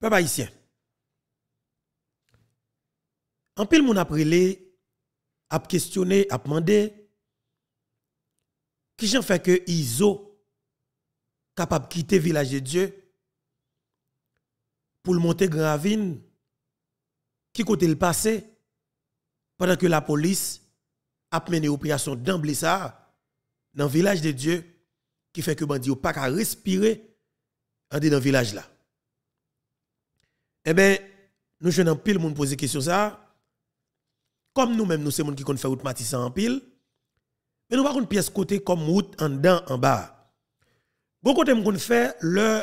Papa ici, En pile, mon après a questionné, a demandé qui j'en fait que Iso capable de quitter village de Dieu pour le monter Gravine qui côté le passé pendant que la police a mené opération d'emblée ça dans le village de Dieu qui fait que bandi pas qu'à respirer dans le village là. Eh bien, nous jeunes en pile, nous poser question ça. Comme nous-mêmes, nous sommes monde qui font faire route Matisse en pile. Mais nous pas une pièce côté comme route en dedans, en bas. Bon côté, nous fait le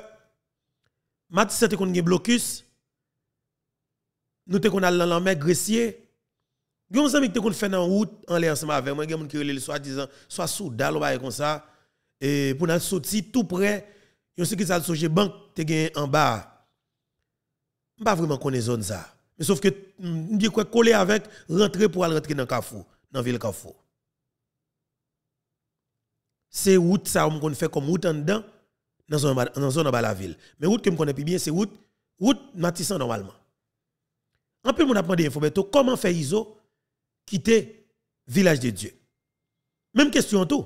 Matisse te qu'on blocus. Nous te qu'on dans la mer Gressier. Nous avons te qu'on fait en route en l'air ensemble avec moi. Nous avons le soi-disant, soit soudain, comme ça. Et pour nous sortir tout près, nous avons ce qui s'est banque, te en bas ne pas vraiment connais zone ça. Mais sauf que je quoi coller avec rentrer pour aller rentrer dans la dans ville Kafou C'est route ça on fait comme route en dedans dans zone dans zone de la ville. Mais route que me connais bien c'est route route Matissan normalement. En peu on a demandé comment faire ISO quitter village de Dieu. Même question en tout.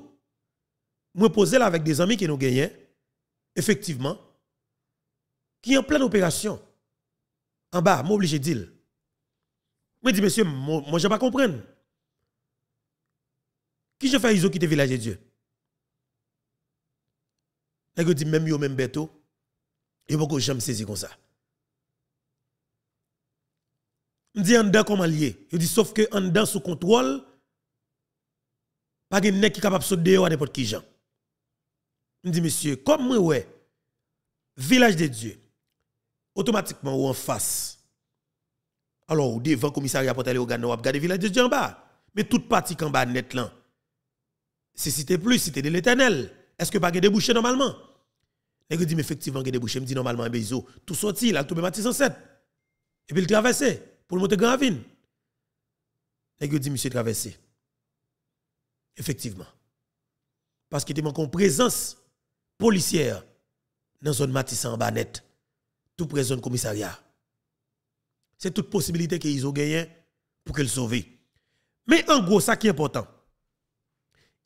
Moi posé là avec des amis qui nous gagnaient effectivement qui en pleine opération en bas, moi obligé de dire. Je dis, monsieur, moi, je ne pas comprendre. Qui je fais ont quitter le village de Dieu? Et je dis, même yo, même beto. je ne peux me saisir comme ça. Je dis, en dedans, comment lié? Je dis, sauf que en dedans, sous contrôle, pas de nez qui capable de sauter à n'importe qui gens. Je dis, monsieur, comme moi, ouais, village de Dieu, automatiquement ou en face. Alors, devant commissariat pour aller au Ghana, on va village de en bas. Mais toute partie en bas net là. C'est cité plus, cité de l'éternel. Est-ce que pas débouché normalement? dit dis, mais effectivement, il débouché. Je me dis, normalement, Tout sorti, il a tombé Matisse en 7. Et puis il traversé pour le monter Grand vin. Et dit monsieur traversé. Effectivement. Parce qu'il était manqué en présence policière dans la zone Matisse en bas net tout présent commissariat. C'est toute possibilité qu'ils ont gagné pour qu'elle sauve Mais en gros, ça qui est important.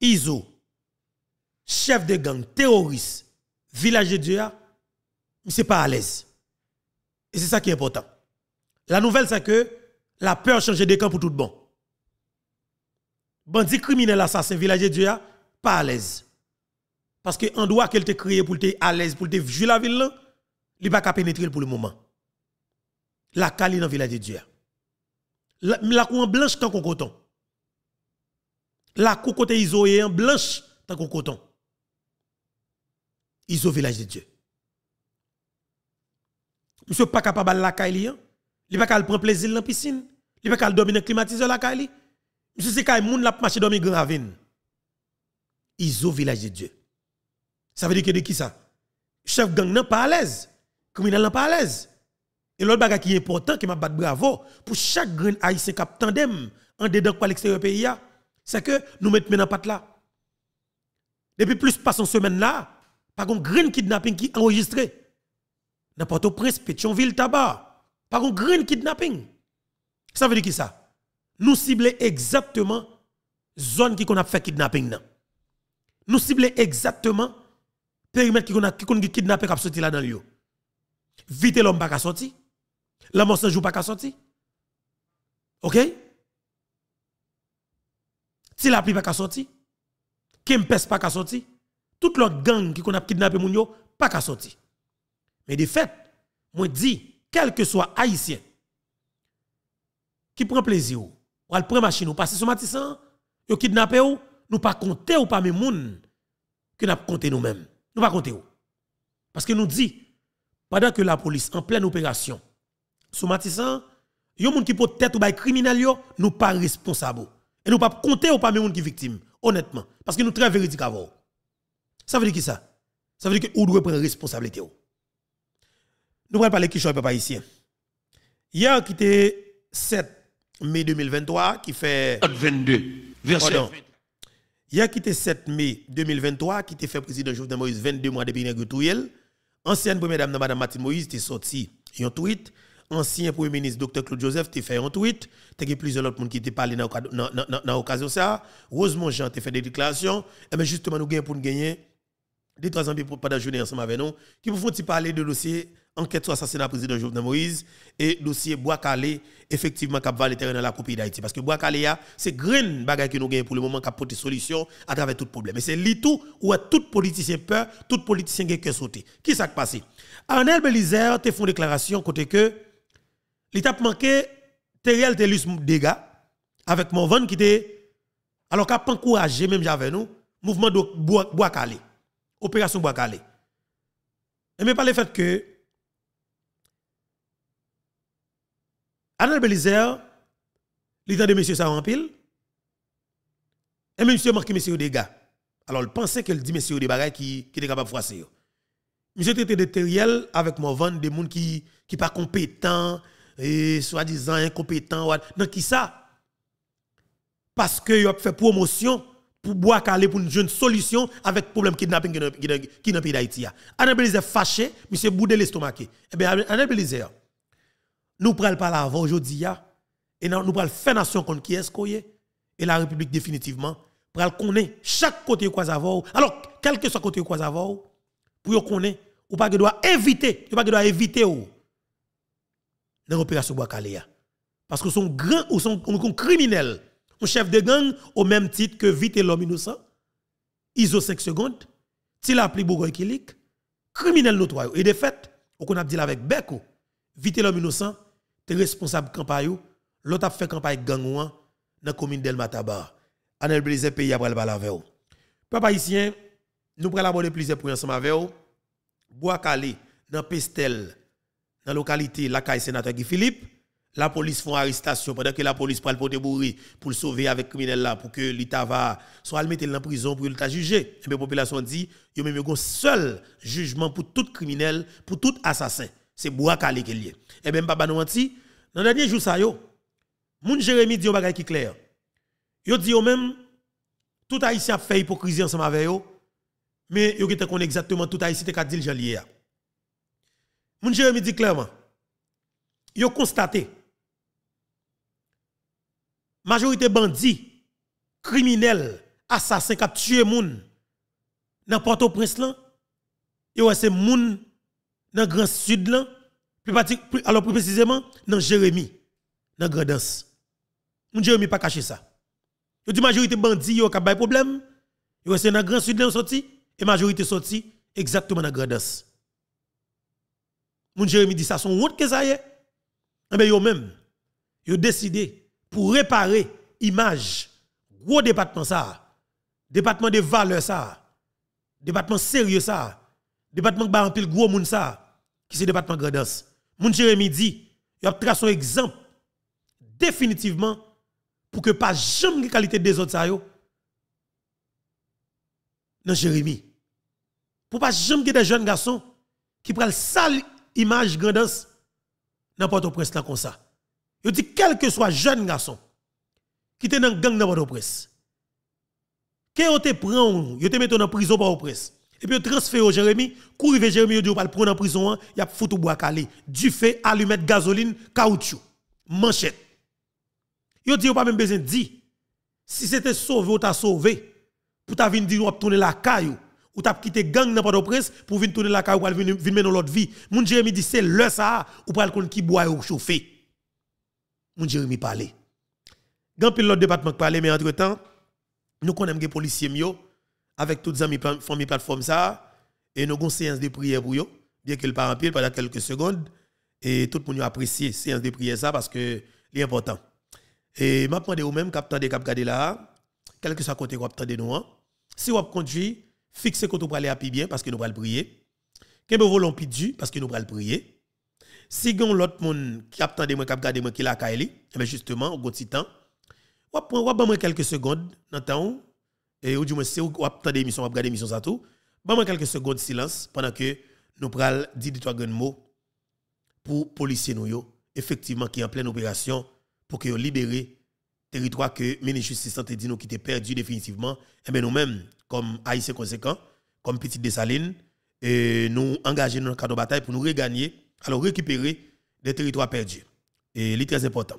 Iso, chef de gang, terroriste, village de Dieu, c'est pas à l'aise. Et c'est ça qui est important. La nouvelle, c'est que la peur change des camps pour tout bon. Bandit criminel, assassin, village de Dieu, pas à l'aise. Parce que en droit qu'elle te créé pour te à l'aise, pour te jouer la ville, là il pas qu'à pénétrer pour le moment. La Kali dans le village de Dieu. La, la cour en blanche tant qu'on coton. La cour côté iso en blanche tant qu'on coton. Iso village de Dieu. Monsieur pas capable la Kali. il hein? pas capable prendre plaisir dans la piscine, il pas capable dormir dans climatiseur la Kali. Monsieur c'est quand moun la marcher dormir grand ravine. Iso village de Dieu. Ça veut dire que de qui ça? Chef gang n'est pas à l'aise criminel n'est pas à l'aise. Et l'autre bagage qui est important, qui m'a battu bravo, pour chaque grain haïtien qui tandem en dedans pour l'extérieur du pays, c'est que nous mettons maintenant patte là. Depuis plus de une semaine là, par de green kidnapping qui enregistré. N'importe Port-au-Prince, Pétionville, Tabac. Par de green kidnapping. Ça veut dire qui ça? Nous ciblons exactement zone qui a fait kidnapping Nous ciblons exactement périmètre qui a qui qu'on kidnappé qui a sorti là dans le vite l'homme pas sortir. L'homme sans joue pas sortir. OK Si la pluie pas sortir, Kempes pas sortir, toute l'autre gang qui qu'on a kidnappé moun yo pas sortir. Mais de fait, moi dis quel que soit haïtien qui prend plaisir ou al prend machine ou passer sur matissant yo kidnappé ou nous pas compter ou pas mes moun que n'a compter nous-mêmes. Nous pas compter ou. Parce que nous dit pendant que la police en pleine opération, sous Matissan, il y a gens qui peut tête ou criminel, nous ne pas responsables. Et nous ne pas compter ou pas les gens qui victimes, honnêtement. Parce que nous très véridique avant. Ça veut dire qui ça? Ça veut dire que ou doit prendre responsabilité. Nous allons parler de Kishoy Papa ici. Hier, qui était 7 mai 2023, qui fait. 22, verset. Hier, qui était 7 mai 2023, qui était fait président Jovenel Moïse 22 mois depuis Négotouille Ancienne première dame Madame Martine Moïse t'est sorti un tweet. Ancien premier ministre Dr Claude Joseph t'es fait un tweet. T'as eu plusieurs autres personnes qui t'ont parlé dans l'occasion ça. Rosemont Jean t'a fait des déclarations. Et eh mais ben, justement nous gagnons pour nous gagner des trois ans pendant la journée ensemble avec nous qui vous font parler de dossier enquête sur l'assassinat président Jovenel Moïse et dossier Bois Calais, effectivement, qui va le terrain dans la copie d'Haïti. Parce que Bois Calais, c'est green bagaille que nous gagnons pour le moment qui apporte des solution à travers tout problème. Et c'est l'itou où tout politicien peur, tout politicien qui a sauté. Qui s'est passé? Arnel Belizer te fait une déclaration côté que l'étape manqué, Teriel Telus dégâts avec mon van qui était, alors qu'a pas encouragé même j'avais nous, mouvement de Bois Calais, opération Bois Calais. Et mais pas le fait que Anne Belizer, l'état de monsieur ça en pile. Et monsieur marqué monsieur des Alors, il pensait qu'il dit monsieur des qui, qui était capable de froisser. Monsieur traité de terriel avec mon vent des gens qui qui pas compétents et soi-disant incompétents. Non, qui ça? Parce que a fait promotion pour boire calé pour une solution avec problème kidnapping qui dans le pays d'Haïti. Anne Belizer fâché, monsieur boudé l'estomac. Eh bien, Anel Belizer nous prenons pas l'avant aujourd'hui, et nous prenons faire nation contre qui est-ce qu'on est, et la République définitivement, pral connaître chaque côté quoi Alors, quel que soit côté quoi avant, pour connaître, ou pas que doit éviter, ou pas que doit éviter dans l'opération Boakalea. Parce que son grand ou son, criminel, un chef de gang, au même titre que Vite l'homme innocent, ISO 5 secondes, Tila Pli Bougoy Kilik, criminel notoire. Et de fait, on a dit avec Beko, vite l'homme innocent, t'es responsable campagne, l'autre a fait campagne gang dans la commune d'El Anel Belize pays après le Papa haïtien, nous prenons plus plusieurs pour ensemble avec vous. Bois Calé, dans Pestel, dans la localité, la caille sénateur Guy Philippe, la police font arrestation pendant que la police prend le porte bourri pour le sauver avec criminel là pour que l'itava soit le mettre en prison pour le juger. Et la population dit, il y a même un seul jugement pour tout criminel, pour tout assassin c'est bois calé qui lié. Et eh ben, même papa nous menti, dans dernier jour ça yo, moun Jérémy dit un chose qui clair. Yo dit eux même tout a fait hypocrisie ensemble avec yo, mais yo qui te exactement tout Haïti. te ka dit le lié. Moun Jérémy dit clairement. Yo constaté majorité bandits, criminels, assassins qui ont tué moun dans Port-au-Prince là, yo c'est moun dans le Grand Sud, là, plus alors plus précisément, dans Jérémy, dans mon Jérémy pas caché ça. Il une majorité bandits, yo ont problème. Il y dans un Grand Sud, là, sorti, et majorité sorti exactement dans Grand Mon Jérémy dit ça, son honte que ça y est. Eh bien, il même, décidé pour réparer image, gros département ça, département de valeur ça, département sérieux ça, département qui remplir pile gros monde ça, qui c'est département Grandance. Mon Jérémy dit, il a tracé son exemple définitivement pour que pas jamais qualités des autres ça yo dans Jérémy. Pour pas jamais des jeunes garçons qui prennent sale image Grandance n'importe port presse là comme ça. Je dis quel que soit jeune garçon qui était dans gang dans port prince que yo te prend, te met en prison par au prince et puis, transféré Jérémy, courir vers Jérémy, il va le prendre en prison, hein. il a foutu bois calé. Du fait, allumette, gasoline, caoutchouc, manchette. Il dit, pas même besoin de dire. Si c'était sauvé ou t'as sauvé, pour t'as venir dire, tourner la caillou, ou t'as quitté gang dans Port-au-Prince, pour venir tourner la caillou, pour venir mener l'autre vie. Mon Jérémy dit, c'est le ça, ou pas le qui boit ou chauffer. Mon Jérémy parlait. Gan pile l'autre département parlait, mais entre-temps, nous connaissons les policiers mieux avec toutes les amis, famille, plateforme ça. Et nous avons une séance de prière pour eux, bien qu'elle part en pile pendant quelques secondes. Et tout le monde apprécie la séance de prière ça parce que c'est important. Et maintenant, vous-même, capteur de cap là, quel que soit côté vous attendez nous, hein. si vous conduit, fixez que vous allez à bien parce que nous allons prier. Que vous voulez pidu parce que nous allons prier. Si vous l'autre monde qui de moi, qui regardez moi, qui la kaili, mais eh justement, au petit temps, vous prendre quelques secondes dans le temps et ou du moins c'est vous attendre l'émission, ou regarder l'émission ça tout. Bon, quelques secondes de silence pendant que nous pral dit trois grands mots pour policiers nous effectivement qui en pleine opération pour que libérer territoire que ministre justice santé dit nous qui était perdu définitivement et eh bien nous-mêmes comme haïtiens conséquent, comme Petit Dessaline, nous engager dans le cadre de bataille pour nous regagner, alors récupérer des territoires perdus. Et c'est très important.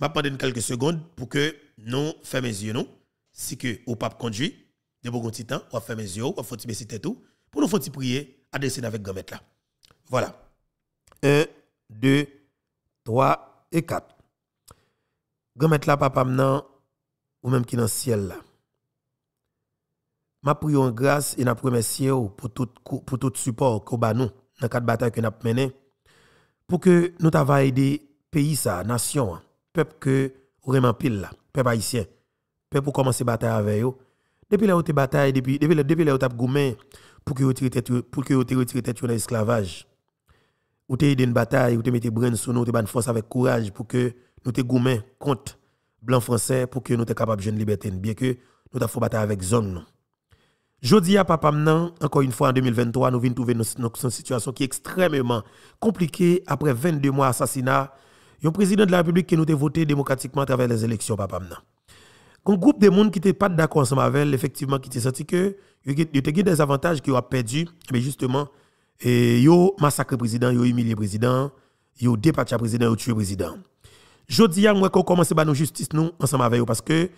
Je vais prendre quelques secondes pour que nous fermions les yeux, nous si que au pape conduit, de bon petit temps, on fait mes yeux, on fait baisser tête tout, pour nous faire prier, adresser avec grand là. Voilà. 1, 2, 3 et 4. Grand là, papa maintenant ou même qui dans le ciel là. Ma en grâce et n'a remercié pour tout, pour tout support que nous, dans quatre batailles que nous avons menées, pour que nous t'avons aidé pays, ça, nation, peuple que vraiment pile là, peuple haïtien pour commencer bataille avec eux. Depuis là où bataille, depuis, depuis, depuis là où tu pour que vous pour que tête dans l'esclavage. Ou tu une bataille, ou mis des brins sur nous, une force avec courage pour que nous te compte contre blanc français pour que nous soyons capable de la liberté, bien que nous avons fait bataille avec zone. Jodi à papa maintenant, encore une fois en 2023, nous venons trouver une situation qui est extrêmement compliquée après 22 mois d'assassinat. Un président de la République qui nous a voté démocratiquement à travers les élections, papa maintenant un groupe de monde qui n'était pas d'accord ensemble avec elle, effectivement, qui était senti que il y des avantages qu'il ont perdu, mais justement, ils ont massacré le président, ils ont humilié le président, ils ont dépassé le président, ils ont tué le président. Je dis à moi qu'on commence à nous justice nous ensemble avec eux parce que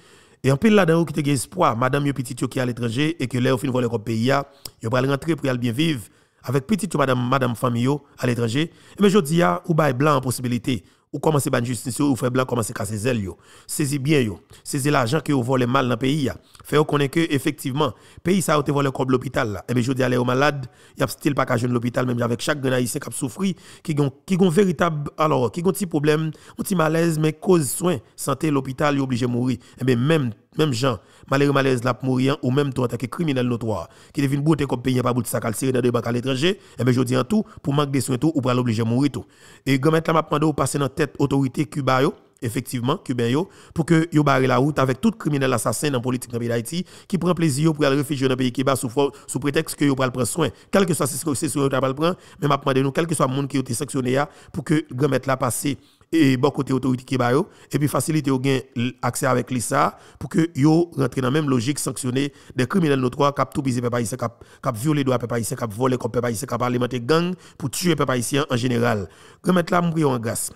et en pile là-dedans qui était espoir madame yo petit qui est à l'étranger et que là au fin les l'Europe. pays a yo rentrer pour bien vivre avec petit madame madame famille à l'étranger mais je dis à ou blanc en possibilité ou commencez ban justice ou faire blanc commencez casser zèle yo saisi bien yo saisi l'argent que vous volez mal dans pays Faire connaît que effectivement pays ça été volé comme l'hôpital et eh bien je dis aller au malade y a style pas qu'à l'hôpital même avec chaque haïtien qui souffri qui gon qui gon véritable alors qui gon petit problème un petit malaise mais cause soin santé l'hôpital est obligé mourir et eh bien même même gens malheureux malaise la mourir ou même toi attaqué tant que criminel notoire qui devine beauté comme pays pas bout de sacal serré dans des banques à l'étranger, et eh ben je dis en tout pour manque de soins tout ou pour l'obliger mourir tout. Et grand mettre là m'a ou passer dans tête autorité Cuba yo, effectivement cubain yo pour que yo barre la route avec tout criminel assassin dans politique dans pays d'Haïti qui prend plaisir pour aller réfugier dans pays qui bas sous, sous prétexte que yo pral prendre soin quel que soit ce que c'est sur yo pral prendre mais m'a demandé nous quel que soit monde qui été sanctionné pour que grand mettre la passer et bon côté autorité qui et puis faciliter au gain accès avec l'ISA pour que yo rentre dans même logique sanctionner des criminels notoires trois cap tout biser peuple haïtien cap cap violer droit peuple haïtien cap voler comme peuple haïtien cap alimenter gang pour tuer peuple haïtien en général mettre là m'prier en grâce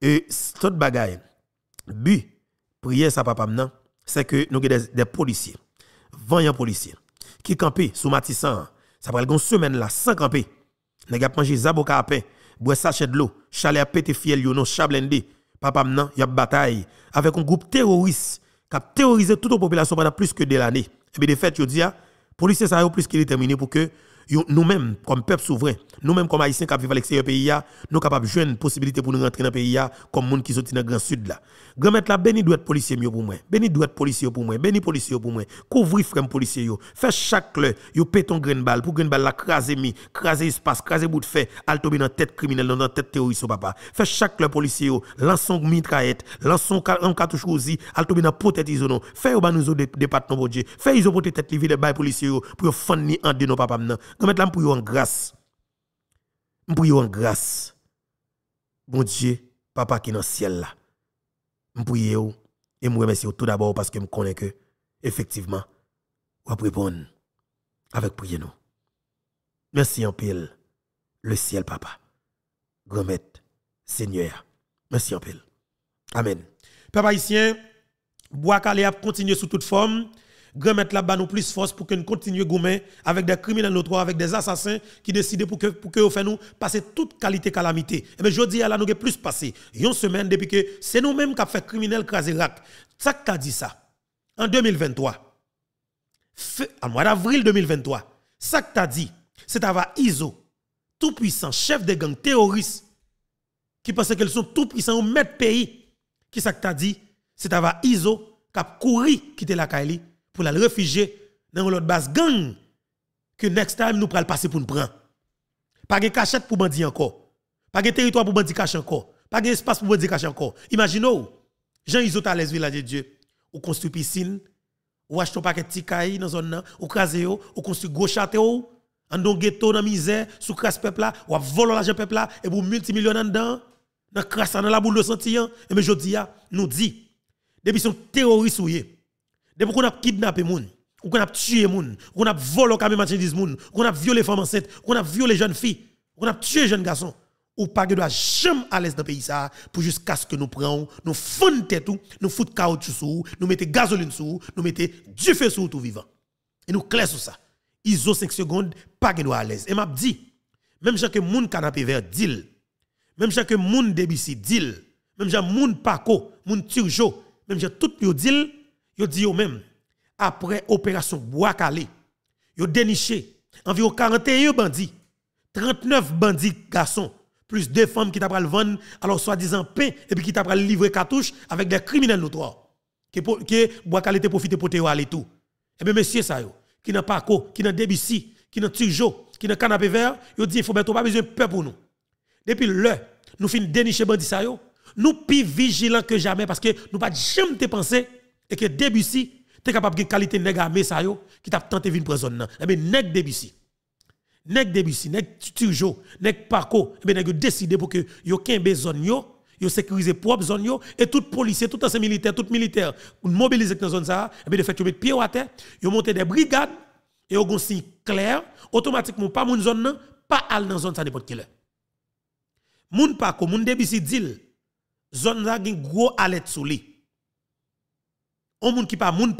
et toute bagaille but prier ça papa maintenant c'est que nous avons des, policiers vaillants policiers qui campaient sous Matissan ça prend une semaine là sans camper n'a pas manger zaboka à pain bois sachet de l'eau, chalet a pété fiel non, chablende, papa m'nan, y a bataille, avec un groupe terroriste qui a terrorisé toute la population pendant plus que de l'année Et eh bien, de fait, je dis, ah, police ça a plus qu'il est terminé pour que nous-mêmes, comme peuple souverain, nous-mêmes, comme haïtiens qui vivent à l'extérieur du pays, nous sommes capables de jouer une possibilité pour nous rentrer dans le pays, comme monde qui sont dans le Grand Sud. là. Grand maître là, béni doit être policier pour moi, béni doit être policier pour moi, béni policier pour moi, couvrir frère policier, faire chaque le, yo ton grain balle, pour grain balle la craser mi, craser espace, craser bout de fer, al tomber dans tête criminelle, dans tête terroriste papa. Faire chaque le policier, lançons son mitraillette, lançon son cartouche aussi, al tomber dans potet isono, faire au banou de département de Dieu, faire iso pour tête livre de bail policier pour fendre en de nos papa je mettre là pour en grâce. Pour en grâce. Bon Dieu, papa qui est dans le ciel là. M'pouye ou et me remercie tout d'abord parce que je connais que effectivement ou répondre avec prier nous. Merci en pile le ciel papa. Grand maître Seigneur. Merci en pile. Amen. Papa haïtien, Bois allez a continuer sous toute forme grand mettre là-bas plus force pour que nous continuions avec des criminels notoires, avec des assassins qui décident pour que pour que nous passer toute qualité calamité. Et eh je dis à la nous plus passé une semaine depuis que c'est nous-mêmes qui avons fait criminel craser Ça qui a dit ça. En 2023. en mois d'avril 2023. Ça que dit, c'est avoir ISO, tout puissant chef de gang terroriste qui pensait qu'ils sont tout puissants au maître pays. Qui ça que dit, c'est avoir ISO qui a couru quitter la Kaili pour la réfugier dans l'autre base gang que next time nous pral passer pour nous prendre. Pas de cachette pour bandit encore. Pas de territoire pour bandit cache encore. Pas de espace pour bandit cache encore. Imaginez, Jean Isot à l'aise village de Dieu, ou construit piscine, ou achète un paquet de cailloux dans zone ou crase yo, ou construit gros château, en don ghetto dans misère, sous crasse peuple là, ou la l'argent peuple là, et pour multimillionnaire dedans, dans crasse dans la boule de sentiment, et mais je dis, nous dit, depuis son terroriste depuis qu'on a kidnappé moun, ou qu'on a tué moun, ou qu'on a volé comme marchandise moun, ou qu'on a violé femmes enceinte, ou qu'on a violé jeunes filles, ou qu'on a tué jeunes garçons, ou pas que doit jamais à l'aise dans le pays ça pour jusqu'à ce que nous prenons... nous fondons tête nous foutons caoutchouc sous, nous mettons gasoline sous, nous mettons du feu sous tout vivant. Et nous clés sur ça. ISO 5 secondes, pas que doit à l'aise. Et m'a dit, même chaque moun canapé vert deal, même chaque moun débissi deal, même chaque moun paco, moun turjo, même chaque tout yo deal, Yo dit yo même après opération Bois Calais, yo déniché environ 41 bandits, 39 bandits garçons plus deux femmes qui le vendre alors soi-disant pain et puis qui le livrer cartouche avec des criminels notoires que que bois te profiter pour te aller tout et eh bien monsieur ça yo qui n'a pas co qui n'a débit qui n'a Turjo qui n'a canapé vert yo dit il faut mettre pas besoin de peur pour nous depuis le nous fin dénicher bandits ça yo nous plus vigilants que jamais parce que nous pas jamais te penser et que Debussy es capable de qualité nèg armé ça yo qui t'a tenté vinn zone là et eh ben nèg Debussy nèg Debussy nèg Turjo nèg Paco et eh ben nèg décidé pour que yo kembe zone yo yo sécuriser propre zone yo et tout policier tout ancien militaire tout militaire mobiliser dans zone ça et eh ben de fait tu mets pied à terre yo monter des brigades et yo signe clair automatiquement pas moun zone là pas aller dans zone ça n'importe quelle moun Paco moun Debussy dit zone là gen gros alerte sur lui on moun qui pas moun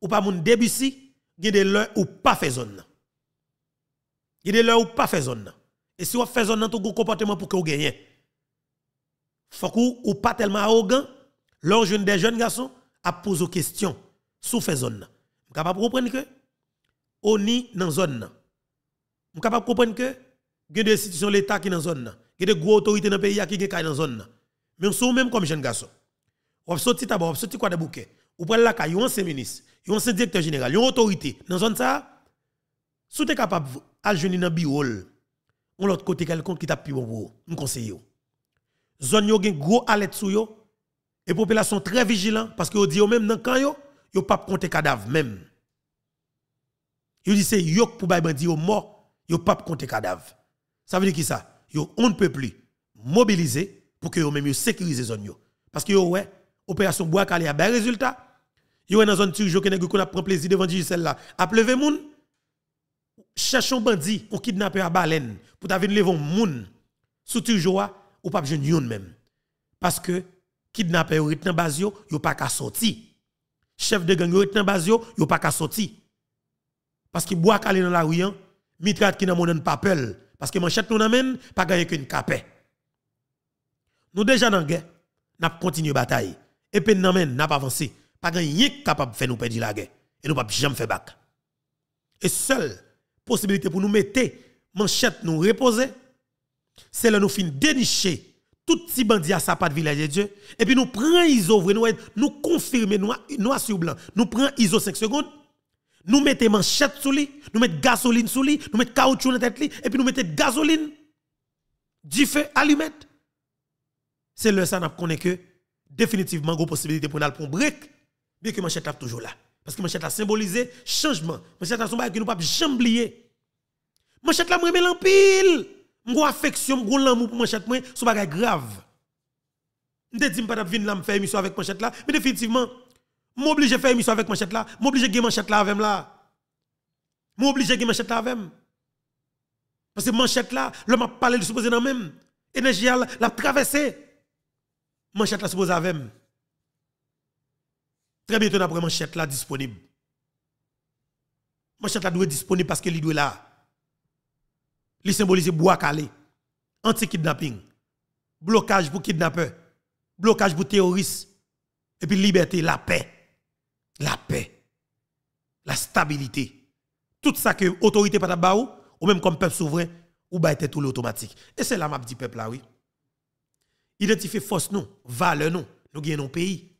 ou pas moun début, gen des ou pas fait zone gen ou pas fait et si on fait zone ton comportement pour que vous gagne faut ou pas tellement arrogant l'on jeune des jeunes garçons à poser question sous fait zone capable comprendre que on y n'en zone suis capable comprendre que gen des institutions l'état qui dans zone gen des gros autorités dans pays qui gen dans zone même sous même comme jeune garçon on sorti tabac on sorti quoi des bouquets ou prend la ka yon un ministre, yon directeur général, yon autorité dans zone ça, sou êtes capable à dans dans bureau, on l'autre côté quelqu'un qui t'a pour bon pour, conseillez. conseille. Zone yo gen gros alerte sou yo et population très vigilant parce que yo dit même dans camp yo, yo pas compter cadavre même. Yo dit c'est yok pour bay bandi yo mort, yo pas compter cadavre. Ça veut dire qui ça Yo on ne peut plus mobiliser pour que yo même yo sécuriser zone yo parce que yo ouais opération bois calé a bien résultat. Yo dans zone tirjo que qu'on a pris plaisir devant celle là. A pleuvé moun. Cherchons bandit, on kidnapper à baleine pour ta venir levon moun sous tirjo ou pas jeune même. Parce que kidnappé ou retenant base yo, yo pas ka sorti. Chef de gang yo retenant base yo, yo pas ka sorti. Parce que bois calé dans la rue, hein, mitrate qui n'a mon pas peur parce que manchette nous même pas gagner qu'une capet Nous déjà dans guerre, n'a continué bataille et puis n'a pas avancé. Pas rien capable de faire nous perdre la guerre. Et nous ne jamais faire bac. Et seule possibilité pour nous mettre manchette nous reposer, c'est là nous fin dénicher tout petit bandits à sa de village de Dieu. Et puis nous prenons ISO, nous, nous confirmer noir, sur blanc. Nous prenons ISO 5 secondes. Nous mettons manchette sous lui, nous mettons gasoline sous lui, nous mettons caoutchouc dans la tête et puis nous mettons gasoline, du feu, allumette. C'est le ça n'a pas que définitivement, une possibilité pour nous Bric, break, bien que manchette est toujours là. Parce que manchette a symbolisé changement. Manchette a son bail que nous ne pouvons jamais oublier. Manchette là, je en pile. Mon affection, mon l'amour pour manchette, c'est pas grave. Je ne dis pas que je vais faire émission avec manchette là, mais définitivement, je obligé de faire émission avec manchette là, je obligé de manchette là avec là. Je obligé de manchette là avec Parce que manchette là, l'homme a parlé de supposé dans même. Énergie, l'a traversée manchette la suppose avec Très bientôt après manchette là disponible. Manchette là doit disponible parce que li doit là. Li symbolise bois calé. Anti-kidnapping. Blocage pour kidnappeurs. Blocage pour terroristes. Et puis liberté, la paix. La paix. La stabilité. Tout ça que l'autorité pas ou même comme peuple souverain, ou bah était tout l'automatique. Et c'est là m'a dit peuple là, oui identifier force nous, valeur nous, nous gagnons nos pays,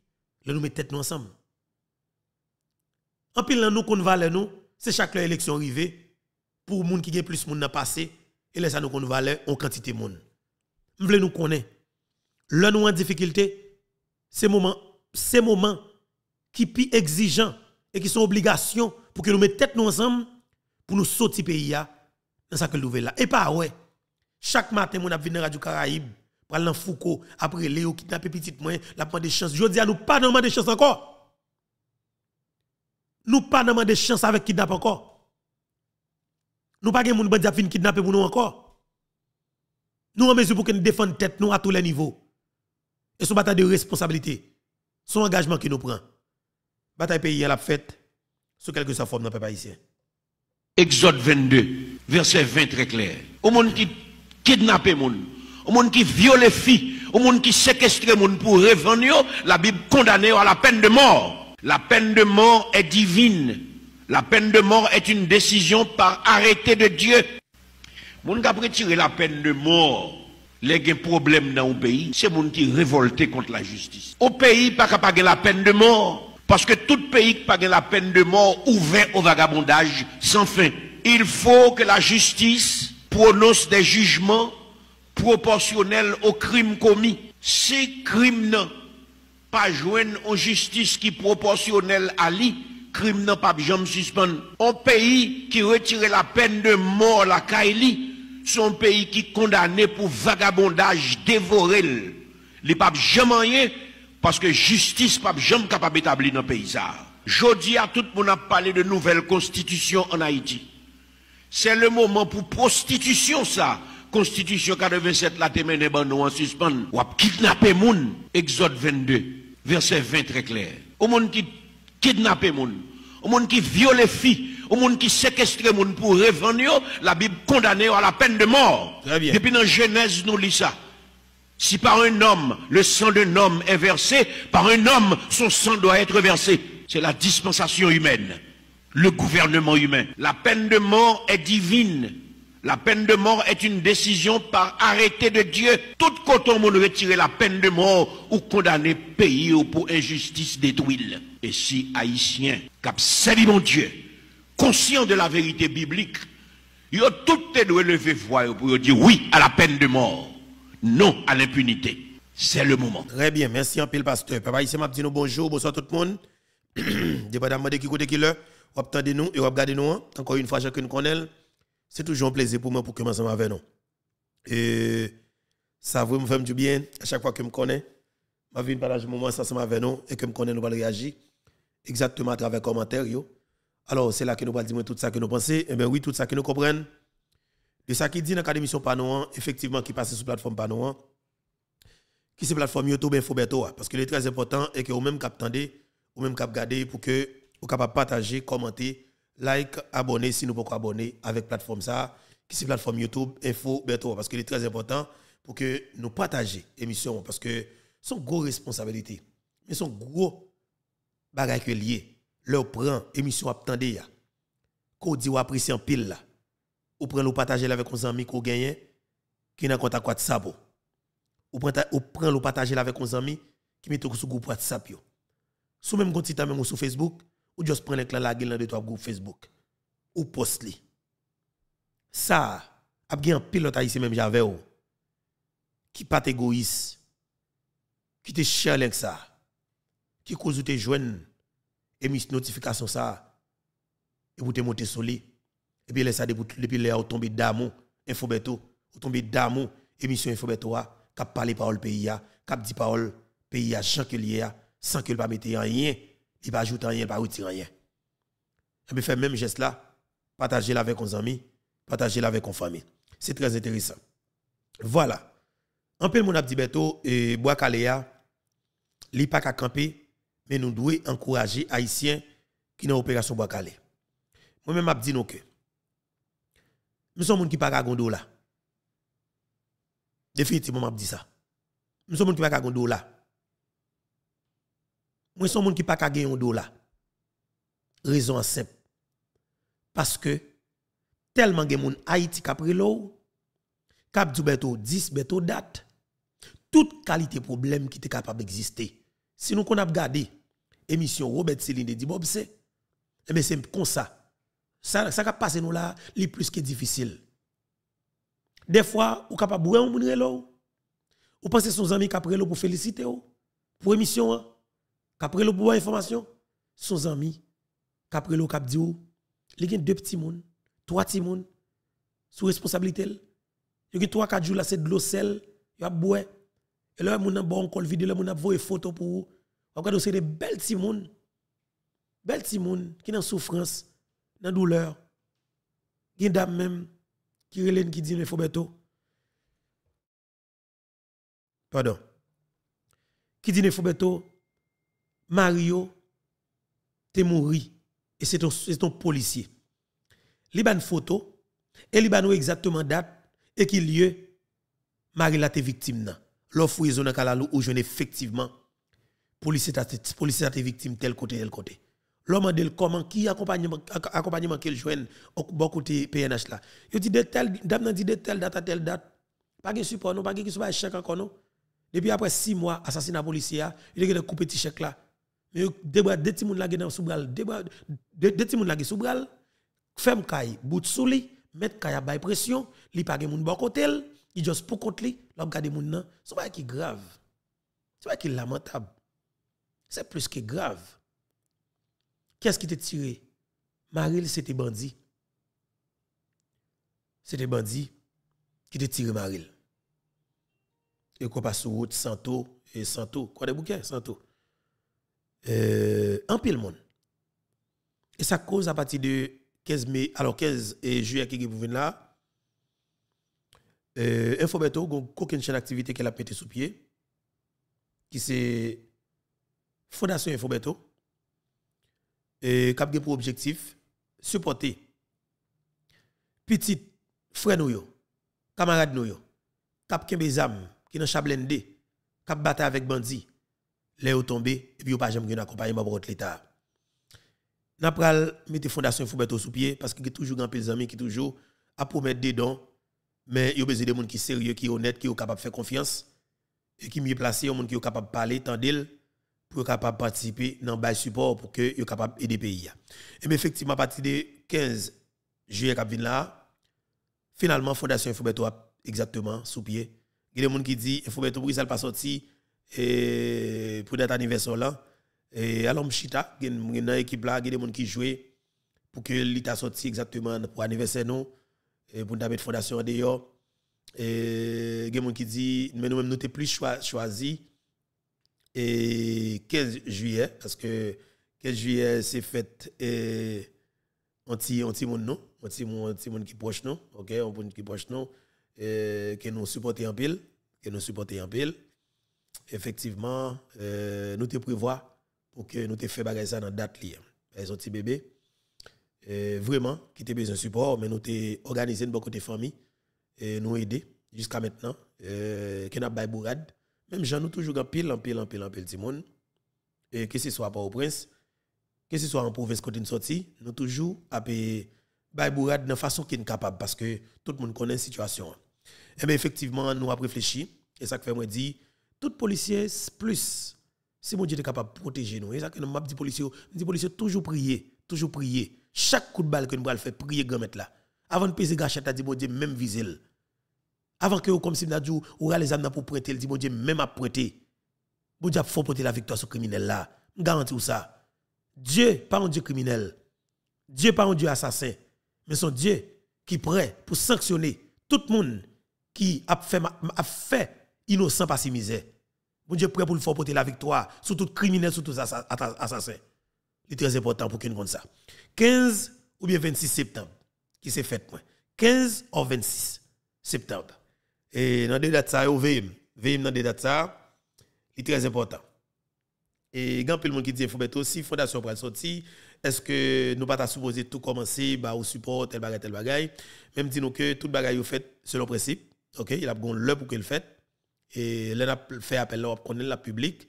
nous mettons tête nous ensemble. En pile nous qu'on valeur nous, c'est chaque élection arrivée pour monde qui gagne plus monde dans passé et ça nous qu'on valeur en quantité monde. Nous voulons nous connaître. L'un nous en difficulté, c'est moment ces moments qui sont exigeant et qui sont obligation pour que nous mettons tête nous ensemble pour nous sortir pays dans ce que nous là. Et pas ouais. Chaque matin, mon avons du Radio Caraïbes. Pral Foucault, après Léo kidnappé petit moins, la pas de chance. Je dis à nous pas de chance encore. Nous pas de chance avec kidnappe encore. Nous pas gen moun bandi fin kidnapper pour encore. Nous en mesure pour que nous la tête nous à tous les niveaux. Et son bataille de responsabilité, son engagement qui nous prend... Bataille pays à la fête, sous quelque sa forme dans pas peuple Exode 22, verset 20 très clair. Au monde qui kidnappe monde au monde qui viole filles, au monde qui séquestre monde pour revendre, la Bible condamne à la peine de mort. La peine de mort est divine. La peine de mort est une décision par arrêté de Dieu. monde' qui a la peine de mort, les problèmes dans le pays, c'est monde qui révolté contre la justice. Au pays, pas capable la peine de mort. Parce que tout pays qui n'a pas la peine de mort ouvert au vagabondage sans fin. Il faut que la justice prononce des jugements proportionnel au crime commis. Si crime n'a pas joué en justice qui proportionnelle à lui, crime n'a pas jamais suspendre. Un pays qui retire la peine de mort la Kaili, son pays qui condamné pour vagabondage, dévoré. Les papes jamais rien parce que justice pas jamais capable d'établir dans le pays. dis à tout le monde a parlé de nouvelle constitution en Haïti. C'est le moment pour prostitution ça. Constitution 87 la témène mene en nou suspend. Wap kidnappé moun. Exode 22, verset 20 très clair. Au monde qui kidnappe moun, au monde qui viole filles, au monde qui séquestre moun pour revenir, la Bible condamné à la peine de mort. Très bien. Depuis dans Genèse nous lisons ça. Si par un homme, le sang d'un homme est versé, par un homme, son sang doit être versé. C'est la dispensation humaine, le gouvernement humain. La peine de mort est divine. La peine de mort est une décision par arrêté de Dieu. Tout côté on retirer la peine de mort ou condamner pays ou pour injustice détruite. Et si Haïtiens, cap mon Dieu, conscient de la vérité biblique, ils ont tout est doit lever voix pour dire oui à la peine de mort, non à l'impunité. C'est le moment. Très bien, merci en le pasteur. Papa ici m'a dit bonjour, bonsoir tout le monde. Dépendamment de qui côté qui l'heure, vous attendez nous et vous regardez nous hein. encore une fois chacune qu'on elle c'est toujours un plaisir pour moi pour que commencer avec nous. Et ça me fait du bien à chaque fois que je me connais. Ma vie partage moment ça ensemble avec nous et que je me connais, nous allons réagir exactement à travers les commentaires. Alors, c'est là que nous allons dire tout ça que nous pensons. Et eh bien oui, tout ça que nous comprenons. Et ça qui dit dans l'émission Panouan, effectivement, qui passe sur la plateforme Panouan, qui c'est plateforme YouTube Infoberto. Parce que c'est très important et que vous-même captez, vous-même cap regardez pour que vous capable partager, commenter like, abonner si nous pouvons abonner avec plateforme ça, qui c'est plateforme YouTube, info, bientôt, parce que c'est très important pour que nous partagions l'émission, parce que son gros responsabilité, mais son gros bagage que lié, leur prend, émission attendez ya, qu'on dit ou apprécie pile là, ou prend le partager avec nos amis qu'on gagne, qui n'a contact WhatsApp, ou prend le partager avec nos amis qui mettent sous groupe WhatsApp yo. Sous même compte même sur Facebook, ou juste prendre la gueule de toi groupe Facebook ou poste li. Ça, a un pilote ici même j'avais qui pas égoïste, qui te cher avec ça, qui cause ou te joine et notification ça et vous te monter sur lui et puis laisse ça depuis là ou tomber d'amour info beto ou tomber d'amour émission info beto a qui parler parole pays a qui dit parole pays a sans que lié sans que le pas rien il pas ajouter rien, il pas retirer rien. Et puis faire même geste là, partager avec nos amis, partager avec nos famille. C'est très intéressant. Voilà. En peu mon abdi beto et bois ne li pas camper, mais nous devons encourager haïtiens qui dans opération bois calé. Moi même abdi non que nous sommes qui pas à gondola. Définitivement m'a dit ça. Nous sommes qui pas à gondola. Moi, son suis un monde qui pas gagner un dollar. Raison simple. Parce que tellement de monde Haïti qui a pris l'eau, cap du beto 10 beto date, toute qualité problème qui était capable d'exister. Si nous qu'on a regardé émission Robert Céline de Dibob, c'est mais c'est comme ça. Ça ça a passé nous là, li plus que difficile. Des fois, ou capable boire un monde l'eau. Ou que son ami qui a pris l'eau pour féliciter ou pour émission après le pouvoir information, son ami, après le cap diou, il y a deux petits mouns, trois petits mouns, sous responsabilité. Il y a trois, quatre jours là, c'est de l'eau sel, il y a boué. Et là, y a bon col vidéo, là, moun a des photo pour vous. y c'est des belles petits mouns, Belles petits mouns, qui dans souffrance, dans douleur. Il y a des dames même qui relèvent qui dit il faut bientôt. Pardon. Qui dit, ne faut bientôt Mario t'es mort et c'est ton, policier. Liban photos photo et Liban ou exactement date et qui lieu Marie la victime. L'offre est dans Kalalou où je effectivement policier policier victime tel côté tel côté. L'homme dit comment qui accompagnement accompagnement qu'il joigne au bon côté PNH là. Il dit de tel, dame dit de telle date à telle date. Pas de support non, pas de chèque encore non. Depuis après six mois assassinat policier, il a coupé petit chèque là. Mè yon, debwa deti moun lage nan soubral, debwa deti moun lage soubral, fèm kay, bout souli, met kaya bay presyon, li pa gen moun bò kote l, i jòs pou kote li, lò gade moun nan, soubay ki grav. Soubay ki lamentab. Se plus ki grav. Kè s ki te tire? Maril, se te bandi. Se te bandi, ki te tire Maril. Yon e kwa pa sou wot, santo, e santo, kwa de bouke, santo. en euh, pile monde. Et ça cause à partir de 15 mai, alors 15 juillet qui est là, euh, Infobeto a une chaîne d'activité qu'elle a pété sous pied, qui c'est Fondation Infobeto, qui a pour objectif supporter petits frères nous, camarades nous, cap qui ont des âmes, qui ont chablende qui battu avec bandits les ont tombé et puis pas jamais un accompagnement pour l'État. N'a pas mettre fondation Foubeto sous pied parce qu'il y a toujours un pile amis qui toujours à promettre des dons mais il y a besoin de monde qui sérieux, qui honnête, qui est capable de faire confiance et qui mieux placé, monde qui est capable de parler tant pour capable participer dans le support pour que yo capable d'aider le pays. Et mais effectivement, à partir de 15 juillet qui là, finalement, Fondation mettre exactement sous pied. Il y a des gens qui disent eh, Foubeto, pourquoi ça pas sorti et pour notre anniversaire là et alors mchita gen une équipe là des gens qui jouent pour que l'état sorti exactement pour anniversaire nous et pour la fondation y et des gens qui dit mais nous même nous plus choisi et 15 juillet parce que 15 juillet c'est fête anti anti monde, on non qui proche non OK on qui proche non que nous supporter en pile que nous supporter en pile effectivement, euh, nous te prévoit pour que nous te fait bagage ça dans date liée. Ben, ils ont petit bébé. Euh, vraiment, qui te besoin de support, mais nous te organisé une bonne côté famille et nous aider jusqu'à maintenant. Euh, a n'a pas Même j'en nous toujours en pile, en pile, en pile, en pile, monde. Et que ce soit pas au prince, que ce soit en province côté une sortie, nous toujours à payer bourrade de façon qui est capable parce que tout le monde connaît la situation. Et eh bien effectivement, nous avons réfléchi et ça que fait moi dit tout policier plus, c'est mon Dieu est capable de protéger nous. Et ça que nous dit policiers, dit policiers toujours prier, toujours prier. Chaque coup de balle que nous allons faire, prier grand là. Avant de peser gâchette, dit mon Dieu, même viser. Avant que comme si nous dit, ou les amis pour prêter, dit mon Dieu, même à prêter. Bon Dieu, faut porter la victoire sur criminel là. Garantis ça. Dieu, pas un Dieu criminel. Dieu, pas un Dieu assassin. Mais son Dieu qui est prêt pour sanctionner tout le monde qui a fait, innocent par ses misères. Mon Dieu prêt pour le faire porter la victoire sur tout criminel, sur tout assassin. C'est très important pour qu'il comme ça. 15 ou bien 26 septembre, qui s'est fait moi. 15 ou 26 septembre. Et dans deux dates ça, au VM. VM dans deux dates ça, c'est très important. Et il y a peu de monde qui dit, faut mettre aussi, Fondation pour sortir, est-ce que nous pas supposé tout commencer, bah, au support, tel bagage, tel bagage. Même dit nous que tout bagage est fait selon principe. Ok, il a de le pour qu'il le fait. Et là, avons fait appel à on la public.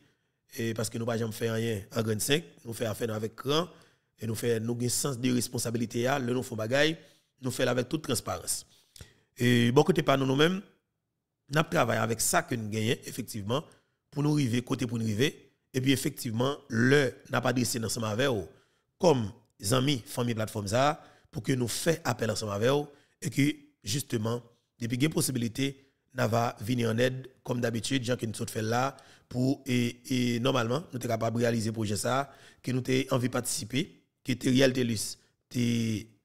Et parce que nous ne jamais rien en grande 5. Nous fait affaire avec grand Et nous fait nous un sens de responsabilité. Ah, là, nous faisons bagaille. Nous fait avec toute transparence. Et bon côté pas nous-mêmes, nous travaillé avec ça que nous gagnons, effectivement, pour nous arriver, côté pour nous arriver. Et puis, effectivement, le n'a pas dressé ensemble avec eux, comme amis, famille, plateforme, pour que nous fassions appel ensemble avec eux. Et que, justement, depuis qu'il y a possibilité, va venir en aide, comme d'habitude, gens qui nous fait là, pour, et, normalement, nous sommes capables de réaliser le projet ça, que nous avons envie de participer, que Teriel Telus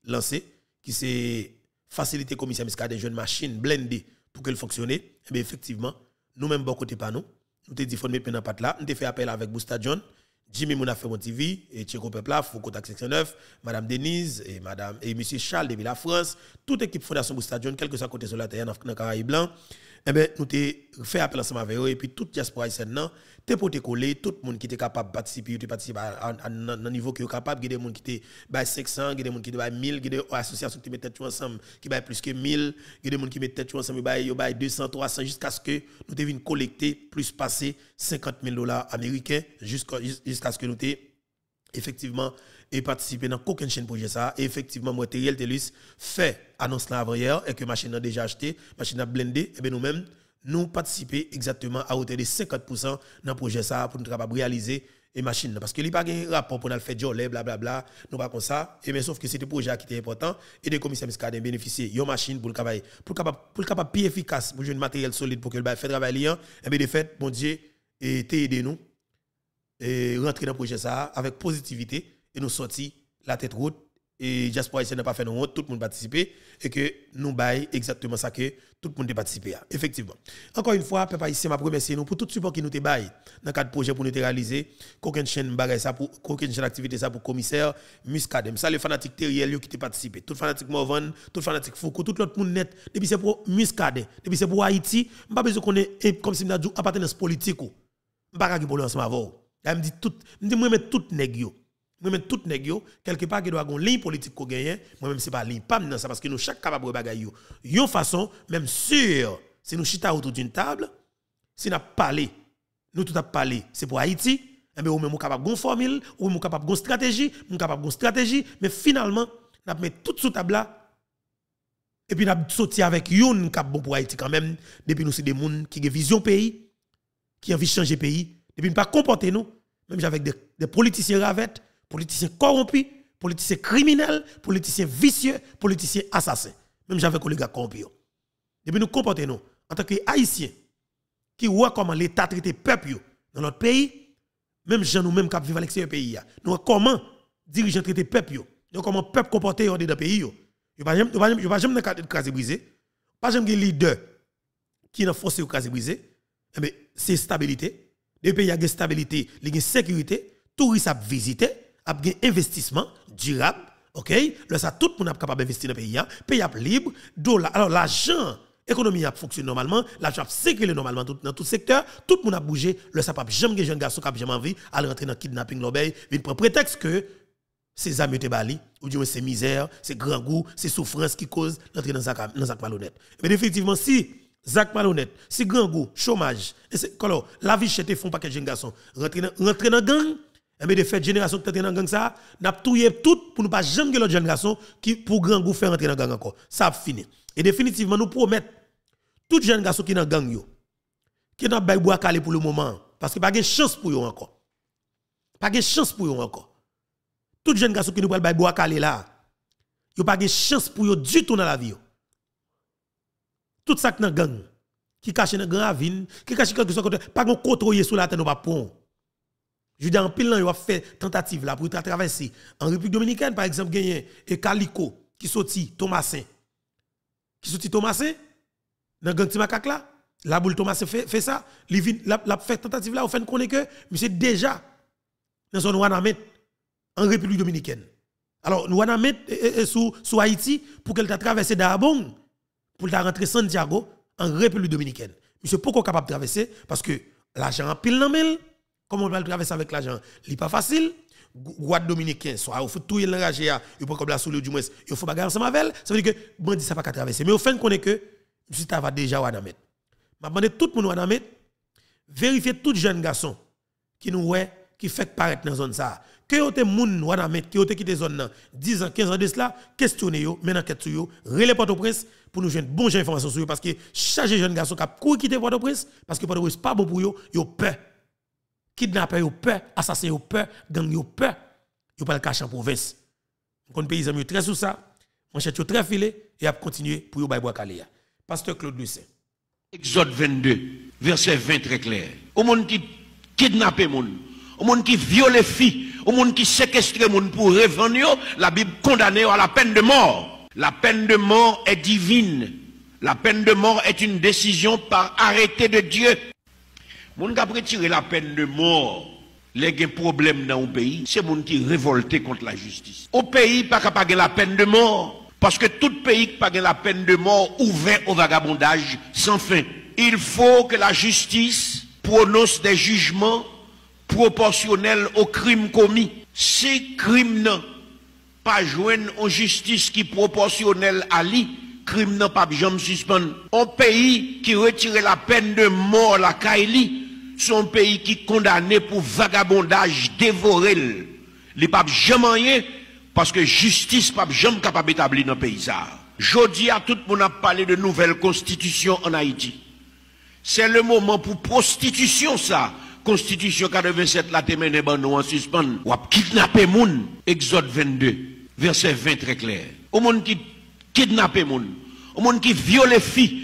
lancé, qui c'est faciliter commissaire des jeunes machines blendées pour qu'elles fonctionne. Et eh bien, effectivement, nous-mêmes, bon côté pas nous, nous te dit, faut mettre là, nous avons fait appel avec Bousta John, Jimmy Femon TV et Tchéco Pepla, Foucault 9 Madame Denise et Madame et Monsieur Charles de Villa France, toute équipe Fondation Boustadion, quel que soit côté sur la terre, dans le blanc, eh ben, nous avons fait appel ensemble avec eux et puis toute diaspora maintenant, pour te coller tout le monde qui était capable de participer participer à un niveau qui est capable il y a des gens qui étaient 500 il y des gens qui étaient 1000 il y a des associations qui mettent tout ensemble qui plus que 1000 il y des gens qui mettent tout ensemble qui 200 300 jusqu'à ce que nous devions collecter plus passer 50 000 dollars américains jusqu'à ce que nous ayons effectivement et participer dans aucune projet ça et effectivement moi Telus fait annonce là avant et que machine a déjà acheté machine a blendé et bien nous mêmes nous participer exactement à hauteur de 50% dans le projet ça pour nous capable réaliser les machines parce que il pas de rapport pour nous faire job blablabla nous pas comme ça et mais sauf que c'était un projet qui était important et des commissaires bénéficie de la machine pour le travail pour le pour capable plus efficace pour un matériel solide pour que le bail fait et eh bien de fait bon Dieu et t'aider nous et rentrer dans le projet ça avec positivité et nous sortir la tête haute et Jasper ici n'a pas fait non tout le monde participer et que nous baillons exactement ça que tout le monde a participé. Effectivement. Encore une fois, papa Haïtien m'a remercié nous pour tout support qui nous a baillé dans le cadre projet pour nous réaliser. Qu'aucune chaîne bagaille ça pour, qu'aucune chaîne activité ça pour commissaire Muscadem. Ça, les fanatiques terriels qui ont participé. Tout fanatique Morvan, tout fanatique Foucault, tout l'autre monde net. Depuis c'est pour Muscadem, depuis c'est pour Haïti, je pas besoin qu'on ait, eh, comme si nous avons appartenance politique. Je ne pas pour ensemble avoir vous. Je me dit tout, je me mais tout nègre moi-même tout nèg quelque part, qui doit avoir une ligne politique qu'on gagne, moi-même, c'est pas ligne, pas maintenant ça, parce que nous, chaque capable de yo. Yon façon, même sûr, si nous chita autour d'une table, si nous parlé, nous tout a parlé, c'est pour Haïti, mais eh ou même capable de formule, ou même capable de stratégie, ou capable de stratégie, mais finalement, nous avons mis tout sous table et puis nous sorti avec yon cap bon pour Haïti quand même, depuis nous, c'est des gens qui ont vision pays, qui ont envie de changer pays, depuis nous pas comporter nous, même avec des, des politiciens ravettes, Politiciens corrompus, politiciens criminels, politiciens vicieux, politiciens assassins. Même j'avais collègue corrompu. Depuis nous comporter nous, en tant que haïtiens, qui voient comment l'État traite le peuple dans notre pays, même gens nous même qui vivent à l'extérieur pays, nous comment dirigeants traité le peuple, nous comment le peuple comporter dans notre pays. Je ne vais jamais me Nous être brisé, pas jamais leader qui n'a forcé au cas brisé. Mais eh c'est stabilité. Le pays a une stabilité, il y a sécurité, touristes à visiter a un investissement durable, OK Là ça tout le monde est capable d'investir dans le pays, le hein. pays est libre, dollar. Alors l'argent L'économie fonctionne normalement, l'argent circule normalement dans tout secteur, tout le monde a bougé, le pas jamais les jeunes garçons qui jamais envie à rentrer dans le kidnapping l'obéi, vient prétexte que ces amis bali, ou di ou ces misères, ces grands goûts, ces souffrances qui causent l'entrée dans Zak malhonnête. Mais eh effectivement, si Zak malhonnête, si grand goût, chômage, et alors, la vie chète font pas que jeune rentre rentrer dans, le dans gang, mais eh de fait génération qui dans gang ça n'a touyer tout pour ne pas jamais l'autre génération qui pour grand goût faire rentrer dans gang encore ça fini et définitivement nous promettons tout jeune garçon qui dans gang yo qui dans pas bois calé pour le moment parce que pas de chance pour eux encore pas de chance pour eux encore tout jeune garçon qui nous pas bois calé là yo pas de chance pour eux du tout dans la vie tout ça dans gang qui cache dans grand ravine qui cache quelque chose pas de contrôler sous la tête nous pas pour. Je dire, en pile, il a fait tentative là pour traverser. En République dominicaine, par exemple, a et Calico qui sorti Thomasin. Qui sorti Thomasin dans gang Kakla? là. La boule Thomasin fait, fait ça. La, a fait tentative là, au fait qu'on est que c'est déjà dans son Wanamet en République dominicaine. Alors, nous avons mis sur Haïti pour qu'elle traverse Darabong pour rentrer Santiago en République dominicaine. Monsieur, pourquoi capable de traverser Parce que l'argent en pile dans Comment on va le traverser avec l'argent Ce n'est pas facile. Guad dominicain, soit il faut tout l'enrager, il faut comme la soule du moins, il faut bagarre ensemble avec ça veut dire que bandit ça pas qu'à traverser. Mais au fin qu'on est que, si ça va déjà à Je M'a demander tout le monde de vérifier vérifier tout jeune garçon qui nous ouais, qui fait paraître dans la zone ça. Que vous êtes moun ou qui ont quitté zone 10 ans, 15 ans de cela, questionnez yo, mettez enquête sur yo, relais Port-au-Prince pour nous une bonne information sur vous. parce que chaque jeune garçon qui a couru quitter Port-au-Prince parce que Port-au-Prince pas bon pour yo, yo peur kidnapper au peur, assassin, ont peur, gang ont peur. ou pas le cacher en province. Donc, paysan très sous ça. Manchette très filé et a continuer pour yon bois calé. Pasteur Claude Lucet. Exode 22, verset 20 très clair. Au monde qui kidnappe monde, au monde qui viole filles, au monde qui séquestre monde pour revenir, la Bible condamne à la peine de mort. La peine de mort est divine. La peine de mort est une décision par arrêté de Dieu. Mon qui a retiré la peine de mort, les problèmes dans un pays, c'est mon qui révolté contre la justice. Au pays, pas capable la peine de mort. Parce que tout pays qui pas la peine de mort ouvert au vagabondage sans fin. Il faut que la justice prononce des jugements proportionnels aux crimes commis. Si crime pas joindre une justice qui proportionnelle à lui, crime n'a pas jamais suspendre. Un pays qui retire la peine de mort la Kaili, son pays qui est condamné pour vagabondage, dévoré. Les papes jamais rien, parce que justice pas jamais capable d'établir dans le pays. Jodi à tout le monde a parlé de nouvelle constitution en Haïti. C'est le moment pour prostitution ça. Constitution 87 la témené est nous en suspens. Ou kidnapper gens. Exode 22, verset 20 très clair. Au monde qui les moun, au monde qui les filles,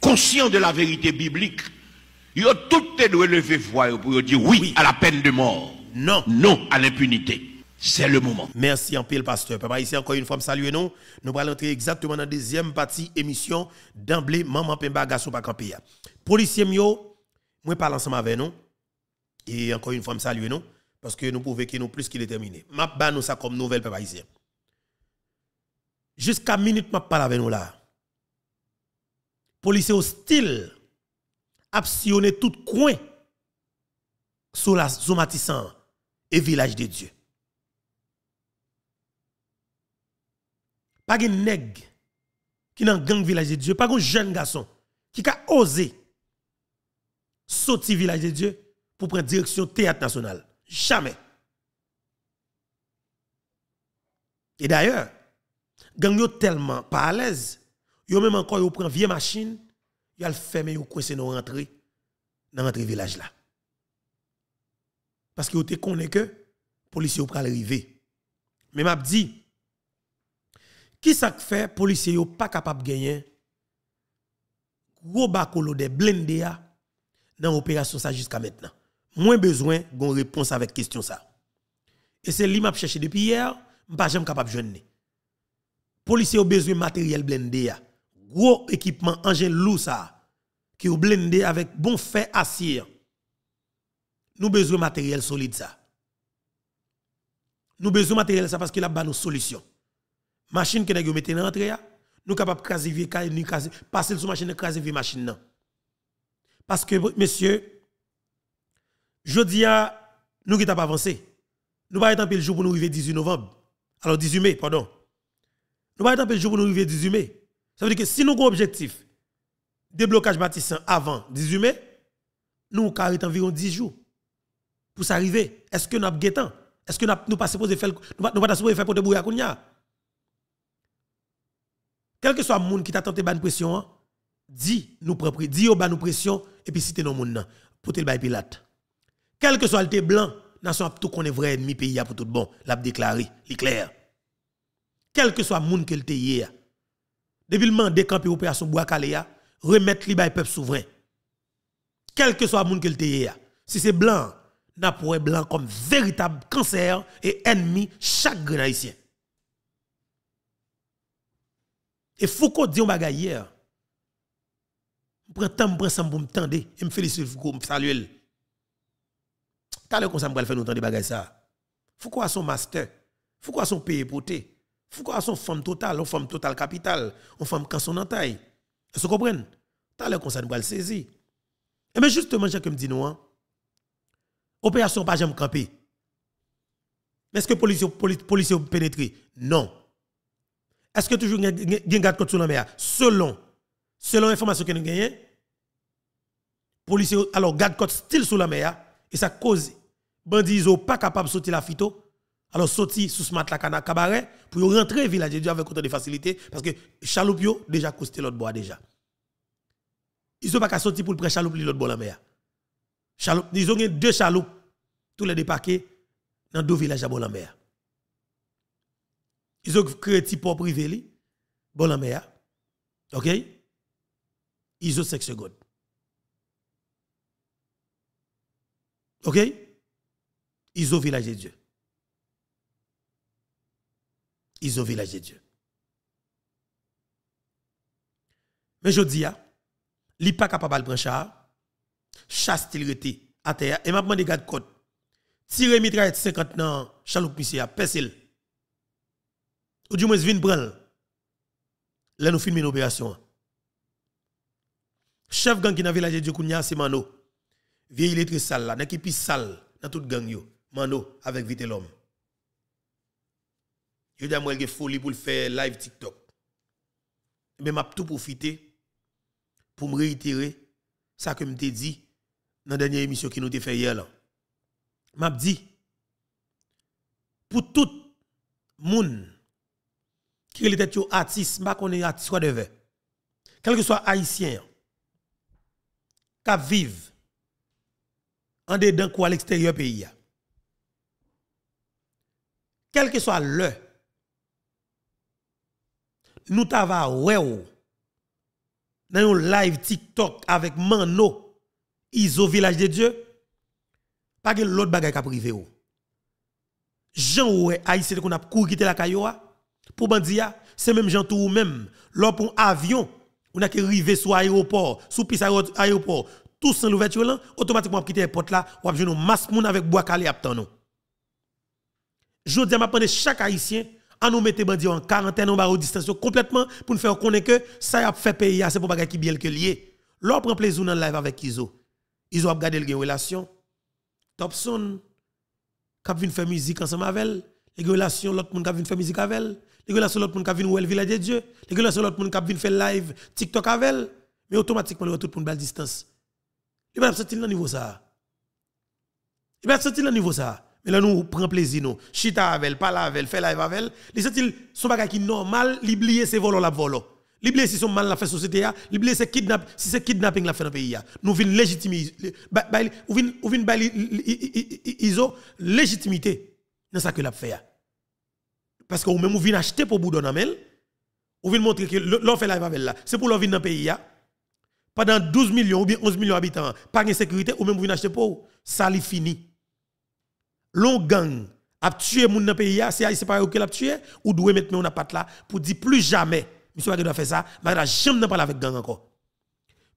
conscient de la vérité biblique, ils ont tout doit lever voix pour dire oui, à la peine de mort. Non. Non à l'impunité. C'est le moment. Merci en pile, pasteur. Papa, ici encore une fois, saluer nous. Nous allons entrer exactement dans la deuxième partie émission d'emblée Maman Pemba Gasso campia Policier Mio, moi parle ensemble avec nous. Et encore une fois, saluer nous. Parce que nous pouvons que nous plus qu'il est terminé. M'a nous ça comme nouvelle, papa, ici. Jusqu'à minute, m'a parle avec nous là policiers hostile, absionné tout coin sur la Zomatissan et village de Dieu. Pas de nègre qui dans gang village de Dieu, pas un jeune garçon qui a osé sortir village de Dieu pour prendre direction théâtre national. Jamais. Et d'ailleurs, gang yo tellement pas à l'aise Yo même encore, yo prend vieille machine, yo le fermé, yo coincé dans rentrer dans rentrée village là. Parce que yo te connais que policier pral arriver. Mais m'a dit qui ça fait policier yo pas capable gagner gros bakolo des ya, dans l'opération ça jusqu'à maintenant. Moins besoin gon réponse avec question ça. Et c'est lui m'a cherché depuis hier, pas jamais capable joindre. Policier ont besoin de matériel blindé gros équipement engin lourd ça qui est blindé avec bon fer acier. Nous besoin de matériel solide ça. Nous besoin de matériel ça parce qu'il a pas nos solutions. Machine que nous mettez dans l'entrée, nous capable capables vie passer sur machine craser vie machine Parce que messieurs je dis à nous qui avons avancé. Nous pas être en pile jour pour nous arriver 18 novembre. Alors 18 mai pardon. Nous pas être en pile jour pour nous arriver 18 mai. Ça veut dire que si nous avons objectif, déblocage bâtissant avant 18 mai, nous avons environ 10 jours pour s'arriver. Est-ce que nous avons temps Est-ce que nous n'avons pas supposé faire nous pas supposé faire pour débrouiller Quel que soit le monde qui t'a tenté de pression, hein, dis nous propre, dis au nous pression et puis citez nos monde pour te le Pilate. Quel que soit le thé blanc, nous sommes tout qu'on est vrai ennemi pays pour tout bon, l'a déclaré, il clair. Quel que soit le monde que le hier, depuis le mandé camper opération bois caléa remettre li peuple souverain quel que soit monde qui le si c'est blanc n'a pour blanc comme véritable cancer et ennemi chaque grand haïtien et Foucault dit un bagay hier je prends temps prends ça pour me tendre et me félicite Foucault me salue T'as le comme ça me faire nous tendre bagay ça Foucault a son master Foucault a son pays te. Foucault son femme totale, on femme totale capital, on femme quand son entaille. vous comprenez T'as l'air qu'on ça, va le saisir. Et eh bien justement, j'ai comme dit nous, hein, opération pas jamais camper. est-ce que policiers ont pénétré Non. Est-ce que toujours un garde sous la mer Selon selon l'information que nous gagnons, police alors garde côte style sous la mer et ça cause bandits sont pas capable de sortir la phyto alors, sorti sous ce matelas cabaret pour rentrer au village de Dieu avec autant de facilité parce que Chaloupio déjà costé l'autre bois déjà. Ils n'ont pas qu'à sortir pour le pré Chaloupio l'autre bois la mer. ils ont deux chaloupes, tous les déparqués dans deux villages à Bolamère. Ils ont créé un petit port privé, bon la mer. OK? Ils ont 5 secondes. OK? Ils ont village de Dieu. Ils ont village de Dieu. Mais je dis, ah, il n'est pas capable de prendre char, chasse il à terre, et m'a des garde côte, tirer mitraillette 50 ans, chaloupe monsieur, ah, pèse Ou du moins, vin prendre. Là, nous filmons une opération. Chef gang qui dans village de Dieu, c'est Mano. Vieille très sale là, dans qui sale, dans toute gang yo. Mano, avec vite l'homme. Je dis à moi, il folie pour faire live TikTok. E ben, Mais vais tout profiter pour me réitérer ça que me dit dans la dernière émission qui nous a fait hier là. M'a dit pour tout le monde qui est artiste, je qu'on artiste de Quel que soit haïtien qui vivent en dedans ou à l'extérieur pays. Quel que soit l'heure nous t'avons ouais dans un live TikTok avec Mano Iso village de Dieu pas que l'autre bagay ka privé ou Jean oué, Aïssé qu'on a couru quitter la kayoa, ah. pour bandia ah, c'est même Jean tout même lors un avion on a que rivé aéroport sous pis aéroport tout sans l'ouverture là automatiquement quitter porte là ou ap une masse moun avec bois calé ap Je dis à chaque haïtien à nous mettre en quarantaine, on va distance complètement pour nous faire connaître que ça a fait payer. c'est pour bagaille qui bien que lié. L'on prend plaisir dans le live avec Iso. Iso a gardé une relation. Topson, qui vient faire musique ensemble avec elle. Les relations, l'autre monde qui vient faire musique avec elle. Les relations, l'autre monde qui vient elle village de Dieu. Les relations, l'autre monde qui vient faire live TikTok avec elle. Mais automatiquement, tout pour une belle distance. Il va sortir le niveau ça. Il va sentir le niveau ça. Mais là, nous prenons plaisir, nous. Chita avec elle, parle avec fait live avec Les gens, son bagage qui normal, l'oublier, c'est volant la volant. L'oublier, si son mal la société, hein. l'oublier, c'est kidnapping si c'est kidnapping la fait dans le pays. Hein. Nous venons légitimer, ou ils ont légitimité dans ce que l'a fait. Hein. Parce que ou même, ou acheter pour bout d'un ou montrer que l'on fait la avec là. c'est pour l'on venir dans le pays. Pendant 12 millions ou bien 11 millions d'habitants, pas de sécurité, ou même, vous acheter pour ça, c'est fini long gang a tué moun dans pays c'est haïtien pas qui l'a tué ou doit mettre on a patte là pour dire plus jamais monsieur pas doit faire ça pas doit jamais parler avec gang encore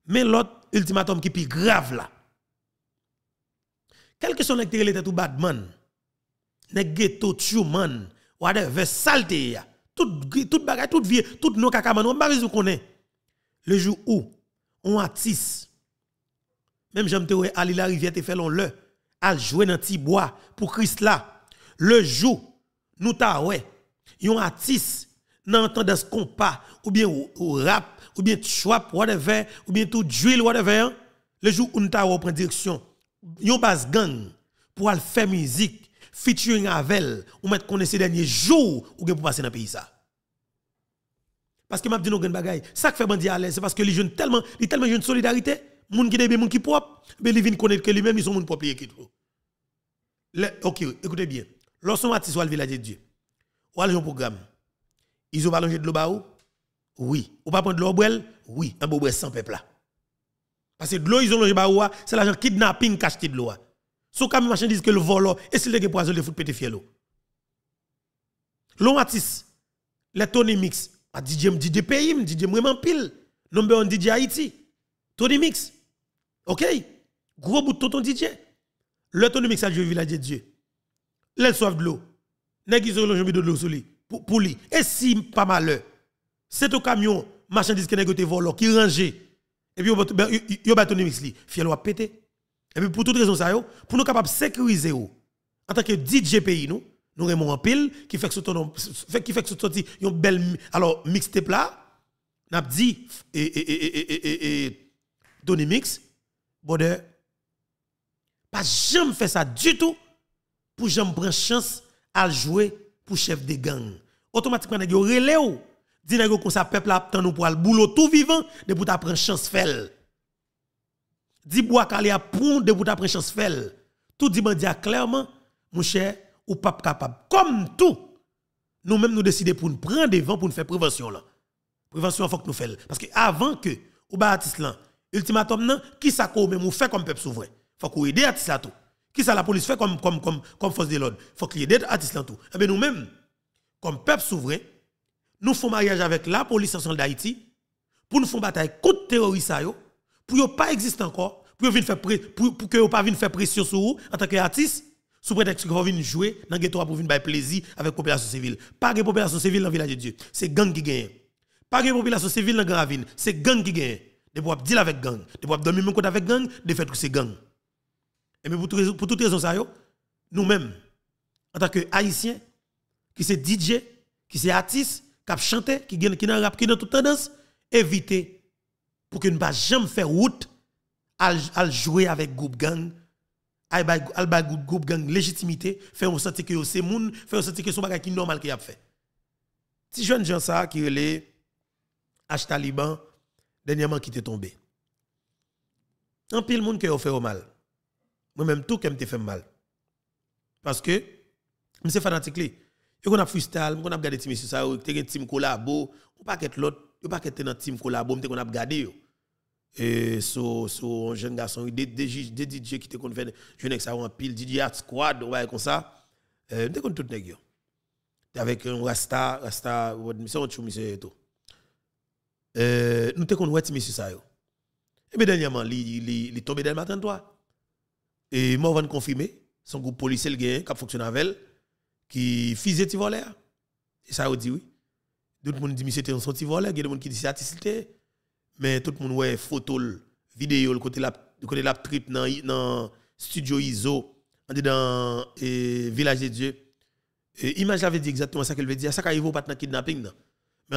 mais l'autre ultimatum qui plus grave là quel que soit l'intérêt l'état tout badman nèg ghetto tuman whatever saleté ya tout tout bagarre tout vie tout nos kakaman on pas connaît le jour où on artiste même j'aime te Ali la rivière te fait l'on le à jouer dans petit bois pour Christ là. Le jour, nous ta ouais, yon artiste dans tendance compas ou bien rap ou bien chwap, whatever ou bien tout drill whatever hein. le jour où nous ta pris direction yon bas gang pour aller faire musique featuring avec ou mettre ces derniers jours ou bien pour passer dans pays ça parce que m'a dit nous gagne bagaille ça que fait bandi à l'aise c'est parce que les jeunes tellement ils tellement jeunes solidarité moun qui des moun qui propre, mais il vient connaître que lui-même ils sont moun propre qui OK, écoutez bien. Lorsqu'on Matisse au village de Dieu. Ou un programme. Ils ont balancé de l'eau baou Oui. Ou pas prendre de l'eau Oui, un beau sans peuple là. Parce que de l'eau ils ont logé baou, c'est l'argent kidnapping cacheté de l'eau. Sous comme machin disent que le volo et c'est le poison de foot péter fiel l'eau. L'on Matisse les Tony Mix, à DJ DJ pays, DJ vraiment pile. Number on DJ Haïti. Tony Mix. OK Gros bout de tonton DJ. L'autonomie que ça joue village de Dieu. L'aide soif de l'eau. le iso l'on de l'eau sous lui pour lui. Et si pas malheur, c'est au camion marchandise qui nèg te volo qui rangé. Et puis yo autonomie ben, ben, li, fiel ou pété. Et puis pour toute raison ça yo, pour nous capable sécuriser En tant que DJ pays nous, nous remons en pile qui fait que qui fait que une belle alors mixtape là. N'a dit et et et et et et, et, et, et, et, et, bonheur. Pas jamais fait ça du tout pour jamais prendre chance à jouer pour chef de gang. Automatiquement, nous avons relé ou dit nèg comme ça peuple a nous pour le boulot tout vivant de pour prendre chance faire. Dis bois calé a prendre de pour prendre chance faire. Tout dit bandi clairement mon cher ou pas capable. Comme tout nous-mêmes nous décidons pour nous prendre devant pour nous faire prévention là. Prévention faut que nous fassions parce que avant que ou bâtisse là ultimatum qui ça même fait comme peuple souverain faut qu'on aide artiste là tout qui ça la police fait comme comme comme comme force de l'ordre faut qu'il aide artiste là tout et eh ben nous mêmes comme peuple souverain nous faisons mariage avec la police nationale d'Haïti pour nous faire bataille contre terroristes pour ne pas exister encore pour venir faire pour pour pas de faire pression sur nous en tant qu'artiste sous prétexte que vous venez jouer dans ghetto pour venir faire plaisir avec population civile pas de population civile dans village de Dieu c'est gang qui gagne pas de population civile dans Gravine c'est gang qui gagne de pouvoir deal avec gang, de pouvoir dormir même côté avec gang, de faire que c'est gang. Et mais pour, toutes pour toutes raisons ça nous-mêmes en tant que haïtiens qui c'est DJ, qui c'est artiste, qui chante, qui gagne qui dans qui dans toute tendance, éviter pour que ne pas jamais faire route à jouer avec groupe gang à bay groupe gang légitimité faire en sentir que c'est moun faire en sentir que son bagage qui normal qui a fait si jeune gens ça qui les H Taliban dernièrement qui t'est tombé. En pile monde qui a fait au mal. Moi-même, tout qui m'a fait mal. Parce que, je suis fanatique. Je suis freestyle, je suis team sur ça, je suis team Collabo, je pas qu'être l'autre, je pas qu'être dans team Collabo, je suis gardé, Et sur so, un jeune garçon, des, des, DJ qui te fait, je n'ai ça en pile, DJ Art Squad, ouais, comme ça. Je euh, suis tout le Avec un Rasta, Rasta, c'est un chou, monsieur, et tout. Euh, nous te connaissons petit monsieur ça yo. Et eh bien dernièrement, il est tombé dans matin toi. Et moi on confirmer son groupe policier qui a avec elle qui faisait ti voler. Hein. Et ça dit oui. Tout le monde dit monsieur c'était un sorti voler, il y a des monde qui dit c'est hein. mais tout le monde ouais photo, vidéo le côté la côté la trip dans dans studio ISO dans village de Dieu. Et image avait dit exactement ça qu'elle veut dire, ça qui veut dans le kidnapping. non?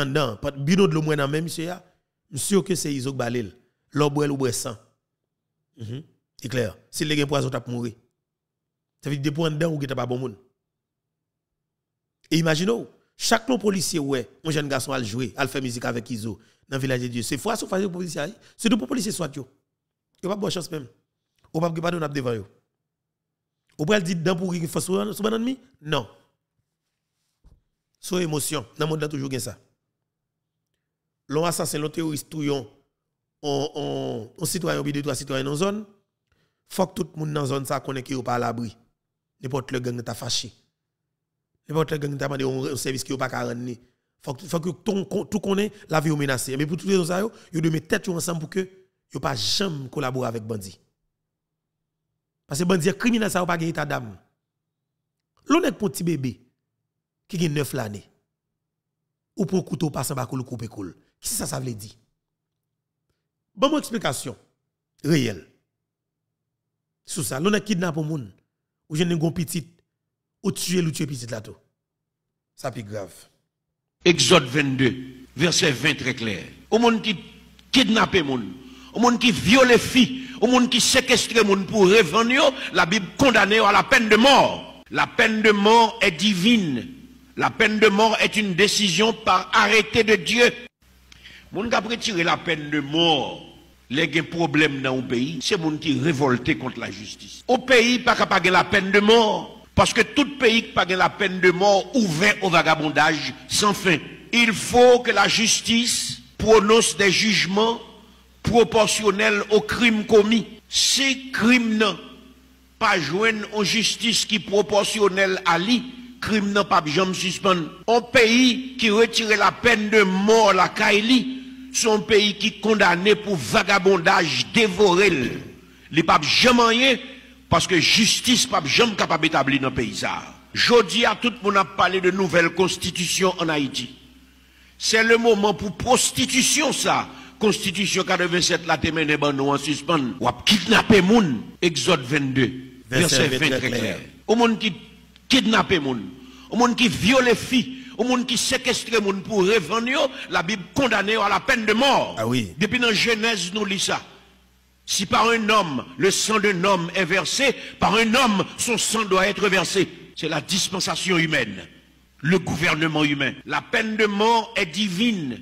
en dedans, pas bureau de l'eau dans même monsieur ah. là, que c'est Isok Balil, l'obre ou sang. Mhm. C'est clair. Si les gens poison t'as mourir. Ça veut dire depuis en dedans ou que t'as pas bon monde. Et imaginez chaque non policier ouais, un jeune garçon à jouer, à faire musique avec Iso dans le village de Dieu. C'est fois sur face policier, hein. c'est tout pour policier soit yo. Yo pas bonne chance même. Ou pas que pardon n'a devant yo. Ou pas dire dans pour qu'il fasse sous bon ennemi Non. Son émotion, dans monde toujours gain ça l'on assassin, l'on terroriste, on, on, on citoyen, ou trois citoyens dans la zone, faut que tout le monde dans la zone ça connaît qui n'est pas à l'abri. N'importe le gang t'a fâché. N'importe le gang t'a demandé un service qui n'est pas à faut Il faut que tout connaît la vie menacée. Mais pour tous les raisons ça, yo de mettre tête ensemble pour que yo pas jamais collaborer avec Bandi. Parce que bandit criminel ça pas gagner ta dame. L'on est pour petit bébé qui a 9 l'année. Ou pour un couteau passant par le couper coule. Qui ça, ça veut dire? Bon, mon explication réelle. Sous ça, l'on a kidnappé un ou je n'ai pas petit, ou tuer ou petit là tout. Ça, pique grave. Exode 22, verset 20 très clair. Au monde qui kidnappe mon, au monde qui viole filles, au monde qui séquestre mon pour revenir, la Bible condamne à la peine de mort. La peine de mort est divine. La peine de mort est une décision par arrêté de Dieu. Moun qui a la peine de mort, les problèmes problème dans le pays, c'est moun qui révolté contre la justice. Au pays, pas de la peine de mort. Parce que tout pays qui pas la peine de mort ouvert au vagabondage sans fin. Il faut que la justice prononce des jugements proportionnels aux crimes commis. Ces crimes pas joindre une justice qui est proportionnelle à lui, crime n'a pas jamais suspend. Un pays qui retire la peine de mort, la Kaili, son pays qui est condamné pour vagabondage, dévoré. Les papes jamais rien, parce que justice pas jamais capable d'établir dans le pays. Jodi à tout le monde a parlé de nouvelle constitution en Haïti. C'est le moment pour prostitution, ça. Constitution 87, la téméné est nous en suspens. Ou kidnapper moun. Exode 22. Verset, 20 clair. Au monde qui kidnapper moun, au monde qui viole filles, au monde qui séquestre moun pour revenir, la Bible condamne à la peine de mort. Ah oui. Depuis dans Genèse, nous lisons ça. Si par un homme, le sang d'un homme est versé, par un homme, son sang doit être versé. C'est la dispensation humaine, le gouvernement humain. La peine de mort est divine.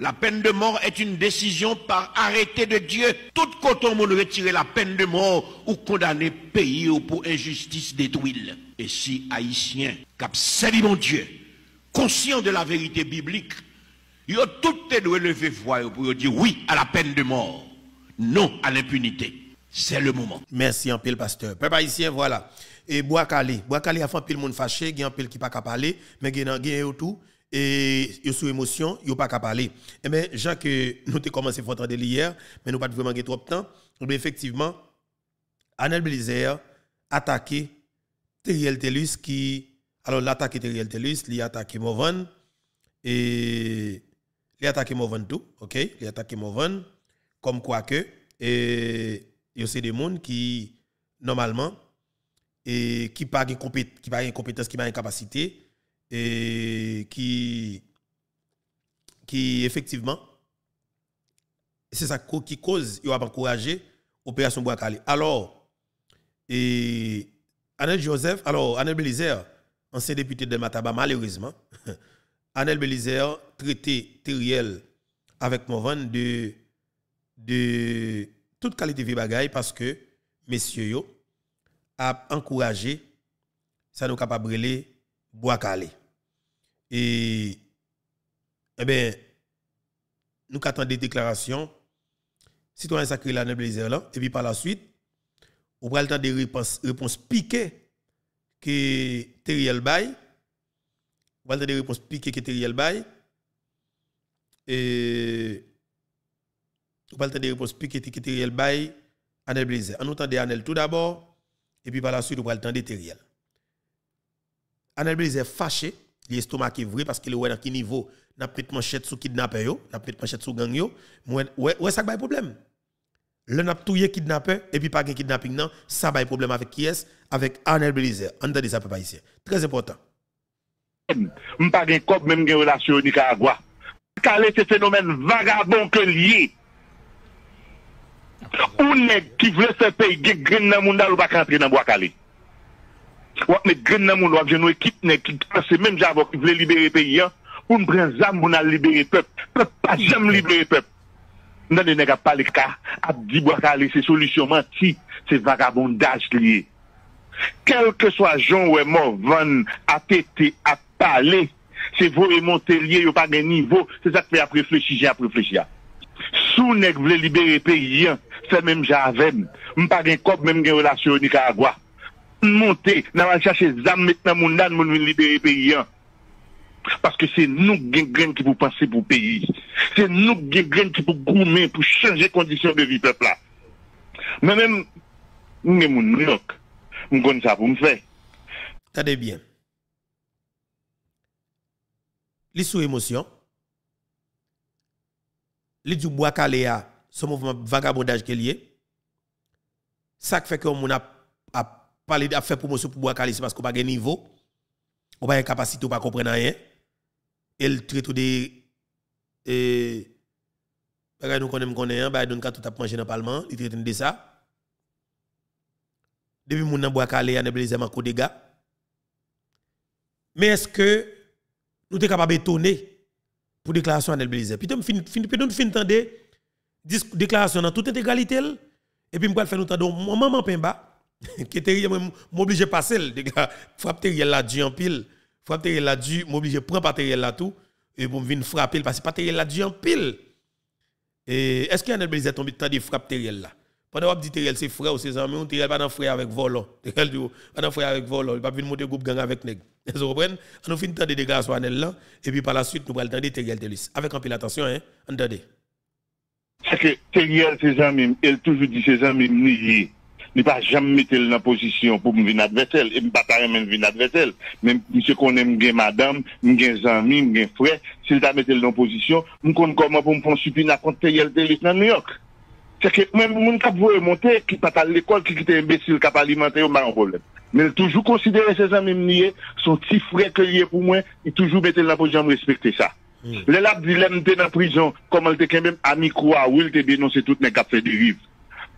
La peine de mort est une décision par arrêté de Dieu. Tout coton monde retirer la peine de mort ou condamner pays ou pour injustice détruire. Et si Haïtiens qui servi mon Dieu, conscient de la vérité biblique, ils a tout doit lever voix pour dire oui à la peine de mort, non à l'impunité. C'est le moment. Merci en le pasteur. Peuple haïtien, voilà. Et Boakali. Boakali a fait un pile monde fâché, il y a un pile qui pas qu'à parler, mais il y a un tout. Et il sous émotion, il n'a pas parler. Et eh bien, Jean, que euh, nous avons commencé à entendre hier, mais nous pas vraiment trop de temps. Mais eh effectivement, Anel Blizzard attaqué Teriel Telus qui. Alors, l'attaque Teriel Telus, il attaque Movan. Et. Il attaque Movan tout, ok? Il attaque Movan. Comme quoi que. Et. Il y a des gens qui, normalement, et qui pas une compétence, qui pas une capacité, et qui. qui, effectivement, c'est ça qui cause, ils va encourager l'opération Bois Alors, et Anel Joseph, alors Anel Belizer, ancien député de Mataba, malheureusement, Anel Belizer traité Teriel avec Moran de, de toute qualité de bagaille parce que messieurs yo a encouragé ça nous capable brûler bois calé. Et eh ben nous attendons des déclarations citoyens sacrés Anel Belizer là et puis par la suite ou pral temps des réponses piquées que Teriel Bay ou pral temps des réponses piquées que Teriel Bay et ou pral temps des réponses piquées que Teriel Bay Anel En on entend Anel tout d'abord et puis par la suite on pral temps de Teriel Anel Blazer fâché l'estomac est vrai parce qu'il est dans quel niveau n'a de manchette sous kidnapper yo n'a de manchette sous gang yo ouais ouais ça pas problème Le nap touye kidnapè, epi pa gen kidnaping nan, sa baye problem avèk ki es, avèk Arnel Belize, anta de sa pe pa isye. Tres epotan. M pa gen kop men gen relasyon di ka agwa. Kale se fenomen vagabon ke liye. Ou nek ki vle se peyi gen gren nan moun dal ou bakan pre nan bo akale. Ou ane gren nan moun wak gen nou ekip nek ki kase men javok ki vle libere peyi an, ou m pren zam moun al libere pep, pep pa jam libere pep. Nan e neg ap pale ka ap di bo ak ale se solisyonman ti se vagabondaj liye. Kelke so ajon we mou van ap ete ap pale, se vou e monte liye yo pa gen nivou, se sa kwe ap reflechi, jen ap reflechi ya. Sou neg vle libere pe yon, se menm javem, mpa gen kop menm gen relasyon ni kagwa. Monte nan wajache zam metna moun nan moun vle libere pe yon. Paske se nou gen gen ki pou panse pou peyi Se nou gen gen ki pou koumen Pou chanje kondisyon de vi pepla Menen Menen moun mnok Mgon sa pou mfe Tade bien Li sou emosyon Li djoum wakale ya Son mouvment vagabondaj ke liye Sak feke ou moun ap A pali ap fe promosyon pou wakale Se paske ou pa gen nivou Ou pa gen kapasite ou pa komprenan yen elle traite de et bagay nous connaît connaît Biden ka tout a manger dans parlement il traite de ça depuis mon bois calé en blessé ma dégâts mais est-ce que nous sommes capables d'étonner pour déclaration en blessé puis fin fin puis nous fin tendez déclaration dans toute intégralité et puis moi faire nous tendre maman Pemba qui était obligé de passer le frappe Terriel là du en pile frappe là dû, m'oblige prendre matériel là tout et pour me venir frapper parce que matériel là dû en pile. Et est-ce qu'il y a un bel tombé temps de frappe matériel là Pendant qu'on dit matériel c'est frère ou ses amis, on matériel pas dans frère avec volant. Matériel dit oh, pas dans frère avec volant, il pas venir monter groupe gang avec nèg. Vous comprennent On finit temps de dégâts sur Anel là et puis par la suite nous va le temps de matériel Avec un pile attention hein, entendez. C'est que Teriel, ses amis, elle toujours dit ses amis, nier. Ni pa jam metel nan pozisyon pou mwen vin adwetel. E mwen pa ta remen vin adwetel. Mwen se konen mwen gen madame, mwen gen zami, mwen gen fwe. Se lta metel nan pozisyon, mwen kon konman pou mwen pon supi nan konteyel telik nan New York. Se ke mwen pou mwen kap vwoye monte, ki pata l'ekol, ki ki te imbesil kap alimante, yon ba yon probleme. Men toujou konsidere se zami mwen yon, son ti fwe ke yon pou mwen, ni e toujou metel nan pozisyon mwen respekte sa. Hmm. Le la bilem te nan prizon, koman te kemen amikwa, ou il te binonse tout men kap fe di rive.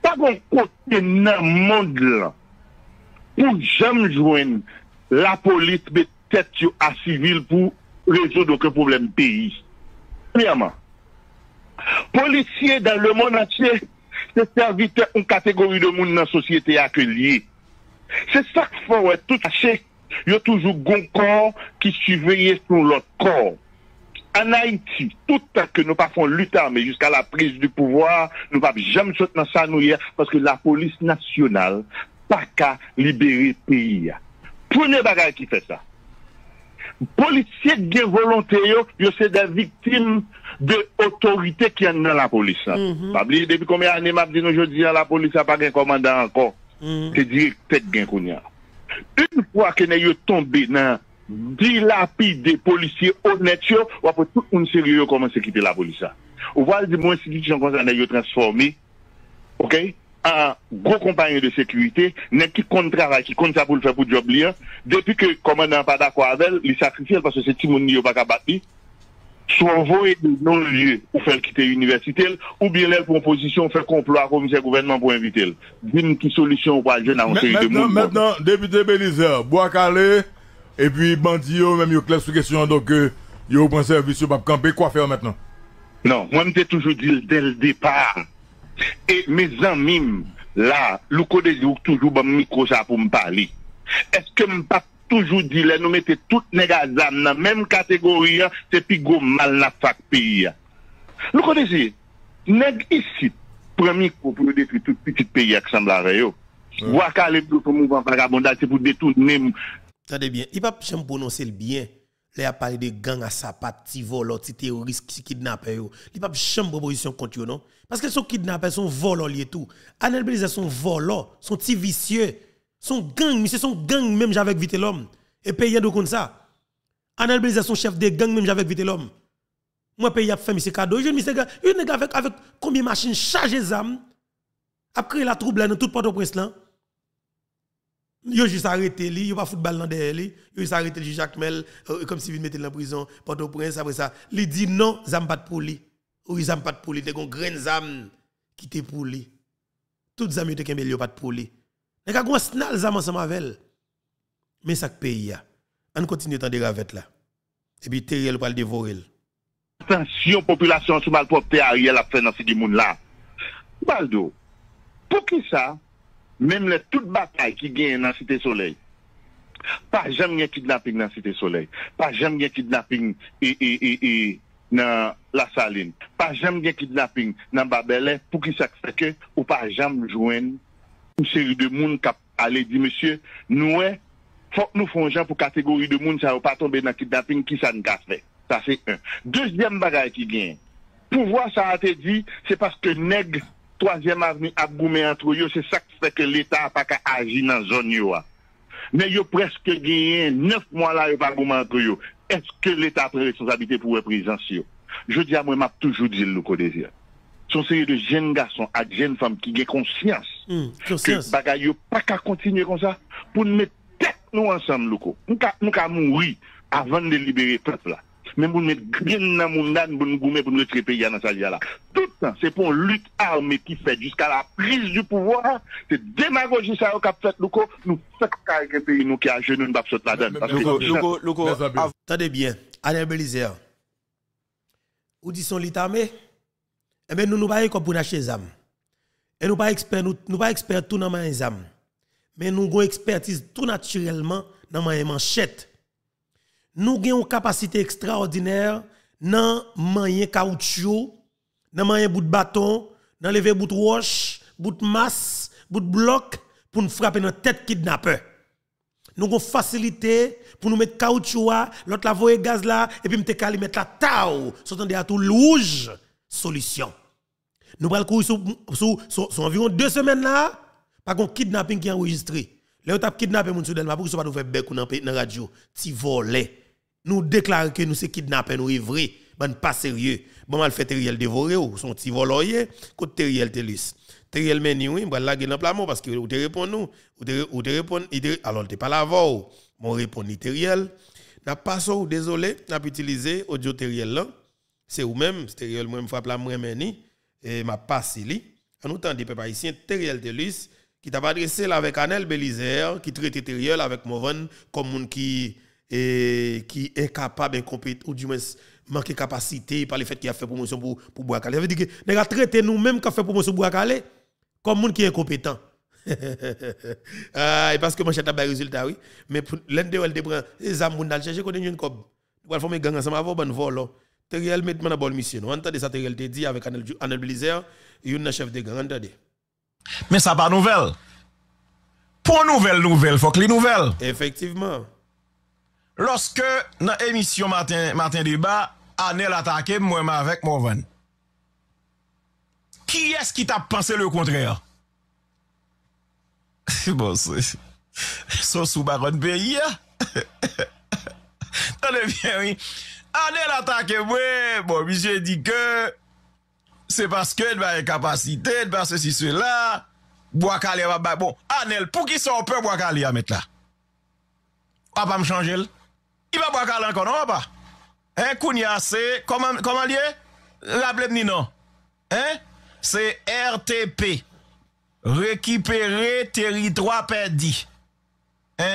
Sa gon kote nan mond la pou jem jwen la polit be tet yo a sivil pou rezo doke problem peyi. Prima, policye dan le monache se servite un kategori de moun nan sosyete akelier. Se sak fawet toutache yo toujou gon kor ki suveyye sou lot kor. An Haïti, touta ke nou pa fon luta me jusqu'a la prise du pouvoir, nou pa bi jam sot nan sa nouye paske la polis nasyonal pa ka libere peyi ya. Pwene bagay ki fe sa? Polisye gen volonte yo, yo se de vitim de otorite ki an nan la polis. Pa bli, depi kome anem ap di nou je di a la polis mhm. a pa gen komanda anko mhm. te diri, tek gen konya. Un pwa ke ne yo tombe nan bi lapi de polisye ou net yo, wapou tout un seri yo koman se kite la polisa. Ou wale di mwen si ki chan kwan sa nan yo transformi ok, an gwo kompanyen de sekwite, nen ki kontrava, ki kontra pou l fè pou job li an depi ke koman nan padakwa avèl, li sakrifèl parce se ti moun ni yo baka bati sou anvoi de nan lye ou fèl kite yu universite l, ou bi lèl pou oposisyon fèl komplo a komise gouvernement pou invite l. Din ki solisyon ou wale jè nan yon seri de moun. Mèndan, mèndan, depite Belize, Bouakale... Et puis, bandits, même, ils clair sur question, donc, ils ont pris service, ils pas camper, quoi faire maintenant? Non, moi, je toujours dit dès le départ. Et mes amis, là, le code toujours, bon, micro, ça, pour me parler. Est-ce que je pas toujours dit, là, nous mettons toutes les gars dans la même catégorie, hein, c'est plus gros mal la fac pays. Hein. Le code nèg ici, premier coup pour détruire tout petit pays qui semble Réo. les Voir qu'à l'époque, pour mouvement vagabondage, c'est pour détourner Tendez bien, il pas j'aime prononcer le bien. Là, a parlé de gang à sapat, petit voleur, petit terroriste, petit kidnappeur. Il pas de proposition contre non Parce que son kidnapper, son voleur, et tout. Anel Belize, son voleur, son petit vicieux, son gang, C'est son gang même avec vite l'homme. Et pays de comme ça. Anel Belize, son chef de gang même j'avais vite l'homme. Moi, pays a fait mes cadeau. Je me suis avec, avec combien de machines chargées d'âmes, a la trouble dans tout Port-au-Prince Yo jis arrete li, yo pa foud bal nan dehe li. Yo jis arrete euh, li, jis akmel, kom sivit metel nan prizon, porto prens apre sa. Li di, non, zan pat pou li. Ou zan pat pou li, te kon gren zan ki te pou li. Tout zan mi te kemel yo pat pou li. E ka gwa snal zan man se mavel. Men sak pe ya. An kontinu tan de ravet la. E bi te riel pal devorel. Attention, population sou mal popte a riel apre nan se di moun la. Baldo, pou ki sa a? Mèm lè tout batay ki gen nan Cité-Soleil. Par jèm gen kidnapping nan Cité-Soleil. Par jèm gen kidnapping e e e e nan La Saline. Par jèm gen kidnapping nan Babelè pou ki sèk fèkè ou par jèm jwen. Un sèri de moun kap alè di mèsyè. Nouè, e, fòk nou fon jèm pou kategori de moun sa ou pa tombe nan kidnapping ki sa n'gat fè. Sa se un. Deux dièm bagay ki gen. Pouvoi sa a te di, se paske neg... Troasyem avni ap goume antro yo, se sak feke l'Etat apaka aji nan zon yo a. Ne yo preske genye neuf mwan la epa goume antro yo, eske l'Etat apre responsabilite pou reprisans yo. Je di a mwen ma toujou di l'oko de zi. Son seye de jen gason at jen fam ki gen konsyans. Konsyans. Paka yo paka kontinyen konsa pou ne tek nou ansam loko. Mou ka mou ri avan de libere pep la. mais pour mettre bien dans mon âme, pour nous gommer, pour nous retirer pays dans sa là. Tout le temps, c'est pour une lutte armée qui fait jusqu'à la prise du pouvoir, c'est démagogie ça qu'a fait nous, nous fait carrément pays nous qui a genoux, nous pas là-dedans. Luko, attendez bien, Alain Belizer, Où dit son litamé, eh bien nous nous pas comme pour acheter des âmes. Et nous pas experts, nous, sommes pas experts tout dans les âmes. Mais nous avons expertise tout naturellement dans les manchettes nous avons une capacité extraordinaire dans manier caoutchouc, dans manier bout de bâton, dans lever bout de roche, bout de masse, bout de bloc pour nous frapper dans la tête kidnapper. Nous avons facilité pour nous mettre caoutchouc, l'autre la voie gaz là, et puis nous mettre la tao, s'entendre à tout louge solution. Nous avons courir sur, sur, sur, environ deux semaines là, par contre kidnapping qui est enregistré. Là, on kidnappé mon Delma pour ne pas nous faire bec dans la radio. Ti volet nous déclarons que nous sommes kidnappés, nous sommes vrais, ben pas sérieux. Bon, mal fait Teriel dévorer, son petit voloyer, côté Teriel Telus. Teriel meni, oui, ben la dans plamon parce que ou te répond nous, ou te, ou te répond, alors t'es pas là voix, mon répond ni Teriel. N'a pas ça, désolé, n'a pas utilisé audio Teriel là. C'est ou même, Teriel moi-même frappe la moi meni, et m'a passé li. En nous tendez, peuple haïtien, Teriel Telus, qui t'a adressé là avec Anel Belizer, qui traite Teriel avec Movan comme moun qui et qui est capable ou du moins de capacité par le fait qu'il a fait promotion pour pour Ça veut dire que nous traité nous-mêmes qui a fait promotion pour Boakale comme monde qui est incompétent. ah, et parce que mon chat a des résultat oui, mais l'un d'eux elle prend les amours dans chercher qu'on une cob. Pour former gang ensemble avoir bonne vol. Teriel met dans bonne mission. On entendait ça réel te dit avec Anel Blizzard, une chef de gang entendez. Mais ça pas nouvelle. Pour nouvelle nouvelle, faut que les nouvelles. Effectivement. Lorske nan emisyon maten deba, Anel atake mwen ma vek mou ven. Ki es ki ta panse le kontre ya? Bon, sou sou baron beyi ya. Tane vyen wè. Anel atake mwen, bon, misye di ke, se paske dba e kapasite, dba se si sou la, bo akale va ba, bon, Anel, pou ki sou pe bo akale ya met la? A pa m chanje lè? I pa bo akal an kon an, wap pa? E koun ya, se, koman liye? La pleb ni nan. E, se RTP. Rekipere teritro apè di. E,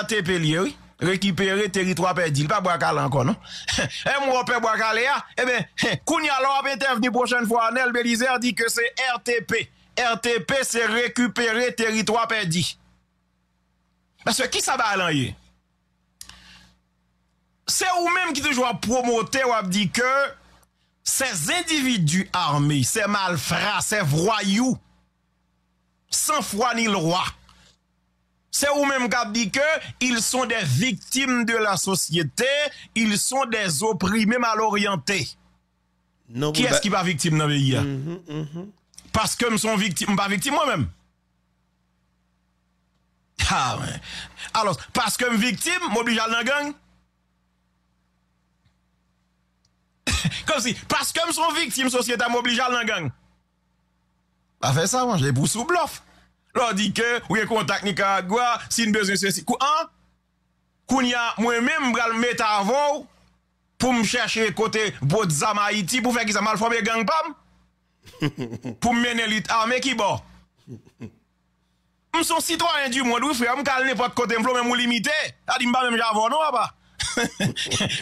RTP liye, wii. Rekipere teritro apè di. I pa bo akal an kon an. Non? E moun wapè bo akal e a? E eh ben, koun ya lor apè te, vini prochen fwa an el, belize, a di ke se RTP. RTP se Rekipere Teritro Apè Di. Mase, ki sa ba lan yi? Se ou menm ki te jwa promote wap di ke... Se individu armi, se malfra, se vroyou... San fwa ni lwa... Se ou menm wap di ke... Il son de viktim de la sosyete... Il son de zoprimi mal oryante... Ki eski pa viktim nan beya? Paske m son viktim, m pa viktim mwen menm? Ha men... Alos, paske m viktim, m obijal nan geng? Kom si, paske m son viktim sosyeta m oblijal nan gang. A fe sa man, j lè pou sou blof. Lò di ke, wè kon tak nika gwa, sin bezon se si. Kou an, koun ya mwen men m bral met avon pou m chèche kote bot zama Haiti pou fek ki sa mal fome gang pam. Pou m men elit ame ki bo. M son sitwa indi m wad wifre, m kal ne pot kote m flou men m ou limitè. A di m ban men m javon nou a ba.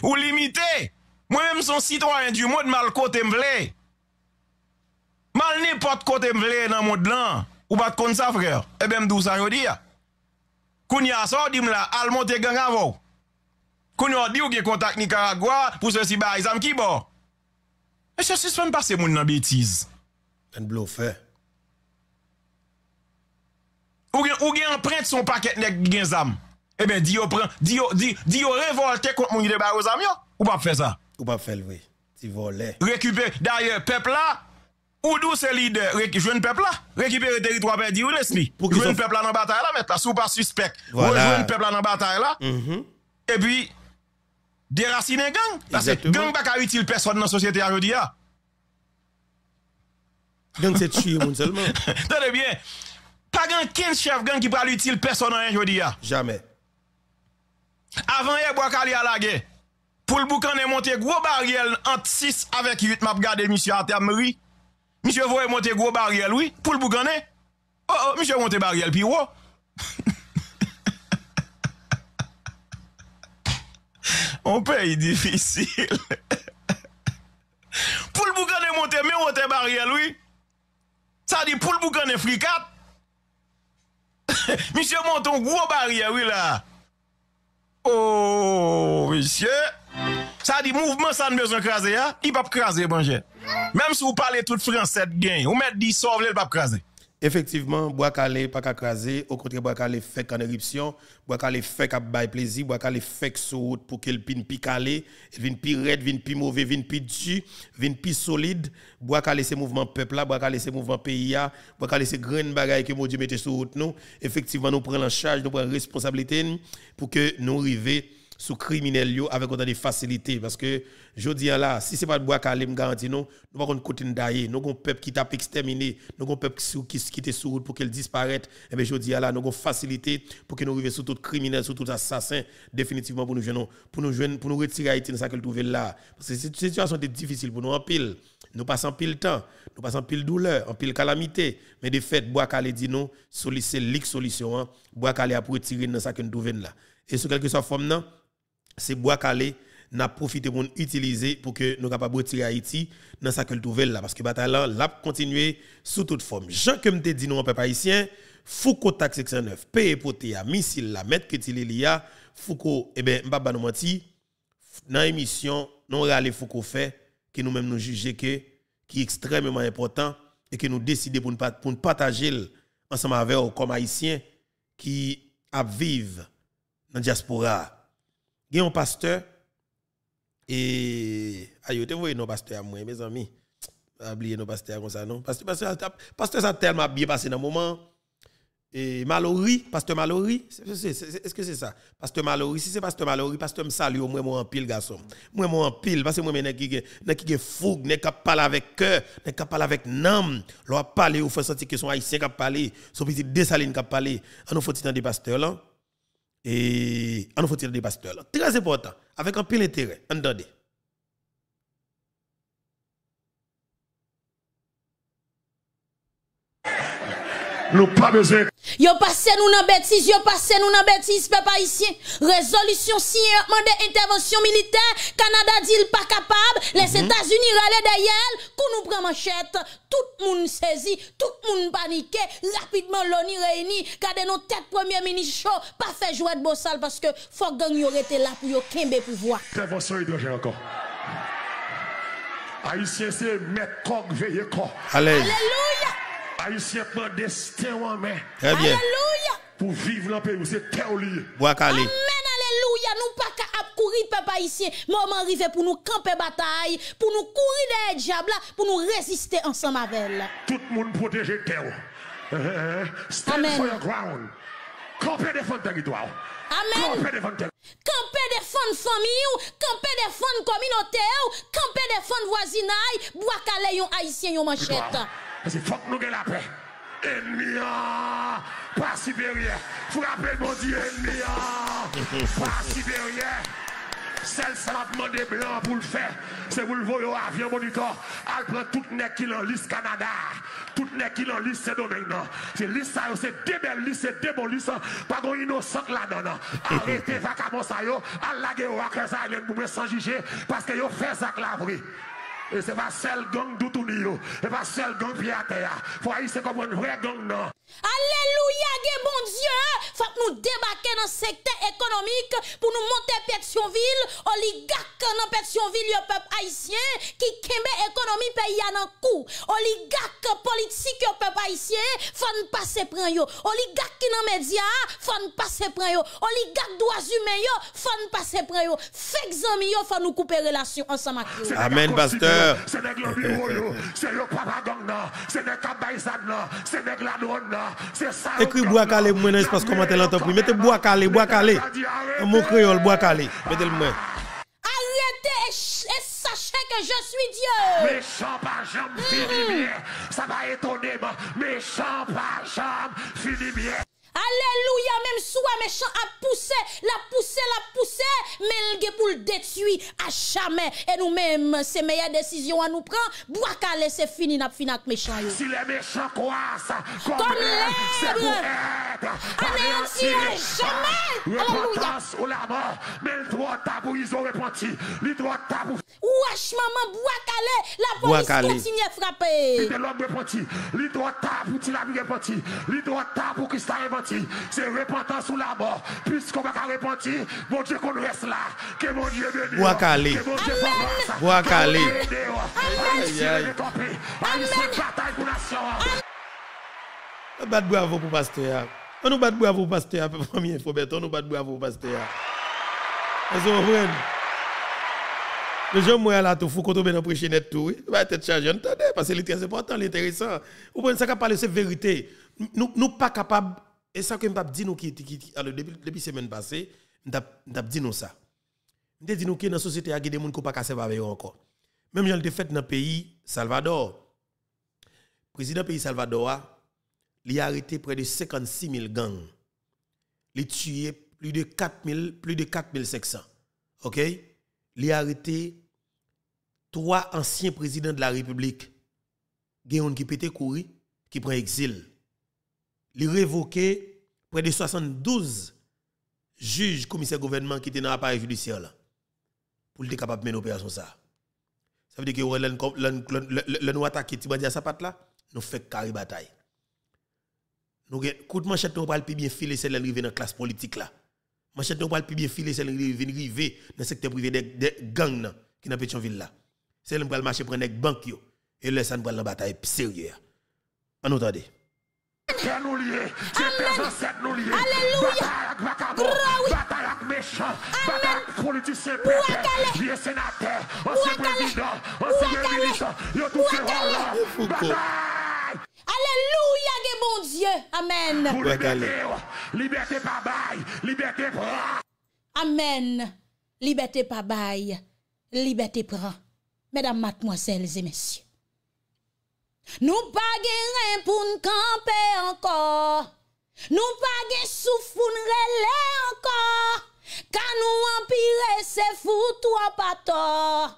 Ou limitè. Mwen mèm son sitwa rèndu mòd mal kote m vlè. Mal nè pot kote m vlè nan mòd lan. Ou bat kon sa frèr. E eh bèm dousan yo di ya. Ah. Koun ya sa ou di m la, al mò te gengan vò. Koun yo di ou ge kontak ni Karagwa pou se si bari zam ki bò. E se se se m passe moun nan betiz. Ten blo fè. Ou gen prent son paket nek gen zam. E eh bèm di yo prent, di yo revolte kont moun yon debar yo zam yo. Ou pap fè sa? ou pas faire, oui. Si voler. Récupérer. D'ailleurs, peuple là, où d'où c'est leader, jeune peuple là, récupérer le territoire perdu ou l'esprit. Jeune peuple là dans la bataille là, mettre là, sous pas suspect. Voilà. Jeune peuple là dans bataille là. Et puis, déraciner gang. Parce que gang pas utile personne dans la société aujourd'hui. Ah. Gang c'est tuer monde seulement. Tenez bien. Pas gang 15 chef gang qui parle utile personne aujourd'hui. Ah. Jamais. Avant hier, à la guerre. Poul Boukane monte gwo bariyel ant 6 avèk 8 map gade misye Atam, oui. Misye Voi monte gwo bariyel, oui. Poul Boukane. Oh, oh, misye oh. monte bariyel pi wò. On pe yi difisil. Poul Boukane monte mè wote bariyel, oui. Sa di Poul Boukane flikat. Misye monton gwo bariyel, oui la. Oh, misye. Ça dit, mouvement, ça ne besoin craser, hein? Il va craser, manger. Même si vous parlez tout français de gain, vous mettez 10 sauvres, il pas craser. Effectivement, Bois-Calais pas qu'à craser, au contraire, Bois-Calais fait qu'en éruption, Bois-Calais fait qu'à bail plaisir, Bois-Calais fait sur route pour qu'il pine plus calé, vin pi raide, vin plus mauvais, vin plus dessus, vin plus solide. bois caler c'est mouvement peuple là, bois c'est mouvement pays là, bois c'est grande bagaille que mon Dieu mette sur route nous. Effectivement, nous prenons en charge, nous prenons responsabilité pour que nous arrivions sous criminel yo avec des facilités parce que je dis là si c'est pas de bois calé me garantis non nous pas côté d'ailleurs nous un peuple qui t'a exterminé nous un peuple qui qui était sur route pour qu'elle disparaisse et eh bien je dis là nous une facilité pour que nous arrivions sur tout criminel sur tout assassin définitivement pour nous jeunes pour nous jeunes pour nous retirer Haïti dans ça qu'elle trouve là parce que cette situation est difficile pour nous en pile nous passons pile temps nous passons pile douleur en pile calamité mais de fait bois calé dit nous c'est l'ex solution hein. bois a pour retirer dans ça qu'elle trouve là et sur quelque soit forme c'est bois calé n'a profité pour utiliser pour que nous capables retirer Haïti dans sa culture là parce que bataille là l'a continuer sous toute forme. Jean que m'te dit en peuple haïtien, Foucault taxe 609, payer pour tes missile la mettre que il a Foucault eh ben m'pa pas nous menti dans émission non râler Foucault fait que nous même nous juger que qui est extrêmement important et que nous décider pour pas pour partager ensemble avec comme haïtiens qui vivent dans la diaspora y e, a un pasteur et aïe, vous voyez nos pasteurs à moi, mes amis. Oubliez nos pasteurs comme ça, non? Pasteur, pasteur, pasteur, ça tellement bien passé dans le moment. Et Malory, pasteur Malory, est-ce que c'est ça? Pasteur Malory, si c'est pasteur Malory, pasteur me salue, moi, moi, en pile, garçon. Moi, moi, en pile, parce que moi, je qui qui fougue, n'est qu'à parler avec cœur, n'est qu'à parler avec nam. L'on parler ou fait sentir que son haïtien qui parler son petit dessaline qui parler On nous faut-il des pasteurs, là? Et on faut tirer des pasteurs. Très important, avec un pile intérêt. Entendez. Nous pas besoin. Yo passé nous dans bêtise, yo passé nous dans bêtise, peuple haïtien. Résolution signée, demande intervention militaire. Canada dit pas capable. Les mhm. États-Unis râlent derrière. Qu'on nous prend manchette. Tout le monde saisi, tout le monde paniqué. Rapidement, l'ONU réunit. Gardez nos têtes premier ministre chaud. Pas fait jouer de bossal parce que faut gang yo rete là pour yo kembe pouvoir. Intervention hydrogène encore. Haïtien, c'est mes coq veillez corps. Alléluia. Haïtien prend destin en main. Alléluia. Pour vivre dans le pays, c'est terre lié. Bois calé. Alléluia, nous pas qu'à courir papa haïtien. Moment arrivé pour nous camper bataille, pour nous courir des diables, pour nous résister ensemble avec. Tout le monde protège terre. Eh, eh, eh, Stand Amen. for your ground. Camper défendre territoire. Amen. Camper défendre fonds. Camper de famille, camper défendre communauté, camper défendre voisinage, bois calé yon haïtien yon manchette. C'est qu'il faut que nous ayons la paix. Ennemi, ah. pas supérieur. rappeler mon Dieu, ennemi, ah. pas supérieur. Celle ça m'a demandé blanc pour le faire. C'est vous le voir avion moniteur. Elle prend toute monde qui en liste Canada. Toute monde qui en liste ce domaine. C'est liste ça, c'est des belles listes, c'est des bons listes. Hein. Pas qu'on innocent là-dedans. Arrêtez vacances ça yo. Elle la guerre au ça, elle nous met sans juger. Parce que yo fait ça que la vraie. E se pa sel gon doutou ni yo, e pa sel gon piate ya, pou a yise komon jue gon nan. Alléluia, bon Dieu, faut que nous débarquions dans le secteur économique pour nous monter Pétionville, oligarque dans Pétionville, le peuple haïtien qui kembe économie pays en coup. Oligarque politique, le peuple haïtien, faut ne passer prendre. yo. Oligarque qui dans média, faut nous passer pran yo. Oligarque droits humains yo, faut ne passer pran yo. fait zami yo, faut nous couper relation ensemble avec Amen pasteur. C'est c'est le papa c'est le cabaïsad, c'est Écris bois calé moi dans l'espace commentaire l'entend Mettez bois calé, bois calé. Mon créole bois calé. Mettez le moi. Arrêtez et sachez que je suis Dieu. Méchant par jambe fini Ça va étonner moi méchant par jambe fini Aleluya, mèm sou a mechant a pousse La pousse, la pousse Mèlge pou l'detui a chame E nou mèm se meyè desisyon a nou pran Bouakale se finin ap finak mechanyan Si le mechant kwa sa Kom lèm A nèm si lèm chame Aleluya Ouach mèm, mèm bouakale La folis kontinye frape Si lèm mèm pote Li do a tabou ti la mèm pote Li do a tabou ki sta evote c'est répandant sous la mort. Puisqu'on va pas mon Dieu qu'on reste là. Que mon Dieu bénisse. Bois calé. Bois calé. On bat bravo pour pasteur. On nous bat bravo pasteur pour on nous bat bravo pasteur. Vous Les Le là tout faut on prêcher net tout, va chargé entendez parce que c'est important, l'intéressant. Vous prenez ça qu'à parler vérité. Nous nous pas capables et ça que je dit nous qui, qui, depuis, la semaine passée, je dit nous ça. Je dit nous que dans la société, il y a des gens qui ne pas avec encore. Même si le fait dans le pays Salvador, le président du pays Salvador, a arrêté près de 56 000 gangs. Il a tué plus de 4 500. OK? Il a arrêté trois anciens présidents de la République. qui pété courir, qui prend exil. Les révoqué près de 72 juges, commissaires gouvernement qui étaient dans l'appareil judiciaire là, pour être capable de mener l'opération ça. Ça veut dire que nous attaquons Tibadi à sa patte là, nous faisons carré bataille. Nous coup de manchette, pas le plus bien filer celle l'arrivée dans la classe politique là. Manchette, nous parle plus bien filé, c'est qui dans le secteur privé des gangs qui dans Pétionville là. Celle qui parle marché pour les banques et ça nous parle la bataille sérieuse. En attendant. Alléluia. Alléluia, Dieu. Amen. liberté, pas bail, liberté Amen. Liberté pas bail, liberté prend. Mesdames, mademoiselles et messieurs. Nou pa gen ren pou n'kampe ankor, nou pa gen soufoun rele ankor, ka nou anpire se foute wapator,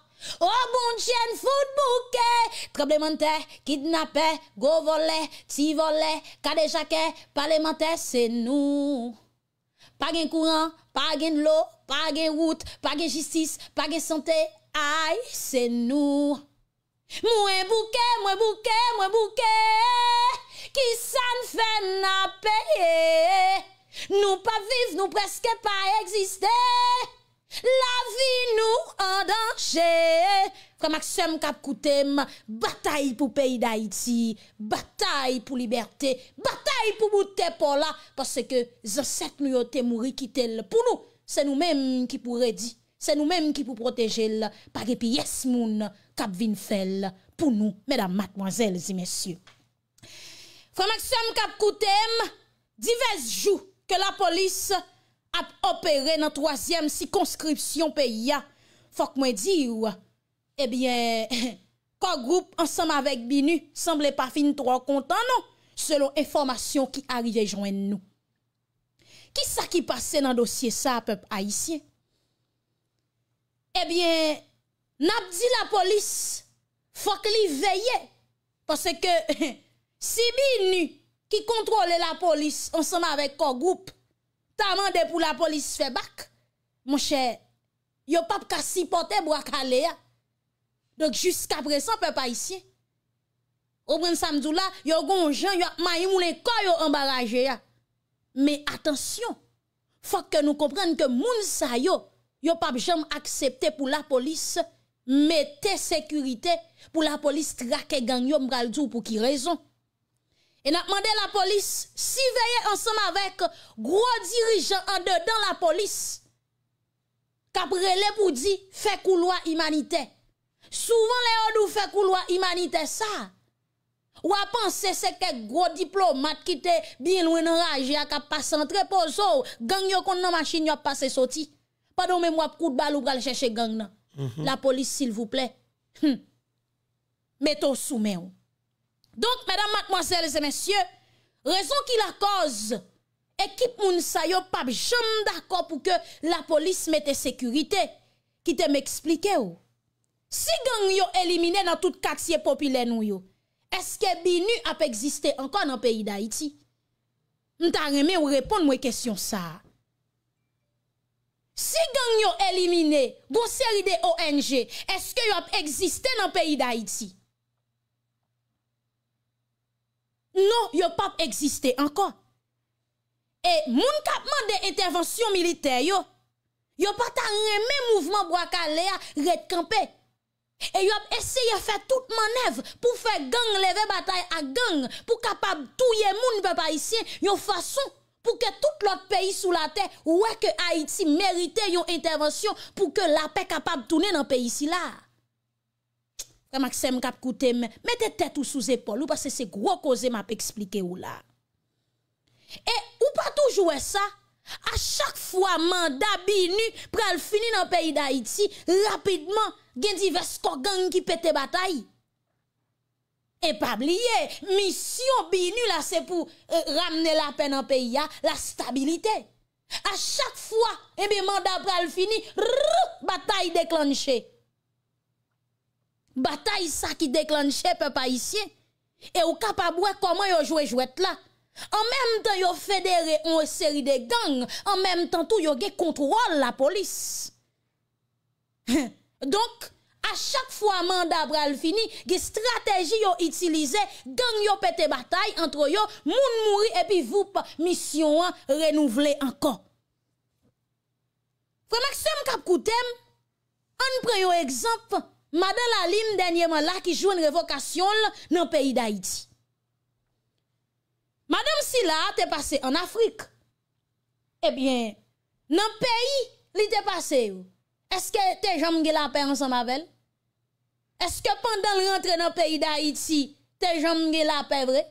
obon chen foute bouke, trablemente, kidnapè, govole, tivole, kade jake, palemente, se nou. Pa gen kouran, pa gen lo, pa gen wout, pa gen jistis, pa gen sante, ay, se nou. Mwen bouke, mwen bouke, mwen bouke, ki sa n fe na peye, nou pa vive, nou preske pa egziste, la vi nou an danje. Fwa maksem kap koutem, batay pou peyi da iti, batay pou liberte, batay pou boute pola, pase ke zanset nou yote mouri kite l pou nou, se nou menm ki pou redi. se nou menm ki pou proteje l, par epi yes moun, kap vin fel pou nou, medan matmwazel, zi mensyou. Fr. Maksoum kap koutem, divez jou, ke la polis ap opere nan troasyem si konskripsyon pe ya, fok mwen di ou, ebyen, kogroup ansam avèk binu, semblè pa fin tro kontan nou, selon informasyon ki arriye jwenn nou. Ki sa ki pase nan dosye sa, a pep haisyen? Ebyen, eh nap di la polis, fok li veye. Pase ke, si bi ni ki kontrole la polis, ansama vek ko goup, ta mande pou la polis se febak, monshe, yo pap ka sipote bro akale ya. Donk, jiska presan, pe pa isye. Obren samdou la, yo gonjan, yo mayi mounen ko yo embaraje ya. Me, atensyon, fok ke nou komprenn ke moun sa yo yo pap jom aksepte pou la polis, mette sekurite pou la polis trake gangyo mraldou pou ki rezon. E nap mande la polis, si veye ansam avek gro dirijan an de dan la polis, kap rele pou di fekou lwa imanite. Souvan le odou fekou lwa imanite sa. Ou ap ansese kek gro diplo mat kite bin ou en rage ya kap pasan trepo zo gangyo kon nan masin yo pase soti. Padou mè mwap kout bal ou bral chèche gang nan. Mhm. La polis sil voup lè. Meto sou mè ou. Donk, mèdam, mèk, mwazèl, zè mèsyè, rezon ki la koz, ekip moun sa yo pab jom dako pou ke la polis metè sekurite, ki te mè eksplike ou. Si gang yo elimine nan tout katye popile nou yo, eske binu ap eksiste ankon nan peyi d'Haïti? Mta remè ou repon mwen kesyon sa a. Si gang yo elimine, goun seri de ONG, eske yo ap egziste nan peyi da iti? Non, yo pape egziste ankon. E moun kapman de intervensyon militer yo, yo pata reme mouvman Bwaka Lea ret kampe. E yo ap eseye fè tout manev pou fè gang leve batay a gang pou kapab touye moun bepa isye yo fason. pou ke tout lot peyi sou la te wè ke Haïti merite yon intervensyon pou ke la pey kapab toune nan peyi si la. Kwa Maksèm kap koute, mette tet ou sou zépol ou pa se se gro koze ma pey eksplike ou la. E ou pa tou jouè sa, a chak fwa manda binu prel fini nan peyi da Haïti, rapidman gen di vesko gangi pete batayi. et pas oublier, mission BINU là, c'est pour euh, ramener la peine en pays, hein, la stabilité. À chaque fois, et eh bien, mandat le fini, bataille déclenchée. Bataille ça qui déclenchait, peuple haïtien. Et ou capable comment yo joué jouette là. En même temps, ont fédéré une série de gangs. En même temps, tout yo contrôlé contrôle la police. Donc, A chak fwa manda bral fini, ge strategi yo itilize, gang yo pete batay, antro yo, moun mouri, epi vup, misyon an renouvle ankon. Fwa maksèm kap koutèm, an pre yo ekzamp, madan la lim denye man la ki joun revokasyon nan peyi da iti. Madan si la te pase an Afrik, ebyen, eh nan peyi li te pase, eske te jom gilapè an samabel? Eske pandan rentre nan peyi da iti, te jomge la pevre,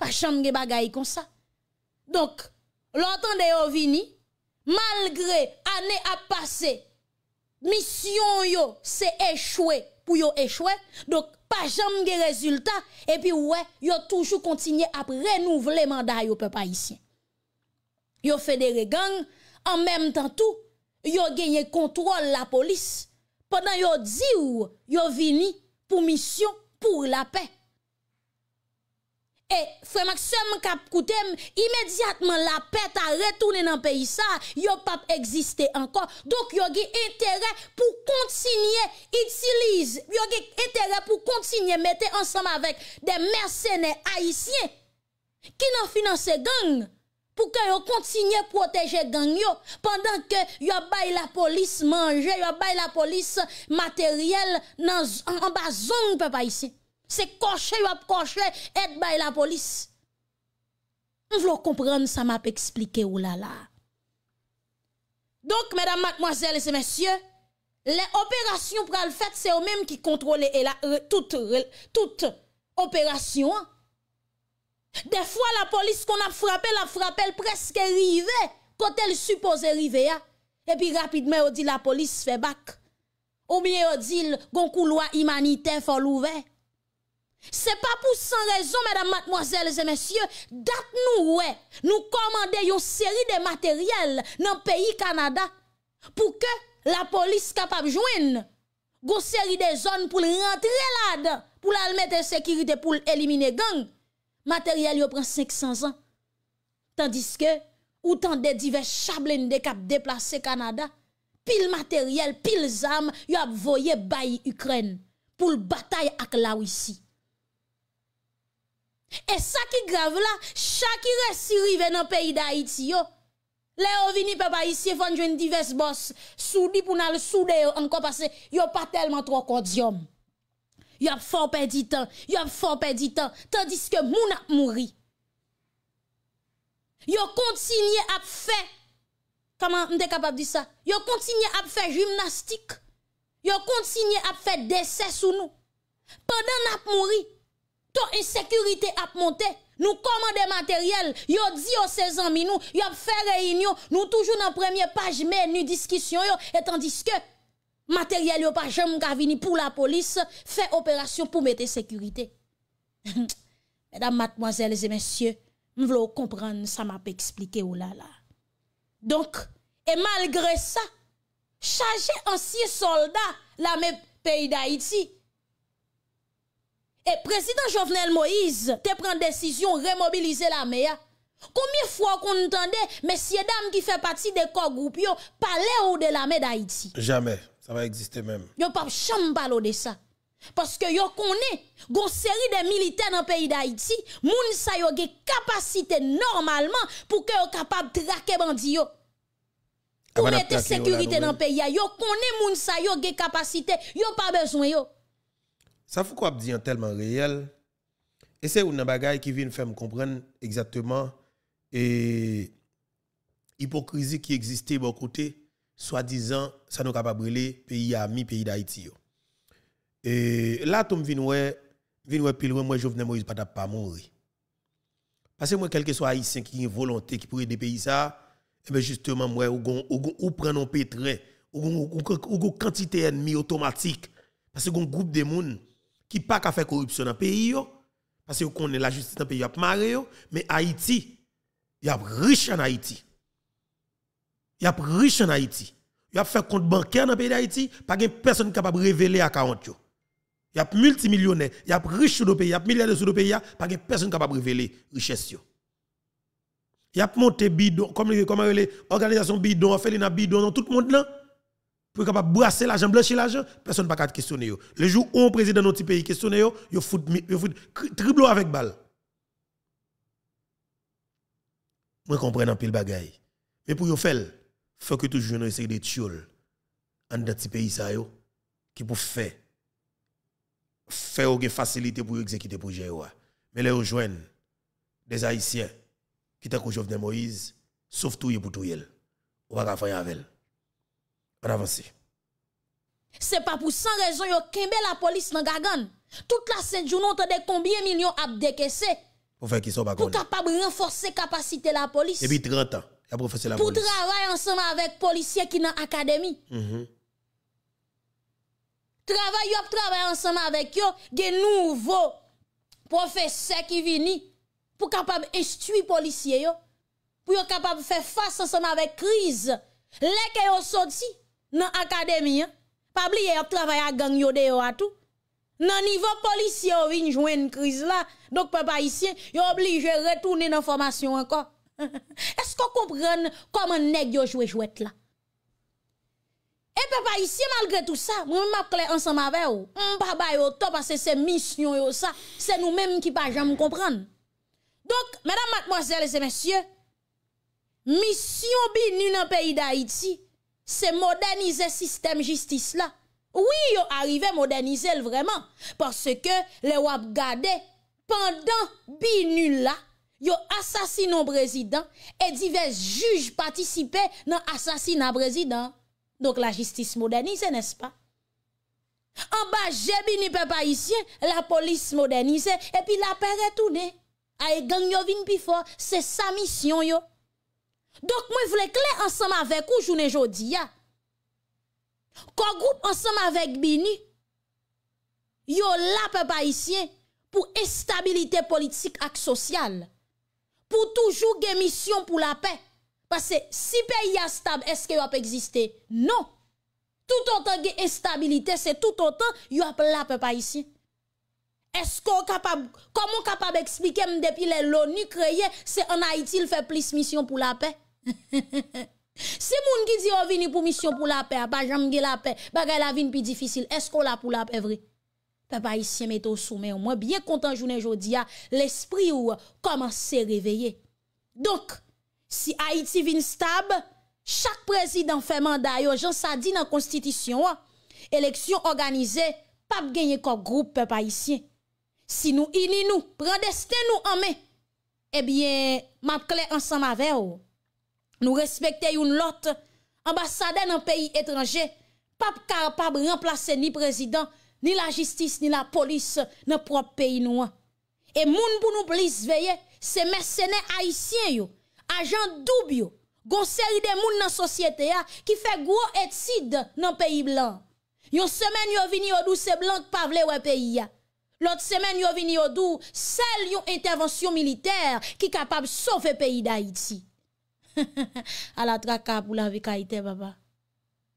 pa jomge bagay kon sa. Donk, lontan de yo vini, malgre ane ap pase, misyon yo se echwe pou yo echwe, donk, pa jomge rezultat, epi wè, yo toujou kontinye ap renouvle manda yo pe pa iti. Yo federe gang, an menm tan tou, yo genye kontrol la polis, Pendan yo di ou, yo vini pou misyon pou la pe. E fremak seman kap koutem, imediatman la pe ta retounen nan pe yisa, yo pap egziste ankon. Dok yo ge entere pou kontinye mette ansanm avek de mersene aisyen ki nan finanse gong. pour que vous continuez à protéger gang pendant que vous avez la police manger, vous avez la police matérielle en, bas zone, pas ici. C'est cocher, vous avez et la police. Vous comprenez comprendre ça, m'a expliqué ou oh là là. Donc, mesdames, mademoiselles et messieurs, les opérations pour le fait, c'est eux-mêmes qui contrôlent euh, toute, toute opération. Hein. De fwa la polis kon ap frapel ap frapel preske rive Kot el supose rive ya Epi rapidme ou di la polis fe bak Ou biye ou di gon kou lwa imanite fol ouve Se pa pou san rezon, madame, mademoiselles et messieurs Dat nou we, nou komande yo seri de materiel Nan peyi Kanada Pou ke la polis kapap jwen Gon seri de zon pou l rentre lade Pou l almet en sekirite pou l elimine gang Materyel yo pran 500 an, tandis ke, outan de divers chablen de kap deplase Kanada, pil materyel, pil zam, yo ap voye bayi Ukren pou l batay ak la wisi. E sa ki grave la, sa ki resi riven an peyi da Haiti yo, le yo vini pepa isye fonjwen divers bos, soudi pou nan le soude yo an kopase, yo pa telman trok odzyom. y a fort perdu temps, y a fort perdu temps, tandis que moun a mouri. ont continué à faire, comment on capable de dire ça? ont continue à faire gymnastique. ont continue à faire décès sous nous. Pendant n'a mouri, ton insécurité a augmenté, Nous commandons matériel, ont dit aux ses amis nous, ont fait réunion, nous toujours dans première page menu discussion et tandis que matériel yo pas jamais vini pour la police, fait opération pour mettre sécurité. Mesdames, mademoiselles et messieurs, vous voulez comprendre ça m'a expliqué ou oh là là. Donc, et malgré ça, charger ancien soldat la pays d'Haïti. Et président Jovenel Moïse te prend décision remobiliser l'armée. Hein. Combien de fois qu'on entendait messieurs dames qui fait partie des corps groupes parler ou de l'armée d'Haïti Jamais. Ça va exister même. Yo pas chambre de ça. Parce que yo connaît gon série de militaires dans le pays d'Haïti, moun sa yo gen capacité normalement pour que yo capable traquer bandi yo. Pour ah, mettre sécurité dans le pays, yo connaît moun sa yo gen capacité, yo pas besoin yo. Ça faut quoi dire tellement réel. Et c'est une bagaille qui vient faire me comprendre exactement et hypocrisie qui existait bon côté soi-disant, ça nous capable brûlé pays ami, pays d'Haïti. Et là, tu me ouais, viens ouais, pile, moi, je Moïse, pas pas mourir. Parce que moi, quel que soit haïtien qui a une volonté, qui pourrait dépayer ça, et eh bien justement, moi, ou, ou, ou un pétrin, ou, ou, ou, quantité ennemie automatique, parce que un groupe de monde qui pas qu'à faire corruption dans le pays, parce qu'on est la justice dans le pays, il maré, mais Haïti, il y a riche en Haïti y a riches en Haïti. Y a fait compte bancaire dans le pays d'Haïti, pas de personne capable de révéler à 40 yo. Y a multimillionnaire, y a riche dans le pays, y a milliardaire sur le pays, pas de personne capable de révéler richesse yo. Y a monté bidon, comme comme organisation bidon, une bidon dans tout le monde là. Pour capable brasser l'argent, blanchir l'argent, personne pas capable questionner yo. Le jour où un président de notre pays questionne yo, yo fout yo fout triblo avec balle. Je comprends un pile bagaille. Mais pour yo faire Fèk yo toujou nou yesey de tsyol an de ti peyi sa yo ki pou fè fè ou gen fasilite pou yo ekzekite pou jè yo a. Mè le yo jwen de zayisyen kita kou Jofne Moïse souf tou yo pou tou yel. Ou wakafan yave l. Bravo si. Se pa pou san rezon yo kembe la polis nan gagan. Tout la senjou nou te de kombie milyon ap deke se. Ou fèk yisou bagon. Ou kapab renforse kapasite la polis. Ebi 30 an. Pour travailler ensemble avec les policiers qui dans l'académie. -hmm. travailler ensemble avec yo, nouveaux professeurs qui viennent pour capable les policiers yo, pour capables capable faire face ensemble avec crise. Les qui sont sorti dans l'académie, hein. pas oublier pas travailler à gang yo de à tout. Nan ils ont une une crise donc papa papa ils sont obligés de retourner dans la formation encore. Esko komprene koman neg yo jwe jwet la Epe pa isi malgre tout sa Mwen map kle ansan ma ve ou Mwen pa bayo top ase se misyon yo sa Se nou menm ki pa jan mwen komprene Donk, menam matmozelle se mesye Misyon bi nun an peyi da Haiti Se modernize sistem jistis la Ou yon arrive modernize l vreman Pase ke le wap gade Pendan bi nun la yo asasino brezidant, e divez juj patisipe nan asasina brezidant. Donk la jistis modernize, nes pa? An ba je bini pe pa isye, la polis modernize, e pi la peret ou ne? A e gang yo vin pi for, se sa misyon yo. Donk mwen vle kle ansam avek ou jounen jodi ya. Kon goup ansam avek bini, yo la pe pa isye, pou estabilite politik ak sosyal. pou toujou gen misyon pou la pe. Pase, si pe non. y a stab, eske yo ap egziste? Non. Tout an tan gen estabilite, se tout an tan, yo ap la pe pa isi. Esko kapab, komon kapab ekspike m depi le louni kreye, se anayitil fe plis misyon pou la pe? Se moun ki di yo vini pou misyon pou la pe, apajanm gen la pe, bagay la vini pi difisil, esko la pou la pe vri? Pe pa isye metou soume ou mwen bie kontan jounen jodi a l'espri ou koman se reveye. Donk, si Haiti vin stab, chak prezidant fe manda yo, jan sa di nan konstitisyon. Eleksyon ah, organize, pap genye kok groupe pe pa isye. Si nou ini nou, prendeste nou ame, ebyen map kle eh ansan mave ou. Nou respekte yon lot, ambasade nan peyi etranje, pap karapap remplase ni prezidant Ni la jistis, ni la polis, nan prop peyi nou an. E moun pou nou blis veye, se mersene Haitien yo, ajan dub yo, gonseri de moun nan sosyete ya, ki fe gou etside nan peyi blan. Yon semen yo vini odou se blan kpavle wè peyi ya. Lot semen yo vini odou, sel yon intervensyon militer ki kapab sofe peyi da Haiti. A la traka pou la vik Haiti, baba.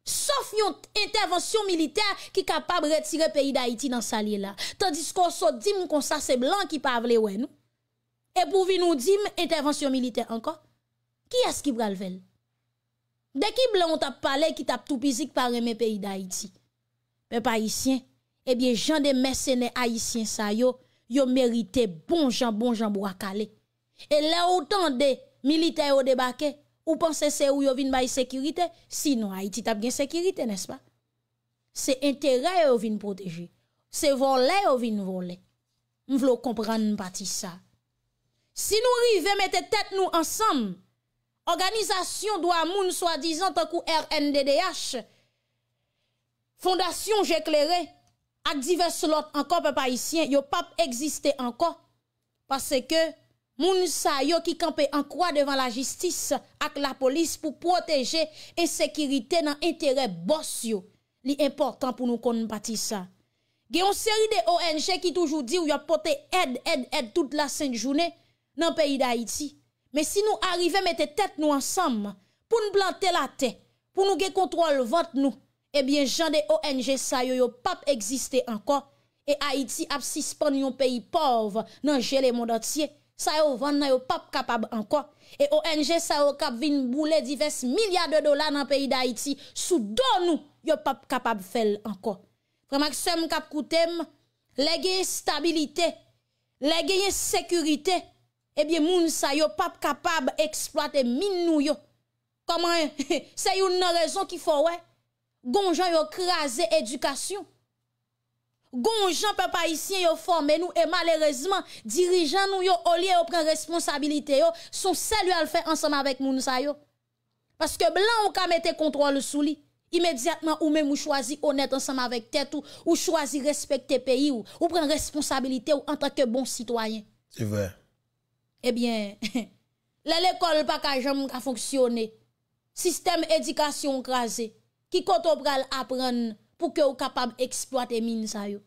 Sof yon intervensyon militer ki kapab retire peyi d'Haïti nan salye la. Tandis kon so dim kon sa se blan ki pavle wè nou. E pou vi nou dim intervensyon militer ankon. Ki as ki bral vel? Dè ki blan ou tap pale ki tap tou pizik paremen peyi d'Haïti. Mè pa Haitien, e eh bie jan de mersene Haitien sa yo, yo merite bon jan bon jan bo akale. E lè ou tan de militer ou debake. Ou panse se ou yo vin bayi sekirite, si nou a iti tab gen sekirite, nespa? Se entere yo vin proteji, se vole yo vin vole, m vlo kompran m pati sa. Si nou rivem ete tet nou ansam, organizasyon do amoun swadizan takou RNDDH, fondasyon jeklere, ak divers lot anko pe paisyen, yo pap egziste anko, pase ke, Moun sa yo ki kampe an kwa devan la jistis ak la polis pou proteje en sekirite nan entere bos yo li importan pou nou konbati sa. Ge yon seri de ONG ki toujou di ou yo pote ed, ed, ed tout la senjoune nan peyi da Haiti. Men si nou arrive mette tet nou ansam pou nou blante la te, pou nou ge kontrol vot nou, ebyen eh jan de ONG sa yo yo pap egziste anko e Haiti ap sispan yon peyi pov nan gele moun datye. Sa yo van nan yo pap kapab anko, e ONG sa yo kap vin boule divers milyar de dola nan peyi da iti, sou don nou yo pap kapab fel anko. Prema ksem kap koutem, legeye stabilite, legeye sekurite, ebyen moun sa yo pap kapab eksploate min nou yo. Koman, se yo nan rezon ki fowe, gonjan yo kraze edukasyon. Gon jen pe pa isyen yo forme nou e malerezman dirijan nou yo olye yo pren responsabilite yo son sel yo al fe ansama vek moun sa yo. Paske blan ou ka mette kontrol sou li imediatman ou men mou chwazi onet ansama vek tet ou ou chwazi respekte peyi ou ou pren responsabilite ou anta ke bon sitwayen. Ebyen, eh le lekol pa kajan moun a fonksyonne sistem edikasyon krasi ki koto pral apren nou. pour que vous capable exploiter mine ça yo.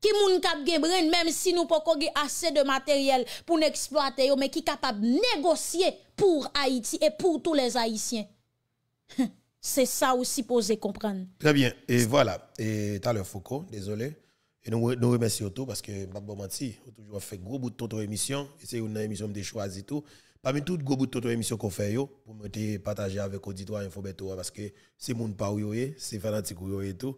Qui moun kap même si nous pas assez de matériel pour exploiter mais qui capable négocier pour Haïti et pour tous les Haïtiens. C'est ça aussi poser comprendre. Très bien. Et voilà. Et t'as Foucault, désolé. Et nous, nous remercions tout parce que, pas bon menti, toujours fait gros bout de Et c'est une émission de et tout. Parmi tout gros bout de émission qu'on fait, pour me partager avec l'auditoire parce que c'est mon pas c'est fanatique et tout.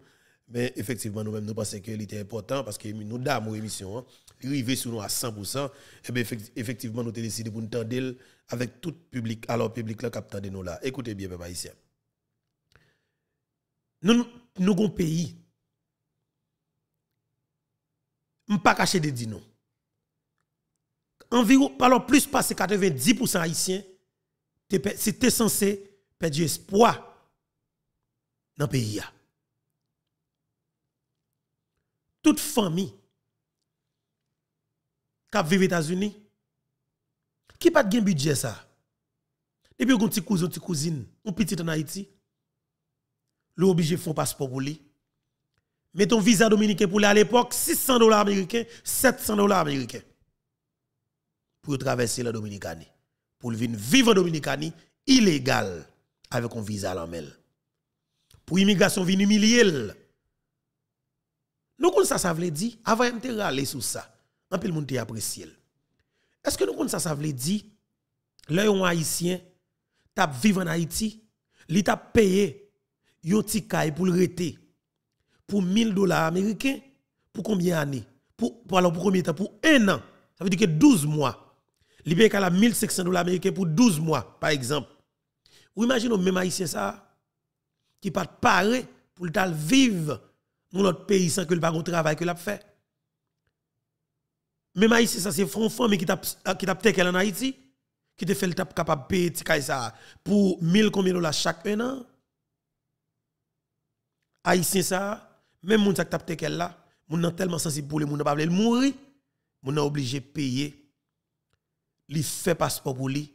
Mais effectivement, nous-mêmes, nous pensons que était important parce que nous dame l'émission il arrivé sur nous à 100%, et bien effectivement, nous avons décidé pour nous tendre avec tout public, alors public là, capteur de nous là. Écoutez bien, papa, ici. Nous, nous avons pays. Je ne pas cacher des dinos environ, alors plus passe 90% haïtiens, c'était censé perdre espoir dans le pays. Toute famille qui vit aux États-Unis, qui n'a pas de budget ça, et puis un petit cousin, une petit cousine, un petit en Haïti, l'obligé de faire un passeport pour lui. Mettons visa dominicain pour lui à l'époque, 600 dollars américains, 700 dollars américains pour traverser la Dominicanie. Pour venir vivre en Dominicanie illégal avec un visa à Pour immigration venir humilier. Nous connaissons ça, ça veut dire, avant de râler sur ça, un peu le monde apprécié. Est-ce que nous connaissons ça, ça veut dire, l'un haïtien, tap vivre en Haïti, li tap payé, yon pour le pour 1000 dollars américains, pour combien d'années? Pour, pour, pour temps? Pour un an. Ça veut dire que 12 mois qui a 1500 dollars américains pour 12 mois, par exemple. Ou imaginez même haïtien ça, qui pas paré pour le tal vivre dans notre pays sans que le travail que l'a fait. Même haïtien ça, c'est front mais qui t'a qui en Haïti, qui te fait le tap capable payer ça pour 1000 combien dollars chaque un an. Haïtien ça, même moun qui t'a là, moun nan tellement sensible pour les moun n'a pas voulu mourir, moun nan obligé payer il fait passeport pour lui,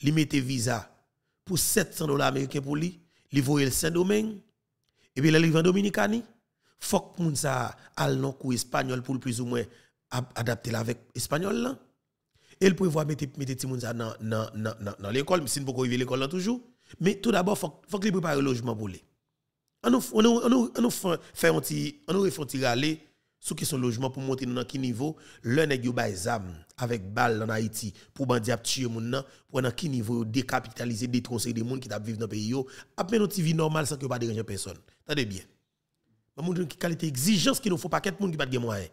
il mette visa pour 700 dollars américains pour lui, il voit le Saint-Domingue, et puis il va en Dominicani. Faut que moun sa al non kou espagnol pour plus ou moins adapter avec espagnol là. Et le prévoit mettre mettre ti moun sa dans dans dans dans l'école, si beaucoup l'école là toujours, mais tout d'abord faut les gens prépare le logement pour lui. On nous on on fait un petit on nous fait un petit sous question logement pour monter dans quel niveau l'un nèg yo avec balle en Haïti pour bandi à tuer moun nan pour dans quel niveau décapitaliser détroncer des moun qui t'a vivre dans pays yo a peine vie normale sans que pas déranger personne attendez bien mais moun qui qualité exigence qu'il nous faut qu'être monde qui pas de moyen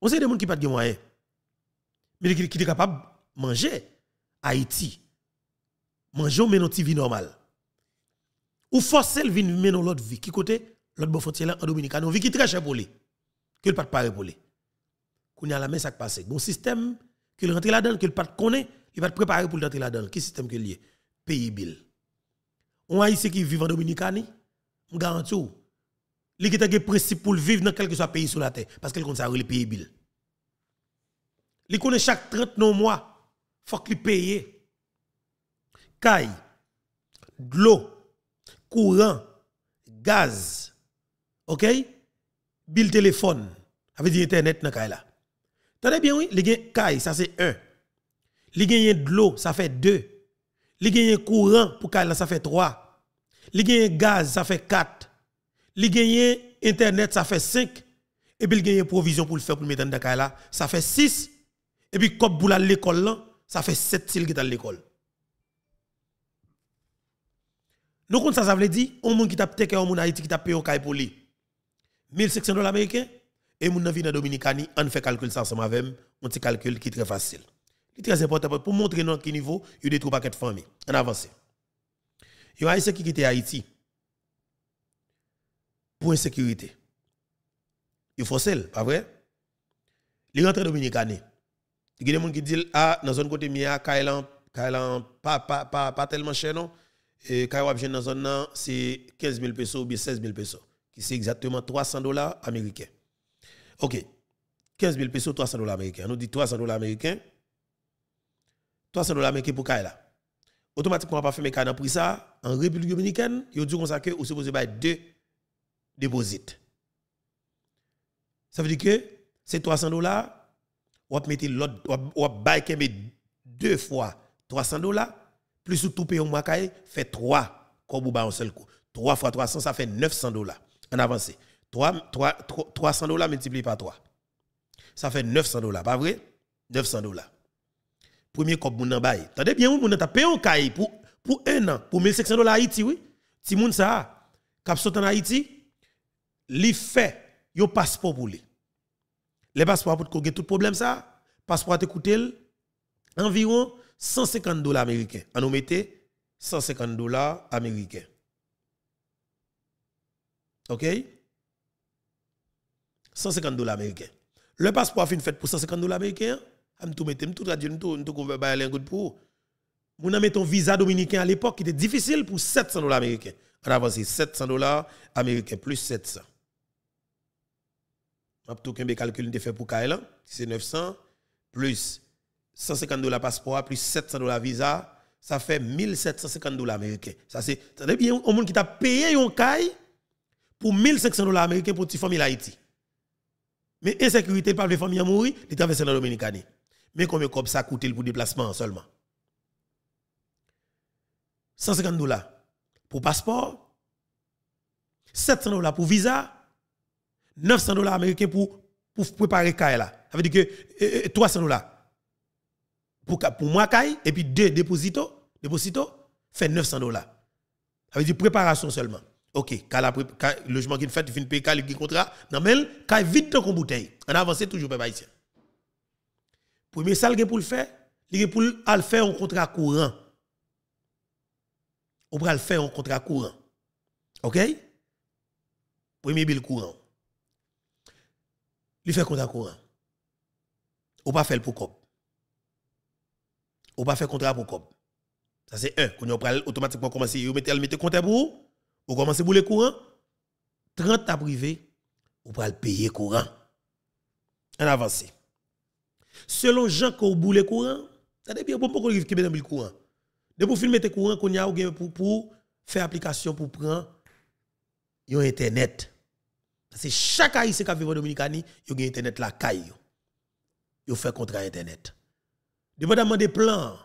on sait des monde qui pas de moyen mais qui est capable manger Haïti manger mais notre vie normale ou forcer le vivre mais l'autre vie qui côté l'autre bon frontière en Dominicaine, on vit qui très cher pour lui, que le pas de pour lui. Qu'on a la main ça passe. Bon système que le rentre là-dedans, que le pas connaît, il va te préparer pour rentrer là-dedans. Quel système que lié Pays bill. On a ici qui vivent en Dominicaine, on garantit les qui ont principe pour vivre dans quel que soit pays sur la terre parce qu'elle compte ça le pays bill. Li connaît chaque 30 non mois, faut qu'il paye. Caille, de l'eau, courant, gaz, OK Bill téléphone, avec internet dans là. Tenez bien oui, les KAI, ça c'est 1. Les gain de l'eau, ça fait 2. Les gain courant pour là ça fait 3. Les gain gaz, ça fait 4. Les gain internet, ça fait 5. Et puis les gain provision pour le faire pour mettre dans là, ça fait 6. Et puis comme pour l'école ça fait 7 s'il qui à l'école. Nous, ça, ça veut dire, on monde qui t'a peut-être un monde Haïti qui t'a au caille pour 1500 dollars américains. Et mon avis dans Dominicani, on fait calcul ça ensemble avec on petit calcul qui est très facile. C'est très important pour montrer dans quel niveau il y a des trois paquets de famille. On avance. Il y a ceux qui quittent Haïti pour sécurité. Il faut celle, pas vrai? Les rentrées dominicaines. Il y a des gens qui disent, ah, dans zone côté Mia, ah, Kailan, Kailan, pas, pas, pas, pas tellement cher, non? Et Kailan, dans zone, c'est 15 000 pesos ou 16 000 pesos qui c'est exactement 300 dollars américains. OK. 15 000 pesos, 300 dollars américains. On nous dit 300 dollars américains. 300 dollars américains pour Kaila. Automatiquement, on va pas faire mes dans prix ça. En République dominicaine, ils ont dit qu'on ça que vous supposez deux déposits. Ça veut dire que ces 300 dollars, on va mettre l'autre, on va deux fois 300 dollars, plus tout payer au mois fait trois, comme vous un seul coup. Trois fois 300, ça fait 900 dollars en avancé. 3, 3, 300 dollars multiplié par 3. Ça fait 900 dollars, pas vrai? 900 dollars. Premier cop moun nan eu. Tendez bien, moun nan payé un kay pour pour un an, pour 1500 dollars Haïti, oui. Si moun ça, kap sot en Haïti, li fait passeport pour lui. Le passeport pour tout problème ça, passeport te coûte environ 150 dollars américains. On nous mettez 150 dollars américains. OK 150 dollars américains. Le passeport a fait pour 150 dollars américains. On hein? a mettre pour. ton visa dominicain à l'époque qui était difficile pour 700 dollars américains. On avance 700 dollars américains plus 700. M'a tout qu'un calcul de fait pour Kaelan, hein? c'est 900 plus 150 dollars passeport plus 700 dollars visa, ça fait 1750 dollars américains. Ça c'est ça veut dire monde qui t'a payé un caille pour 1500 dollars américains pour une famille Haïti. Mais insécurité, par les familles à mourir, les dans la Dominicani. Mais combien ça coûte pour déplacement seulement 150 dollars pour passeport, 700 dollars pour visa, 900 dollars américains pour, pour préparer la là. Ça veut dire que 300 euh, euh, dollars pour, pour moi et puis deux dépositos, déposito, fait 900 dollars. Ça veut dire préparation seulement. OK, quand la logement qui fait fin payer le contrat, non mais ka vite qu'on bouteille. On avance toujours peuple haïtien. Premier ça pour le faire, il a le faire un contrat courant. On va le faire un contrat courant. OK Premier bill courant. Il fait contrat courant. On pas faire pour COP. On pas faire contrat pour COP. Ça c'est un, va automatiquement commencer mettez mettre compte pour vous commencez pour le courant, 30 à privé, vous pouvez le payer courant. En avance. Selon Jean ko boule courant, ça bien vous pouvez vous le courant. De pour filmer courant pour faire application pour prendre Internet. internet. C'est chaque pays qui vit en Dominicani, vous un internet la caille. Yon fait contrat internet. Dépendamment des plans,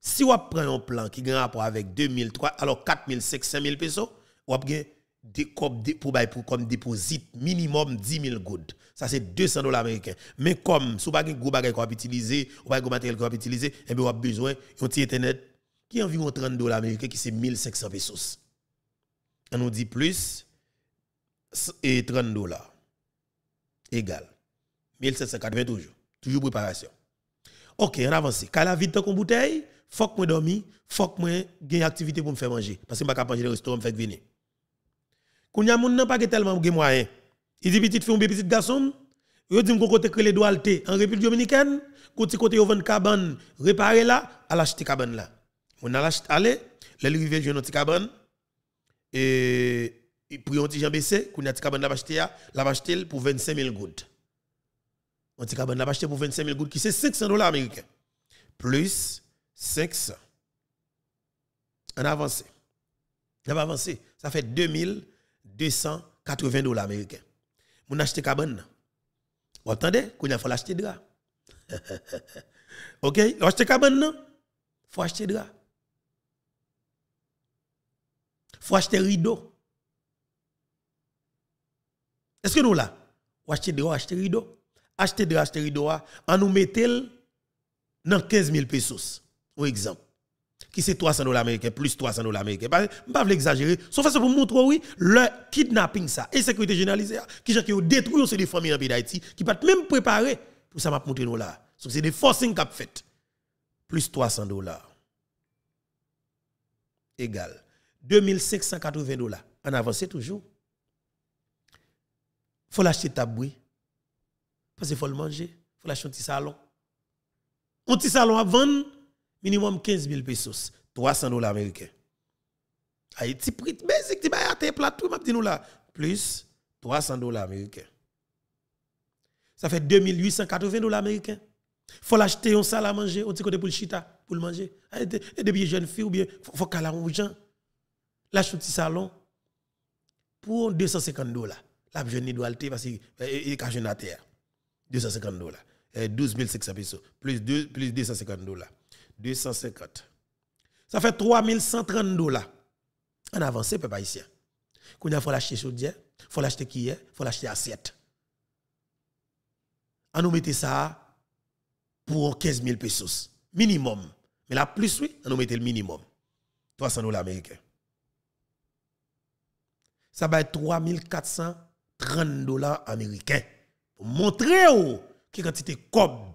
si vous prenez un plan qui a un rapport avec 2 000, 3, alors 4 000, 5 000 pesos, ou avez comme déposit minimum 10 000 gouttes. Ça, c'est 200 dollars américains. Mais comme, si vous n'avez pas de gros bagage qu'on utiliser, ou pas de matériel qu'on utiliser, eh vous avez besoin d'un petit Internet qui environ 30 dollars américains, qui c'est 1500 pesos. On nous dit plus, et 30 dollars. Égal. 1780 toujours. Toujours préparation. Ok, on avance. Quand la vide en bouteille, faut que je dormi, faut que je gagne activité pour me faire manger. Parce que je ne vais pas manger le restaurant, je vais venir y a moun nan pas tellement de moyens. Il dit petite fille, petit garçon, yo dit qu'on kote que les doigts en République dominicaine, côté côté yo vend cabane, réparer là, à l'acheter cabane là. On a l'achete, allez, les rivière jeune petit cabane et pour un petit jambé, BC, qu'on a la cabane là là, acheter pour 25 000 gouttes. On petit cabane là pour 25 000 gouttes qui c'est 500 dollars américains. Plus 500. On avancé. On a avancé. Ça fait 2000 280 dollars américains. Mon acheté cabane. Vous entendez? Qu'on a faut acheter drap. OK, acheter cabane non? Faut acheter Il Faut acheter rideau. Est-ce que nous là? Ou acheter drap, acheter rideau. Acheter de acheter rideau, on ah, nous mettel dans 15 000 pesos. Un exemple qui c'est 300 dollars américains, plus 300 dollars américains. Je ne vais pas exagérer. Sauf que pour montrer, oui, le kidnapping, ça, et sécurité généralisée, hein, qui ont détruit des familles en pays d'Haïti, qui ne peuvent même préparer pour ça, m'a montrer nous là. Donc c'est des forcing cap fait. Plus 300 dollars. Égal. 2580 dollars. En avance toujours. Faut l'acheter tabou. Parce qu'il faut le manger. Faut l'acheter un petit salon. Un petit salon à vendre minimum 15 000 pesos, 300 dollars américains. Haïti, prix si tu vas te plat tout, nous là, plus 300 dollars américains. Ça fait 2880 dollars américains. Faut l'acheter un salle à manger, on petit côté pour le chita, pour le manger. Et des jeunes filles ou bien faut qu'elle a un gens. Lâche un petit salon pour 250 dollars. La jeune doit l'acheter. parce qu'il est à terre. 250 dollars. 12 eh, 500 pesos plus 250 dollars. 250. Ça fait 3130 dollars. En avancé, peuple haïtien. Quand a faut l'acheter sur il faut l'acheter est, il faut l'acheter assiette. On nous mettait ça pour 15 000 pesos. Minimum. Mais la plus, oui, on nous mettait le minimum. 300 dollars américains. Ça va être 3430 dollars américains. Pour montrer oh, que quand quantité te cob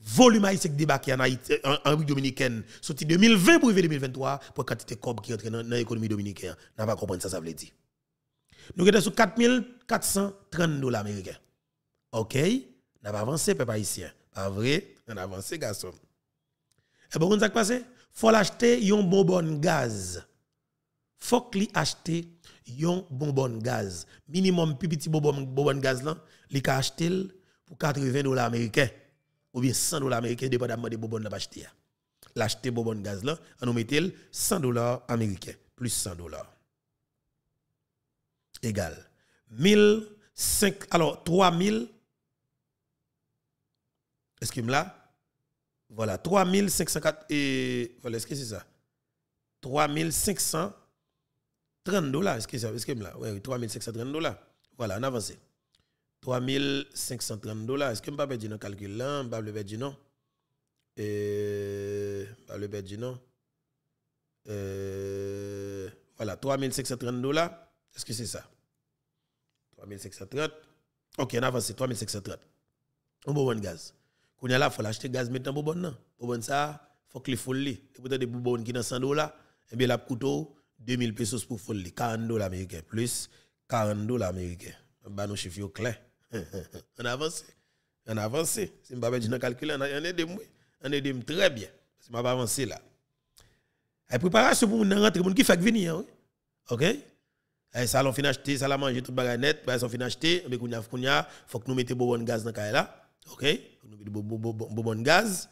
volume haïtien qui débarque en, Haïti, en, République dominicaine, sorti 2020 pour 2023, pour quantité de cob qui entre dans l'économie dominicaine. N'a pas comprendre ça, ça veut dire. Nous sommes sur 4430 dollars américains. OK? N'a pas avancé, peuple haïtien. Pas vrai? On avance, avancé, garçon. Et bon, ça passe? Faut l'acheter un bonbon gaz. Faut qu'il achète un bonbon gaz. Minimum, petit bonbon, bonbon gaz là, ka acheter pour 80 dollars américains ou bien 100 dollars américains, dépendamment des bonbons de l'acheter. L'acheter gaz là, on nous mettait 100 dollars américains plus 100 dollars. Égal. 1000, 5, alors 3000, excusez-moi là, voilà, 3504, et voilà, est-ce que c'est ça? 3530 dollars, excusez-moi là, oui, 3530 dollars. Voilà, on avance. 3530 dollars. Est-ce que je ne peux pas dire calcul là? Je ne peux pas dire non. Je ne peux pas dire non. Euh, voilà, 3530 dollars. Est-ce que c'est ça? 3530. Ok, on avance, 3530. On bon gaz. Quand on a là, il faut acheter gaz maintenant pour bon. Pour ça, il faut que les folies. Et peut-être des boubons qui sont 100 dollars, et eh bien la couteau, 2000 pesos pour folie. 40 dollars américains plus 40 dollars américains. Bah, nos chiffres clair. on avance. On avance. avancé. Si je ne vais pas calculer, on est moi. On est très bien. Si je ne pas avancer là. La eh, préparation pour nous rentrer, qui fait venir. OK? Et eh, ça, on fini acheter, ça, on manger tout le net, on fini acheter, mais il faut que nous mettions bon gaz dans le OK? Nous mettons bon gaz.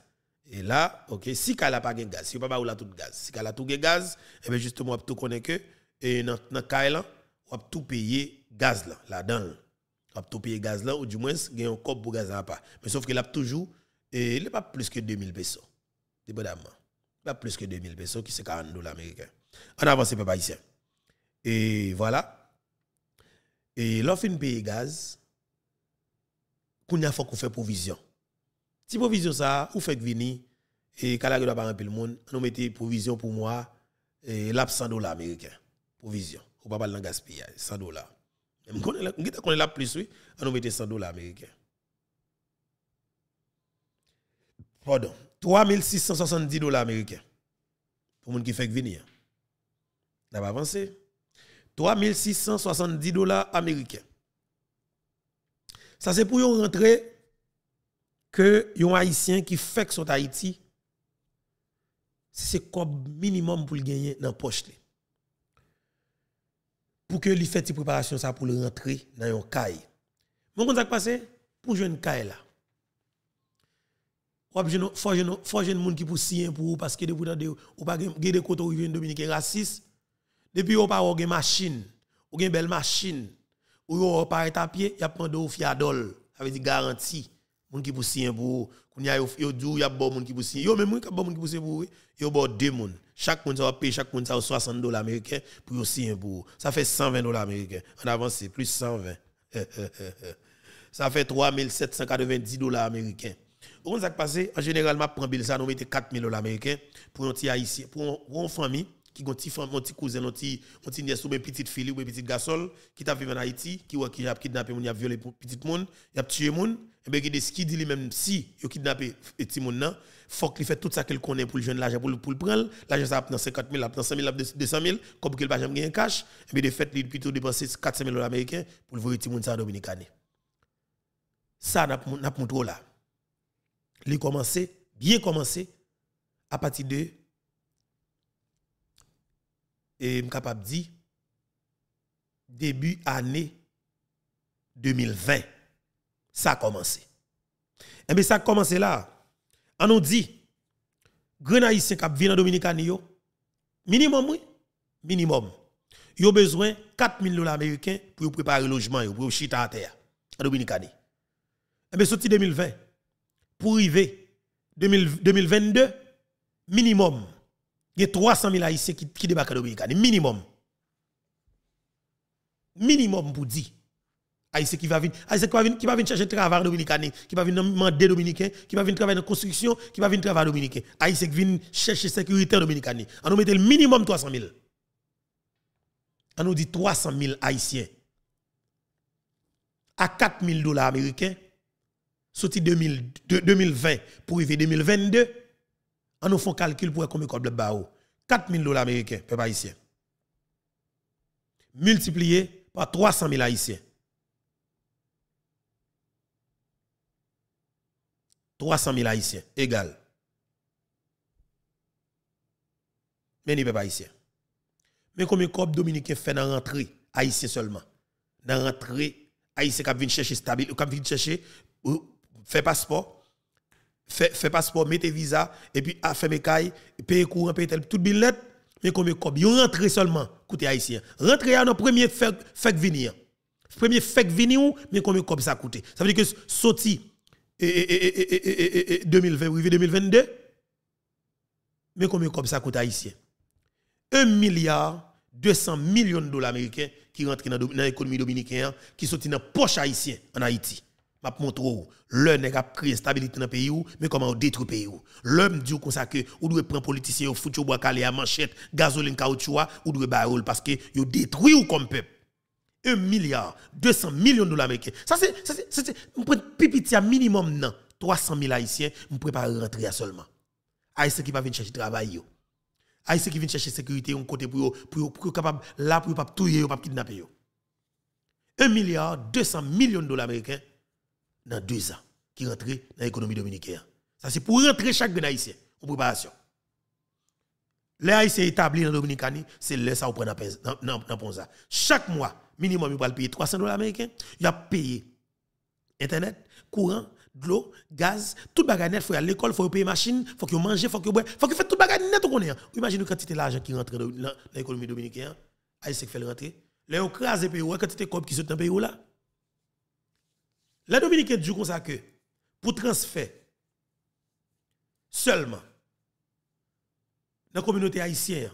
Et là, OK, si elle n'a pas de gaz, si pas n'a pas tout gaz, si a tout gaz, et eh bien justement, tout connaît que, et dans le cas là, on tout payer gaz là, là-dedans pas tout payer gaz là, ou du moins, gagne un cop pour gaz là pas. Mais sauf que a toujours, et il n'est pas plus que 2000 pesos. Dépendamment. Pas plus que 2000 pesos, qui c'est 40 dollars américains. En avance, peuple ici Et voilà. Et l'offre de payer gaz, qu'on a faut qu'on fait provision. Si provision ça, ou fait venir, et quand la gueule le monde, nous mettez provision pour moi, et 100 dollars américains. Provision. Ou pas parler de gaspillage, 100 dollars. Même qu'on est là plus, oui, on nous mettait 100 dollars américains. Pardon, 3670 dollars américains. Pour les gens qui fait venir. pas va avancer. 3670 dollars américains. Ça, c'est pour yon rentrer que yon haïtien qui fait que son Haïti, c'est comme minimum pour le gagner dans la poche pour que lui fasse préparation ça pour le rentrer dans un caille. Mon contact passé pour jouer jeune caille là. Faut jeune monde qui pour sien pour vous parce que depuis dans ou pas des côté où vient Dominique raciste. Depuis ou pas ou une machine, ou une belle machine, ou ou pas tapis. y a prendre au fiadol, ça veut dire garantie. Moun qui pour sien pour il y a deux il y a bon monde qui pousse yo même qui bon monde qui pousse pour il a bon deux monde chaque monde ça va payer chaque monde ça 60 dollars américains pour aussi un pour ça fait 120 dollars américains en avance plus 120 ça fait 3790 dollars américains on ça passé en général m'a prend bill ça nous met 4000 dollars américains pour un petit haïtien pour une famille qui ont un petit cousin, un petit nièce ou petite fille ou petit garçon qui t'a vécu en Haïti, qui a kidnappé qui a violé petit monde, qui a tué monde, et bien qui qui dit lui même si il kidnappé petit monde là, faut qu'il fait tout ça qu'il connaît pour le jeune l'argent pour le pour le prendre, l'argent ça prend 50 000, prend 100 000, 200 000 comme qu'il pas jamais un cash, et eh bien de fait il plutôt dépensé 400 000 dollars américains pour le voir petit monde ça dominicain. Ça n'a pas montré là. Il commencé, bien commencé à partir de et suis capable de dire, début année 2020, ça a commencé. Et eh bien, ça a commencé là. On nous dit, Grenaïsien qui vient en Dominicaine, minimum, oui, minimum. Ils ont besoin de 4 000 dollars américains pour préparer le logement, pour chita à terre, en Dominicani. Et eh bien, sorti 2020, pour arriver 2022, minimum. Il y a 300 000 Haïtiens qui, débarquent à Dominicane. Minimum. Minimum pour dire. Haïtiens qui va venir, qui va venir, qui va venir chercher travail dominicain, qui va venir demander dominicain, qui va venir travailler dans la construction, qui va venir travailler dominicain. Haïtiens qui vont chercher sécurité dominicaine. On nous met le minimum 300 000. On nous dit 300 000 Haïtiens à 4 000 dollars américains, sorti 2020 pour arriver 2022 nous fait calcul pour combien de 4 4000 dollars américains, peuple haïtien. Multiplié par 300 000 haïtiens. 300 000 haïtiens, égal. Mais ni peuple haïtien. Mais combien de dominicains fait dans rentrée haïtien seulement Dans rentrée haïtien qui vient chercher stable qui vient chercher, fait passeport, fait passeport, mettez visa, et puis a ah, fait mes cailles, paye courant, paye tel, tout billet, mais combien de ils rentrent seulement, coûtez haïtien. Rentrez à premier premiers fait venir. Hein. Premier fait venir, mais combien de ça coûte Ça veut dire que sorti et, 2020, 2022, mais combien de ça coûte haïtien 1 milliard 200 millions de dollars américains qui rentrent dans l'économie dominicaine, hein, qui sortent dans la poche haïtienne en Haïti m'a montré le nèg a créé stabilité dans pays mais comment on détruit pays l'homme dit comme ça que vous doit prendre politicien foutre bois calé à manchette gasoline caoutchouc ou doit baoul parce que yo détruit ou comme peuple 1 milliard 200 millions de dollars américains ça c'est ça c'est pipiti à minimum non 300 000 haïtiens me préparer rentrer seulement haïtien qui va venir chercher travail yo haïtien qui viennent chercher sécurité on côté pour pour capable là pour pas tuer pas kidnapper 1 milliard 200 millions de dollars américains dans deux ans qui rentre dans l'économie dominicaine. Ça, c'est pour rentrer chaque Haïtien en préparation. Les établi dans dans Dominicani, c'est là ça on prend dans Ponza. Chaque mois, minimum, il va payer 300 dollars américains. Il a payer Internet, courant, de l'eau, gaz, tout bagage net. Il faut aller à l'école, il faut payer machine, il faut manger, il faut que boire, il faut faire tout tout bagage net. On hein. Imagine la quantité l'argent qui rentre dans l'économie dominicaine. Hein. qui fait rentrer. Là, on crase pays, quantité de qui sont dans le pays là. La Dominicaine disent comme que pour transfert seulement dans la communauté haïtienne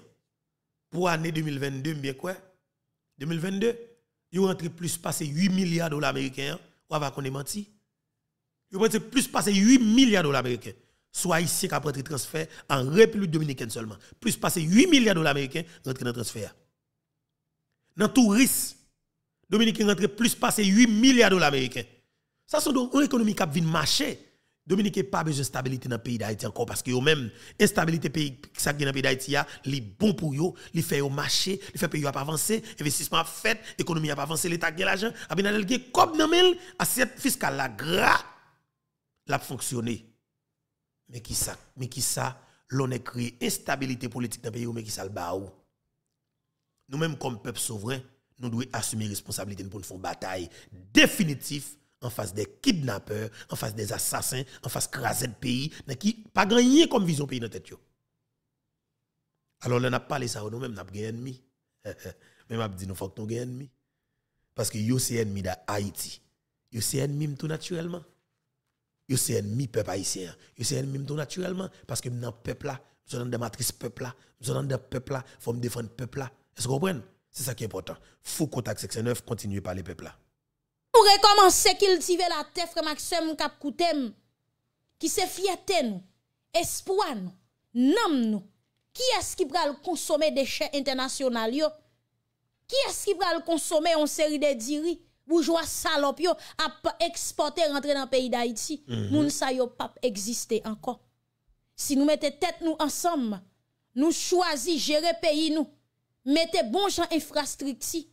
pour l'année 2022, bien quoi, 2022, ils rentré plus passé 8 milliards de dollars américains, ou avant qu'on ait menti. Ils rentré plus passé 8 milliards de dollars américains, soit ici qui a transfert en République dominicaine seulement. Plus passé 8 milliards de dollars américains rentré dans transfert. Dans tourisme, Dominicain rentré plus passé 8 milliards de dollars américains ça, c'est une économie qui vient marcher. Dominique n'a pas besoin de stabilité dans le pays d'Haïti encore parce que yo même instabilité pays qui dans le pays d'Haïti les bon pour yo, li fait yo marché, li fait pays pas avancer, investissement fait, économie pas avancé, l'état gagne l'argent, Abinadel gagne comme dans assiette fiscale la l'a fonctionné. Mais qui ça Mais qui ça L'on a instabilité politique dans le pays mais qui ça le Nous mêmes comme peuple souverain, nous devons assumer la responsabilité pour nous faire une bataille définitive en face des kidnappeurs, en face des assassins, en face craser de pays, qui pas gagné comme vision pays dans tête Alors on n'a parlé ça nous-mêmes, n'a pas ennemi. Même a dit nous faut que nous gagnions, ennemi parce que yo c'est ennemi d'Haïti. nous c'est ennemis tout naturellement. nous c'est ennemis, peuple haïtien. nous c'est ennemis tout naturellement parce que nous dans peuple là, nous sommes dans matrice peuple là, nous sommes dans peuple là, faut me défendre peuple là. Est-ce que vous comprenez C'est ça qui est important. Faut contact 69 continuer par les peuples- là. rekomanse kiltive la tef maksem kap koutem ki se fiyate nou, espouan nou, nam nou, ki eski pral konsome deche internasyonal yo, ki eski pral konsome on seri de diri boujwa salop yo, ap eksporte rentre nan peyi da iti, mhm. moun sa yo pap egziste anko. Si nou mette tet nou ansam, nou chwazi jere peyi nou, mette bon jan infrastriksi,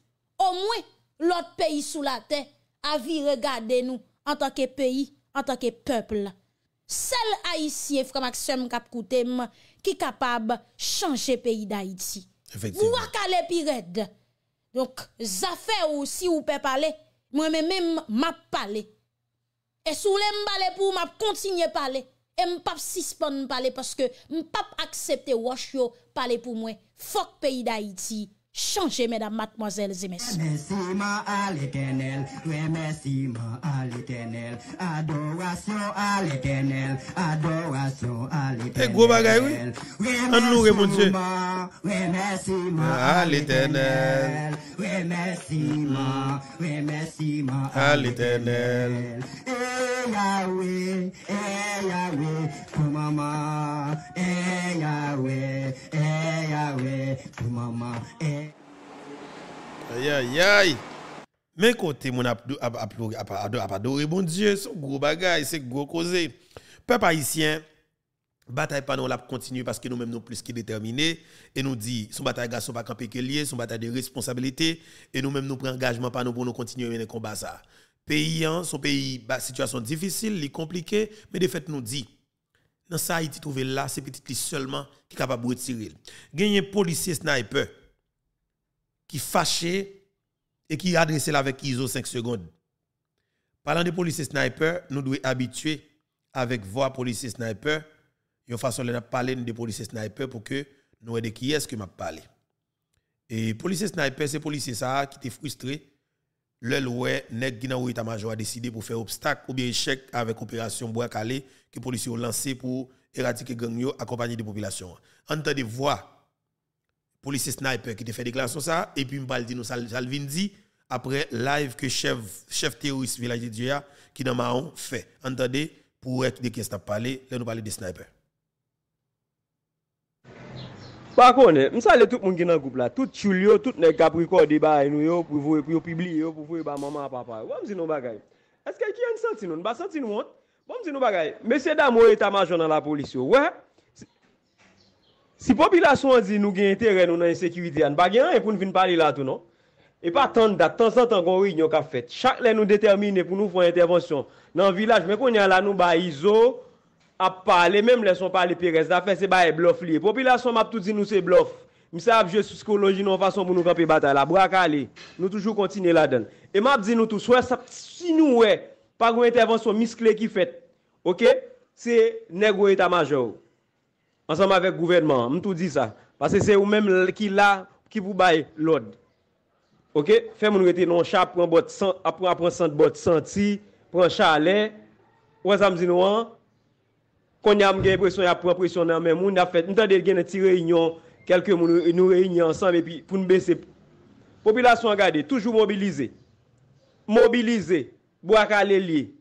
o mwen lot peyi sou la tef, avi regade nou an toke peyi, an toke pepl. Sel Aisyen Framaxem Kapkoutem ki kapab chanje peyi da iti. Ou ak ale pi red. Donk, zafè ou si ou pe pale, mwen mèmèm map pale. E soulem pale pou map kontinye pale. E m pap sispan pale, paske m pap aksepte wosh yo pale pou mwen. Fok peyi da iti. changer, mesdames, mademoiselles et messieurs. ma à l'éternel, remerciement à l'éternel, adoration à l'éternel, adoration à l'éternel. Eh, gros bagaille, oui. On nous Dieu. Remerciement à l'éternel, remerciement, remerciement à l'éternel. Yahweh, eh Yahweh, maman, eh Yahweh, eh Yahweh, eh. Aïe aïe aïe. Mais côté mon adoré bon Dieu, c'est gros bagage, c'est gros causé. Peuple haïtien, bataille pas nous la continue parce que nous mêmes nous plus que déterminés et nous dit son bataille garçon pas camper que lié son bataille de responsabilité et nous mêmes nous prenons engagement pas nous pour nous continuer mener combat ça pays, hein, son pays, bah, situation difficile, les compliqué mais de fait, nous dit, dans ça, Haïti trouvé là, c'est petit seulement qui est capable de tirer. Il policier sniper qui fâché et qui adressé là avec ISO 5 secondes. Parlant de policier sniper, nous devons habituer avec voix policier sniper, une façon de parler de policier sniper pour que nous ayons de qui est-ce que m'a parlé. Et policier sniper, c'est policier ça qui était frustré le loué net ou état-major a décidé pour faire obstacle ou bien échec avec opération bois calé que policiers ont lancé pour éradiquer gang yo accompagner des populations. Entendez voix policier sniper qui te fait déclaration ça et puis m'bal dit nous Salvin dit après live que chef chef terroriste village de Dieu qui dans Mahon fait. Entendez pour être de qui parler, nous parler des sniper. Bakon, msa le tout moun ki nan goup la, tout tchouli yo, tout ne kapriko di e ba ay nou yo pou vwe, pou yo pibli yo, pou vwe ba maman a papa. Ou amzi nou bagay? Eske yon ki an santi nou? Ba santi nou wot? Ou amzi nou bagay? Mese dam woye tamajon nan la polisyon. Ou e? Si popilasyon zi nou gen teren nou nan yon sekwityan, bagay an yon e pou nou vin pali la tout nou? E pa ton dat, ton son ton kon woye yon ka fet. Chak le nou determine pou nou fwen intervensyon nan vilaj, me kon yon la nou ba izo... ap pale, mèm lè son pale pirez, da fè se baye blof li. Popi lè son map tout zinou se blof. Mi sa ap jè psikoloji nou fason pou nou kapi batal. Abou akali, nou toujou kontinè la den. E map zinou tout, souè sa, si nou wè, pa gwen intervensyon miskle ki fèt, ok, se neg wè eta majou. Ansèm avèk gouvenman, mè tout zi sa. Pase se ou mèm lè ki la, ki pou baye lod. Ok, fè moun wè te nou chap, ap wè ap wè ap wè ap wè ap wè ap wè ap wè ap wè ap wè ap wè ap wè ap wè ap wè ap qu'on a il y a pris pression dans même monde a fait nous avons une petite réunion quelques nous nous réunions ensemble et puis pour nous baisser population gardée, toujours mobilisée mobilisée bois lié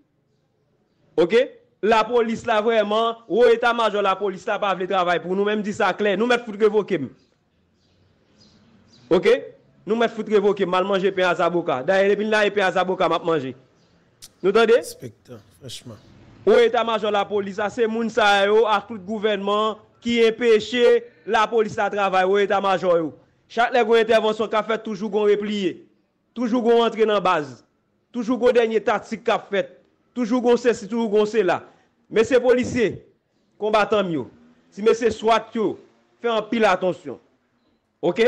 OK la police là vraiment au état major la police là pas le travail pour nous même dit ça clair nous mettons foutre révoquer OK nous mettons foutre révoquer mal manger pain à Zaboka d'ailleurs depuis là pain à Zaboka m'a manger nous entendez inspecteur franchement Ou e ta majon la polisa, se moun sa yo a tout gouvenman ki empeshe la polisa travay, ou e ta majon yo. Chak le gwen intervensyon ka fet toujou gwen repliye, toujou gwen rentre nan baz, toujou gwen denye tatsik ka fet, toujou gwen se si, toujou gwen se la. Mese polise, kombatan myo, si mese swat yo, fe an pil atonsyon. Ok?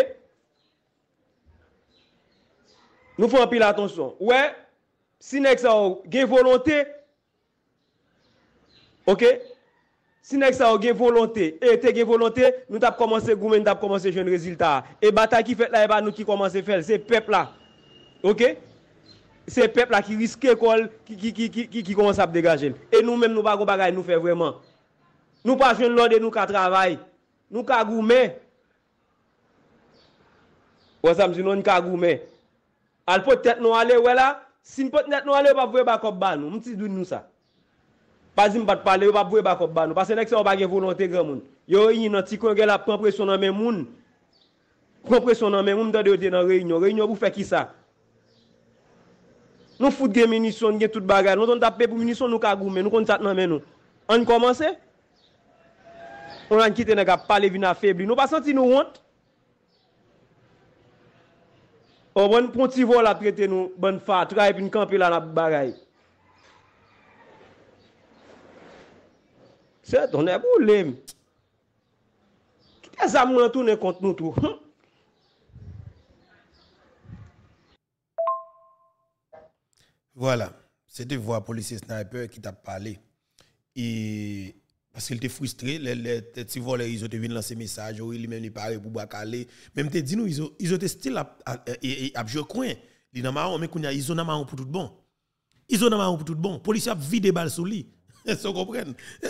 Nou fe an pil atonsyon. Ou e, si nek sa yo gen volonte... Ok? Si nek sa ou gen volante, e te gen volante, nou tap komanse goume, nou tap komanse jen rezultat. E batay ki fet la, e ba nou ki komanse fel. Se pep la. Ok? Se pep la ki riske kol, ki komanse ap degajen. E nou men nou bago bagay nou fe vweman. Nou pa jen lode nou ka travay. Nou ka goume. Ou sa msi nou nou ka goume. Al pot tet nou ale wela, si nou pot tet nou ale, ba vwe bako ban nou. Mtsi doun nou sa. Pa zin bat pale, yo pa bouye bakop ba nou. Pa sen ek se yo bagye volante gwa moun. Yo yon yon ti kon gel apan presyon nan men moun. Pan presyon nan men moun, mwen dade yote nan reynyo. Reynyo pou fe ki sa? Nou foute gen menisyon, gen tout bagay. Nou ton tap pe pou menisyon nou ka goume. Nou kontat nan men nou. An yon komanse? An yon kite nega pale vina febli. Nou pa senti nou hont? Ou bon, pon ti vol aprete nou, bon fat. Tou ka epi yon kampe la nan bagay. Sè, tonè bou lèm. Kite zanmou an tou ne kont nou tou. Voilà. Sè te vwa polisè sniper ki tap pale. E... Paske lè te frustre, lè lè te ti vwa lè izote vin lanse mesaj, ou li men li pare pou bakale. Mèm te di nou, izote stil ap jo kwen. Di nan ma an, mè koun ya izo nan ma an pou tout bon. Izo nan ma an pou tout bon. Polisè ap vide bal sou li. Izo nan ma an pou tout bon. Vous comprenez eh,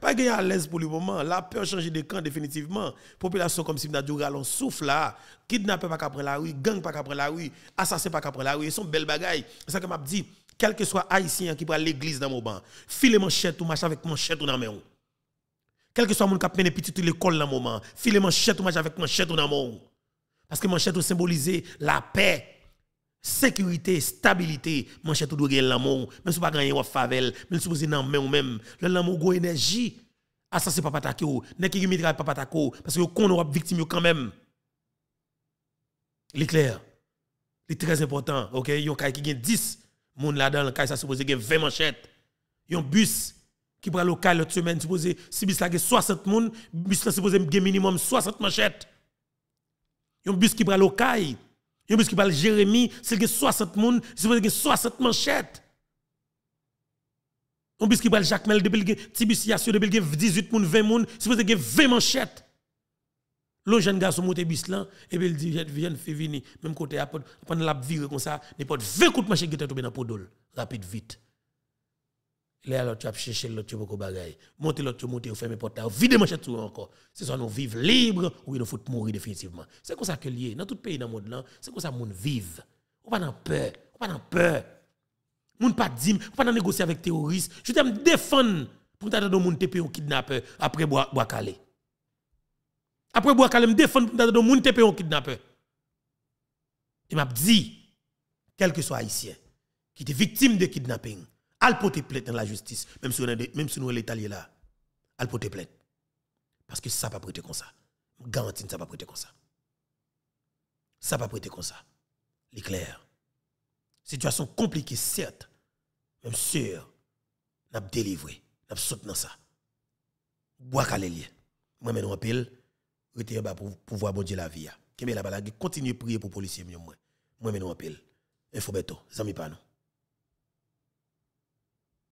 Pas gagner à l'aise pour le moment. La peur change de camp définitivement. Population comme si du galon souffle là. Kidnapper pas qu'après la rue, gang pas qu'après la rue, assassin pas qu'après la rue. Ils sont belles bagailles. C'est ça que m'a dit. Quel que soit haïtien qui prend l'église dans mon banc, filez manchette ou marche avec manchette ou dans main. Quel que soit mon cap mené petit l'école dans mon moment, filez manchette ou marche avec manchette ou dans mon Parce que manchette symbolise la paix sécurité, stabilité, manche tout doit l'amour, même si pas gagner ou favel, même si vous êtes dans ou même, l'amour go énergie. Ah, c'est papa tako, ne qui mitra papa parce que qu'on ou victime quand même. L'éclair. C'est très important, OK, yon kay qui a 10 moun là-dedans, le kay il supposé gagne 20 manchettes. Yon bus qui prend local l'autre semaine supposé si bus y gagne 60 moun, bus y supposé gagne minimum 60 manchettes. Yon bus qui prend local Yon parce qui parle Jérémie, c'est que 60 moun, c'est que 60 manchettes. On parce qui parle Jacques Mel depuis que depuis 18 moun, 20 moun, c'est que 20 manchettes. Le jeune garçon monte bis là et puis il dit viens fais venir même côté après on l'a viré comme ça, n'importe 20 coups de manchette qui est tombé dans podol, rapide vite. Là, l'autre, tu as cherché l'autre, tu as beaucoup bagaille. Monter l'autre, tu monter, fermer portes. vider manchette tout encore. C'est ça, nous vivre libre ou nous faut mourir définitivement. C'est comme ça que lié. Dans tout pays dans le monde, c'est comme ça que monde vive. On pas dans peur. On pas dans peur. Moun pas dire, on pas négocier avec terroristes. Je t'aime défendre pour t'attendre monde te payer un kidnappeur après bois bois Après bois calé, me défendre pour t'attendre monde te payer un kidnappé. Il m'a dit quel que soit haïtien qui était victime de kidnapping al te plainte dans la justice, même si, on même si nous sommes l'Italie là, al te plainte. Parce que ça ne va pas prêter comme ça. Je garantis que ça ne va pas prêter comme ça. Ça ne va pas prêter comme ça. l'éclair. Situation compliquée, certes, même sûr, n'a délivré, Nous sauté soutenu ça. Bois calélier. Moi, maintenant, en pile, pour pouvoir bondir la vie. Hein. la continue à prier pour les policiers, moi. Moi, vous en pile. Info Beto, Zami Panon.